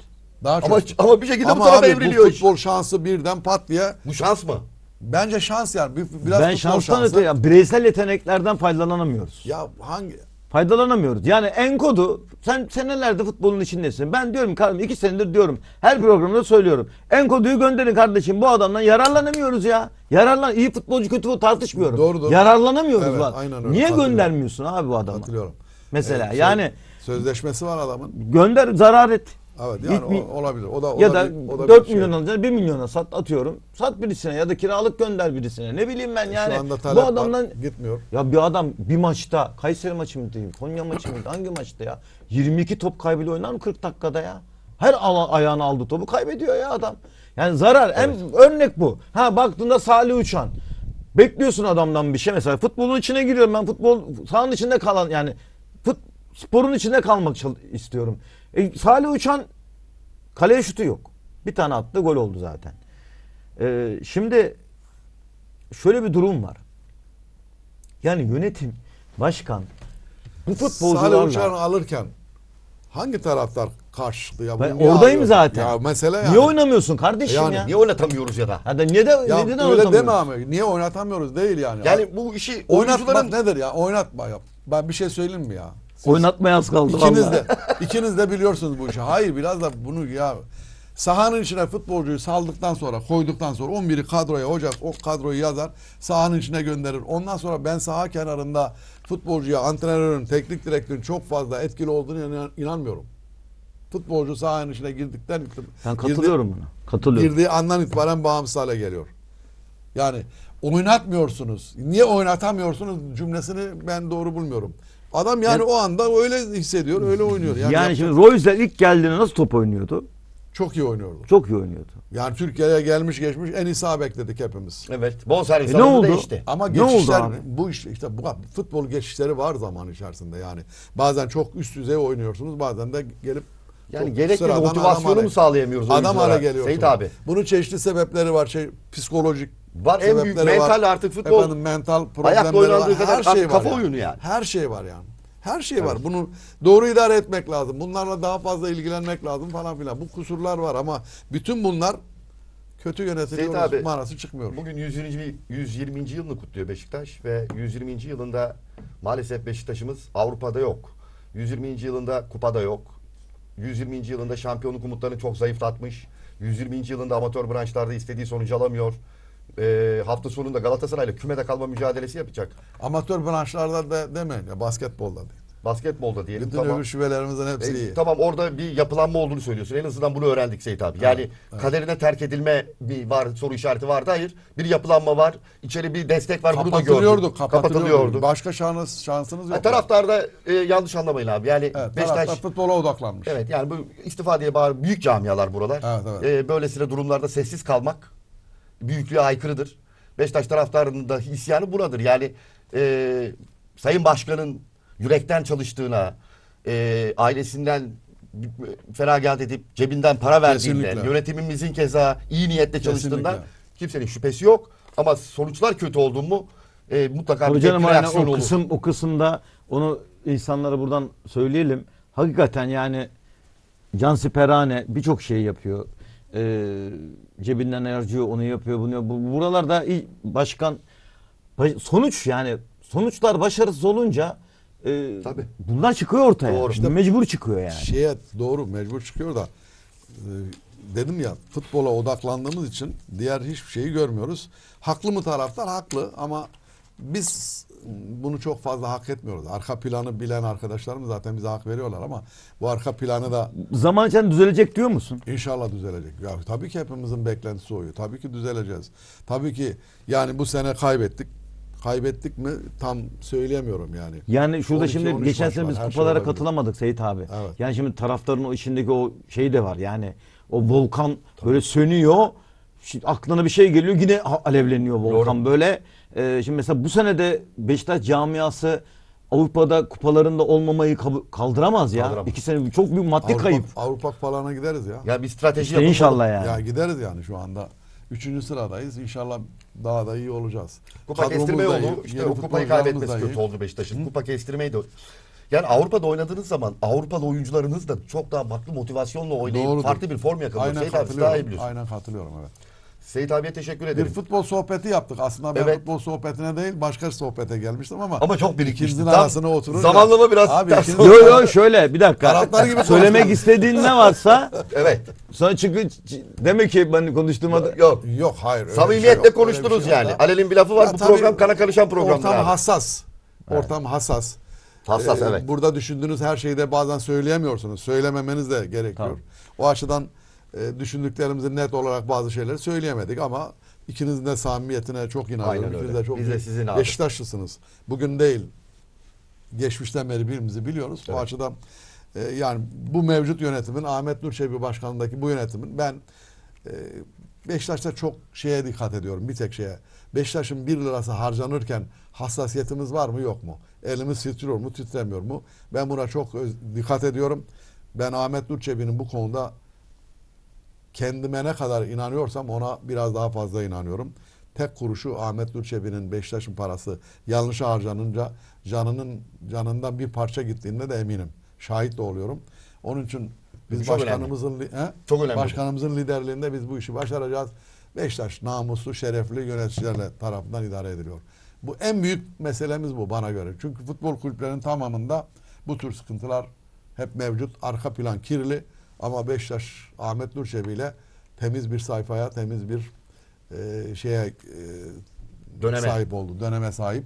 B: Daha çok. Ama, bir şekilde ama bu tarafa evriliyor. Bu futbol şansı birden pat diye. Bu şans mı? Bence şans yani. Biraz ben şanstan şansı. öte ya, bireysel yeteneklerden faydalanamıyoruz. Ya hangi faydalanamıyoruz.
C: Yani enkodu sen senelerde futbolun içindesin. Ben diyorum kardeşim iki senedir diyorum. Her programda söylüyorum. Enkodu'yu gönderin kardeşim bu adamdan yararlanamıyoruz ya. Yararlan iyi futbolcu kötü futbol tartışmıyorum. Doğru, doğru. Yararlanamıyoruz evet, Aynen öyle. Niye göndermiyorsun abi bu adamı? Hatırlıyorum. Mesela evet, yani
B: sözleşmesi var adamın.
C: Gönder zarar et.
B: Evet yani Git, o, olabilir. O da, o ya da, da, o da 4 şey. milyon şey.
C: alacağını 1 milyona sat atıyorum. Sat birisine ya da kiralık gönder birisine. Ne bileyim ben e, yani. Şu anda bu adamdan var, gitmiyor. Ya bir adam bir maçta Kayseri maçı mıydı? Konya maçı mıydı? Hangi maçta ya? 22 top kaybıyla oynar mı 40 dakikada ya? Her ala, ayağını aldı topu kaybediyor ya adam. Yani zarar. Evet. En örnek bu. Ha baktığında Salih Uçan. Bekliyorsun adamdan bir şey mesela. Futbolun içine giriyorum ben. Futbol sahanın içinde kalan yani fut, sporun içinde kalmak istiyorum. E, Salih Uçan kaleye şutu yok. Bir tane attı gol oldu zaten. E, şimdi şöyle bir durum var. Yani yönetim, başkan bu futbolcularla... Salih Uçan'ı
B: alırken hangi taraftar karşılıyor? Ben ya oradayım ya, zaten. Ya mesele yani. Niye oynamıyorsun kardeşim yani. ya? Niye oynatamıyoruz ya da? Ya da niye de ya neden öyle deme abi. Niye oynatamıyoruz değil yani. Yani bu işi oynatmak oyuncuların... nedir ya? Oynatma yap. Ben bir şey söyleyeyim mi ya?
C: Oynatmaya az kaldı İkiniz de,
B: ikiniz de biliyorsunuz bu işi. Hayır biraz da bunu ya sahanın içine futbolcuyu saldıktan sonra koyduktan sonra 11'i kadroya hoca o kadroyu yazar sahanın içine gönderir. Ondan sonra ben saha kenarında futbolcuya antrenörün teknik direktörün çok fazla etkili olduğunu inanmıyorum. Futbolcu sahanın içine girdikten Ben katılıyorum girdi, buna. Katılıyorum. girdiği andan itibaren bağımsız hale geliyor. Yani oynatmıyorsunuz. Niye oynatamıyorsunuz cümlesini ben doğru bulmuyorum. Adam yani, yani o anda öyle hissediyor, öyle oynuyor. Yani, yani
C: şimdi Royce'le ilk geldiğinde nasıl top oynuyordu? Çok iyi oynuyordu. Çok iyi oynuyordu.
B: Yani Türkiye'ye gelmiş geçmiş en iyi sağ bekledik hepimiz. Evet. Bol servis e ne oldu? değişti. Ama geçişler ne oldu abi? bu işte, işte bu futbol geçişleri var zaman içerisinde yani. Bazen çok üst düzey oynuyorsunuz, bazen de gelip yani gerekli motivasyonu mu sağlayamıyoruz Adam ara geliyor. Seyit abi. Bunun çeşitli sebepleri var. Şey psikolojik var en büyük mental var. artık futbol. Efendim mental problemleri var. Her kadar şey var. Kafa yani. oyunu yani. Her şey var yani. Her şey evet. var. Bunu doğru idare etmek lazım. Bunlarla daha fazla ilgilenmek lazım falan filan. Bu kusurlar var ama bütün bunlar kötü yönetiliyoruz abi, manası çıkmıyor.
A: Bugün 120. 120. yılını kutluyor Beşiktaş ve 120. yılında maalesef Beşiktaş'ımız Avrupa'da yok. 120. yılında kupada yok. 120. yılında şampiyonluk umutlarını çok zayıflatmış. 120. yılında amatör branşlarda istediği sonucu alamıyor e, hafta sonunda Galatasaray'la kümede kalma mücadelesi yapacak. Amatör branşlarda da demeyin. Ya, basketbolda değil. Basketbolda diyelim. Bütün tamam. öbür
B: şubelerimizden hepsi e, iyi.
A: Tamam orada bir yapılanma olduğunu söylüyorsun. En azından bunu öğrendik Seyit abi. Yani evet, evet. kaderine terk edilme bir var soru işareti vardı. Hayır. Bir yapılanma var. İçeri bir destek var. Bunu da gördük. Kapatılıyordu.
B: Başka şans, şansınız yok. Ha,
A: taraftarda e, yanlış anlamayın abi. Yani evet, Beşiktaş futbola odaklanmış. Evet yani bu istifa diye bağır büyük camialar buralar. Evet, evet. E, böylesine durumlarda sessiz kalmak büyüklüğe aykırıdır. Beşiktaş taraftarının da isyanı buradır. Yani e, Sayın Başkan'ın yürekten çalıştığına, e, ailesinden feragat edip cebinden para verdiğinden, Kesinlikle. yönetimimizin keza iyi niyetle çalıştığından Kesinlikle. kimsenin şüphesi yok. Ama sonuçlar kötü oldu mu e, mutlaka Tabii bir canım, aynen, reaksiyon o olur. Kısım,
C: o kısımda onu insanlara buradan söyleyelim. Hakikaten yani Cansi Perane birçok şey yapıyor e, cebinden harcıyor, onu yapıyor, bunu yapıyor. Buralarda başkan sonuç yani sonuçlar başarısız olunca e, Tabii. bunlar çıkıyor ortaya. Doğru. İşte mecbur çıkıyor yani.
B: Şeye doğru mecbur çıkıyor da e, dedim ya futbola odaklandığımız için diğer hiçbir şeyi görmüyoruz. Haklı mı taraftar? Haklı ama biz bunu çok fazla hak etmiyoruz. Arka planı bilen arkadaşlarımız zaten bize hak veriyorlar ama bu arka planı da... Zaman içinde düzelecek diyor musun? İnşallah düzelecek. Ya, tabii ki hepimizin beklentisi oyu. Tabii ki düzeleceğiz. Tabii ki yani bu sene kaybettik. Kaybettik mi tam söyleyemiyorum yani. Yani şurada şimdi geçen sene biz şey kupalara şey
C: katılamadık Seyit abi. Evet. Yani şimdi taraftarın o içindeki o şey de var yani. O volkan Tabii. böyle sönüyor. Şimdi aklına bir şey geliyor yine alevleniyor volkan Doğru. böyle e, şimdi mesela bu sene de Beşiktaş camiası Avrupa'da kupalarında olmamayı kaldıramaz ya. Kaldıramaz. İki sene çok büyük maddi Avrupa, kayıp.
B: Avrupa kupalarına gideriz ya. Ya bir strateji işte yapalım. İnşallah yani. Ya gideriz yani şu anda. Üçüncü sıradayız. İnşallah daha da iyi olacağız. Kupa Kadromuz kestirme oldu. İşte o kupayı kaybetmesi kötü oldu Beşiktaş'ın. Kupa kestirmeyi de yani Avrupa'da
A: oynadığınız zaman Avrupalı oyuncularınız da çok daha farklı motivasyonla oynayıp Doğrudur. farklı bir form yakalıyor. şeyler daha Aynen
B: katılıyorum evet. Seyit abiye teşekkür ederim. Bir futbol sohbeti yaptık. Aslında ben Evet. futbol sohbetine değil başka sohbete gelmiştim ama. Ama çok birikmişti. İkimizin Tam arasına oturunca. zamanlama biraz Abi, ters ikimiz- Yo
C: şöyle bir dakika. Taraftar gibi Söylemek konuştum. istediğin ne varsa Evet. sana çünkü
B: demek ki ben konuştuğuma Yok. Yok hayır. öyle şey Samimiyetle konuştunuz şey yani. da. Alel'in bir lafı var. Ya Bu program kana karışan program. Ortam hassas. Ortam hassas. Hassas, ee, evet. Burada düşündüğünüz her şeyi de bazen söyleyemiyorsunuz. Söylememeniz de gerekiyor. O açıdan e, düşündüklerimizi net olarak bazı şeyleri söyleyemedik ama ikinizin de samimiyetine çok inanıyorum. Aynen öyle. çok Biz de sizin abi. Beşiktaşlısınız. Bugün değil. Geçmişten beri birbirimizi biliyoruz. Evet. Bu açıdan e, yani bu mevcut yönetimin Ahmet Nur Çebi Başkanı'ndaki bu yönetimin ben e, Beşiktaş'ta çok şeye dikkat ediyorum. Bir tek şeye. Beşiktaş'ın bir lirası harcanırken hassasiyetimiz var mı yok mu? Elimiz titriyor mu titremiyor mu? Ben buna çok dikkat ediyorum. Ben Ahmet Nur Çebi'nin bu konuda kendime ne kadar inanıyorsam ona biraz daha fazla inanıyorum. Tek kuruşu Ahmet Nurçebi'nin Beşiktaş'ın parası yanlış harcanınca canının canından bir parça gittiğinde de eminim. Şahit de oluyorum. Onun için biz Çok başkanımızın önemli. He? Çok önemli. başkanımızın liderliğinde biz bu işi başaracağız. Beşiktaş namuslu, şerefli yöneticilerle tarafından idare ediliyor. Bu en büyük meselemiz bu bana göre. Çünkü futbol kulüplerinin tamamında bu tür sıkıntılar hep mevcut. Arka plan kirli. Ama Beşiktaş Ahmet Nur ile temiz bir sayfaya, temiz bir e, şeye e, döneme. sahip oldu. Döneme sahip.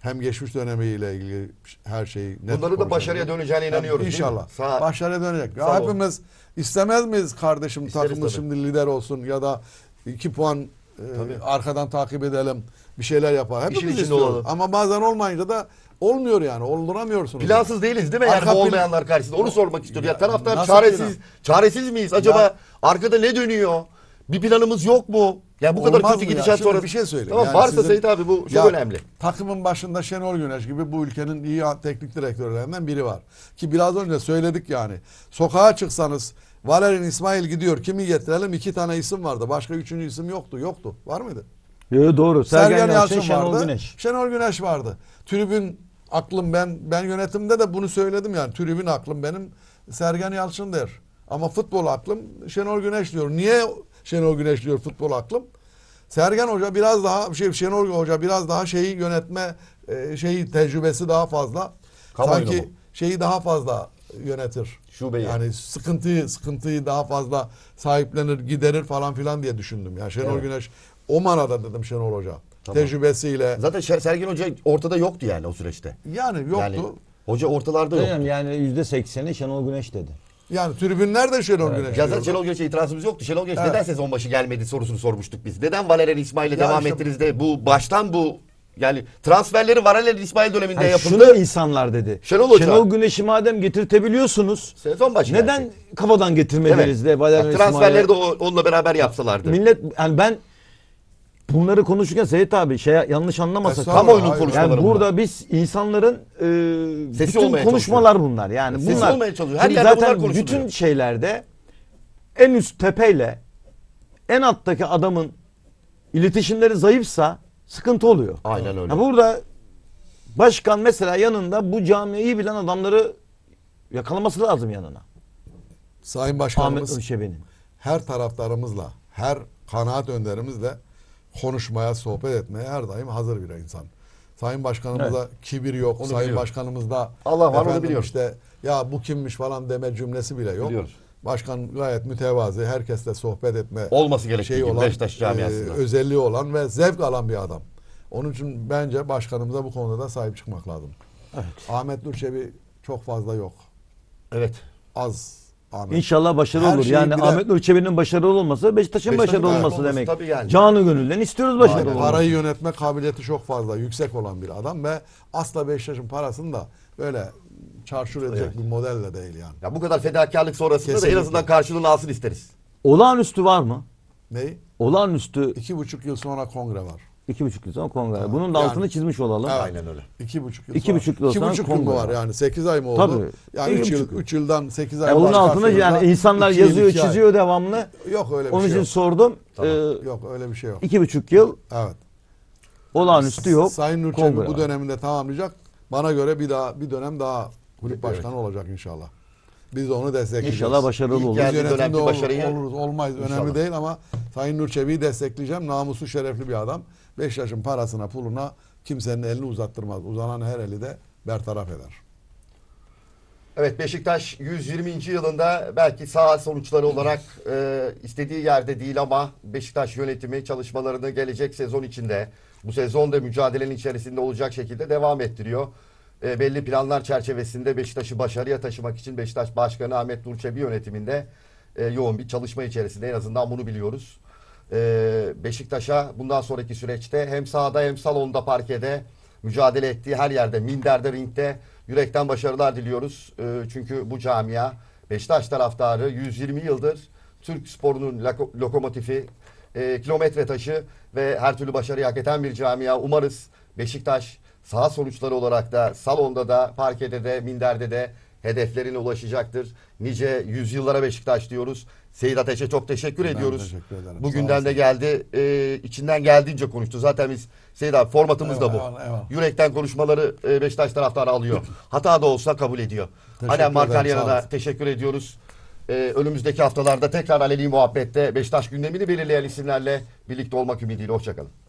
B: Hem geçmiş dönemiyle ilgili her şeyi net Bunları da başarıya döneceğine inanıyoruz. Yani inşallah. Sağ, başarıya dönecek. Ya hepimiz olun. istemez miyiz kardeşim İsteriz takımımız tabii. şimdi lider olsun ya da iki puan e, arkadan takip edelim. Bir şeyler yapalım Hepimiz istiyoruz. Ama bazen olmayınca da Olmuyor yani. Olduramıyorsunuz. Plansız değiliz değil mi? Arka yani bu olmayanlar karşısında. Onu sormak istiyorum. Ya, ya taraftar çaresiz. Plan? Çaresiz miyiz? Acaba ya. arkada ne
A: dönüyor? Bir planımız yok mu? Ya bu Olmaz kadar kötü gidişat sonra bir şey söyleyeyim. Tamam, yani varsa sizin, Seyit abi bu çok önemli.
B: Takımın başında Şenol Güneş gibi bu ülkenin iyi teknik direktörlerinden biri var. Ki biraz önce söyledik yani. Sokağa çıksanız Valerian İsmail gidiyor. Kimi getirelim? İki tane isim vardı. Başka üçüncü isim yoktu. Yoktu. Var mıydı? Yo, doğru. Sergen, Sergen Yalçın, Yalçın vardı. Şenol Güneş. Şenol Güneş vardı. Tribün aklım ben ben yönetimde de bunu söyledim yani tribün aklım benim Sergen Yalçın der. Ama futbol aklım Şenol Güneş diyor. Niye Şenol Güneş diyor futbol aklım? Sergen Hoca biraz daha şey Şenol Hoca biraz daha şeyi yönetme e, şeyi tecrübesi daha fazla. Kamuoyunu Sanki şeyi daha fazla yönetir. Şubeyi. Yani sıkıntıyı sıkıntıyı daha fazla sahiplenir, giderir falan filan diye düşündüm. Yani Şenol evet. Güneş o manada dedim Şenol Hoca. Tamam. Tecrübesiyle.
A: Zaten sergin Hoca ortada yoktu yani o süreçte. Yani yoktu. Yani, hoca ortalarda yoktu. Dönem yani yüzde sekseni Şenol Güneş dedi. Yani tribünler de Şenol evet. Güneş. Ya Şenol Güneş'e itirazımız yoktu. Şenol Güneş evet. neden sezon başı gelmedi sorusunu sormuştuk biz. Neden Valerian İsmail'e devam işte, ettiniz de bu baştan bu yani transferleri Valerian İsmail döneminde yani yapıldı. Şunu
C: insanlar dedi. Şenol, Hoca, Şenol Güneş'i madem getirtebiliyorsunuz.
A: Sezon başı neden
C: gerçek. kafadan getirmediniz evet. de Valerian İsmail'e. Transferleri de
A: onunla beraber yapsalardı.
C: Millet yani ben bunları konuşurken Seyit abi şey yanlış anlamasa oyunun konuşmaları yani burada biz insanların e, Sesi bütün olmaya konuşmalar bunlar. Yani Sesi bunlar olmaya çalışıyor. Her yerde zaten bunlar bütün şeylerde en üst tepeyle en alttaki adamın iletişimleri zayıfsa sıkıntı oluyor. Aynen öyle. Ya burada başkan mesela yanında bu camiayı bilen adamları
B: yakalaması lazım yanına. Sayın Başkanımız Özşebe'nin. her taraftarımızla, her kanaat önderimizle konuşmaya, sohbet etmeye her daim hazır bir insan. Sayın Başkanımızda evet. kibir yok. Onu Sayın Başkanımızda Allah var onu biliyor. İşte ya bu kimmiş falan deme cümlesi bile yok. Biliyoruz. Başkan gayet mütevazi, herkesle sohbet etme olması gerektiği şey olan, Beşiktaş e, camiasında. E, özelliği olan ve zevk alan bir adam. Onun için bence başkanımıza bu konuda da sahip çıkmak lazım. Evet. Ahmet Nurçevi çok fazla yok. Evet. Az Ahmet. İnşallah başarılı olur. Yani bilen- Ahmet
C: Nur Çebi'nin başarılı
B: olması Beşiktaş'ın Beşiktaş'ın başarılı olması demek. tabii yani. Canı gönülden istiyoruz başarılı Aynen. Parayı yönetme kabiliyeti çok fazla yüksek olan bir adam ve asla Beşiktaş'ın parasını da böyle çarşur edecek bir model de değil yani. Ya bu kadar fedakarlık
A: sonrasında da en azından karşılığını alsın isteriz. Olağanüstü
C: var mı? Neyi? Olağanüstü İki buçuk yıl sonra kongre var. İki buçuk yıl sonra kongre. Tamam. Bunun da yani, altını çizmiş olalım. Evet. Aynen öyle.
B: İki buçuk yıl. İki buçuk yıl İki buçuk yıl mı var yani? Sekiz ay mı oldu? Tabii. Yani iki üç, yıl, üç yıldan sekiz ay. bunun e, altında yani insanlar iki yazıyor, iki çiziyor ay. devamlı. Yok öyle bir Onun şey için yok. sordum. Tamam. Ee, yok öyle bir şey yok.
C: İki buçuk yıl. Evet. Olağanüstü yok. Sayın Nurçevi bu
B: döneminde tamamlayacak. Bana göre bir daha bir dönem daha kulüp başkanı evet. olacak inşallah. Biz de onu destekleyeceğiz. İnşallah başarılı olur. Biz yönetimde olur, başarıyı... oluruz olmayız. İnşallah. Önemli değil ama Sayın Nurçevi'yi destekleyeceğim. Namusu şerefli bir adam. Beşiktaş'ın parasına puluna kimsenin elini uzattırmaz. Uzanan her eli de bertaraf eder.
A: Evet Beşiktaş 120. yılında belki sağ sonuçları olarak e, istediği yerde değil ama Beşiktaş yönetimi çalışmalarını gelecek sezon içinde bu sezon da mücadelenin içerisinde olacak şekilde devam ettiriyor. E, belli planlar çerçevesinde Beşiktaş'ı başarıya taşımak için Beşiktaş Başkanı Ahmet Nur Çebi yönetiminde e, yoğun bir çalışma içerisinde en azından bunu biliyoruz. Ee, Beşiktaş'a bundan sonraki süreçte hem sahada hem salonda parkede mücadele ettiği her yerde minderde ringde yürekten başarılar diliyoruz. Ee, çünkü bu camia Beşiktaş taraftarı 120 yıldır Türk sporunun lokomotifi, e, kilometre taşı ve her türlü başarı hak eden bir camia. Umarız Beşiktaş sağ sonuçları olarak da salonda da parkede de minderde de hedeflerine ulaşacaktır. Nice yüzyıllara Beşiktaş diyoruz. Seyit Ateş'e çok teşekkür ben ediyoruz. Teşekkür ederim. Bugünden de geldi. E, içinden geldiğince konuştu. Zaten biz Seyit abi formatımız eyvallah, da bu. Eyvallah, eyvallah. Yürekten konuşmaları e, Beşiktaş taraftarı alıyor. Hata da olsa kabul ediyor. Alem Markanyan'a da teşekkür ediyoruz. E, önümüzdeki haftalarda tekrar Aleli Muhabbet'te Beşiktaş gündemini belirleyen isimlerle birlikte olmak ümidiyle. Hoşçakalın.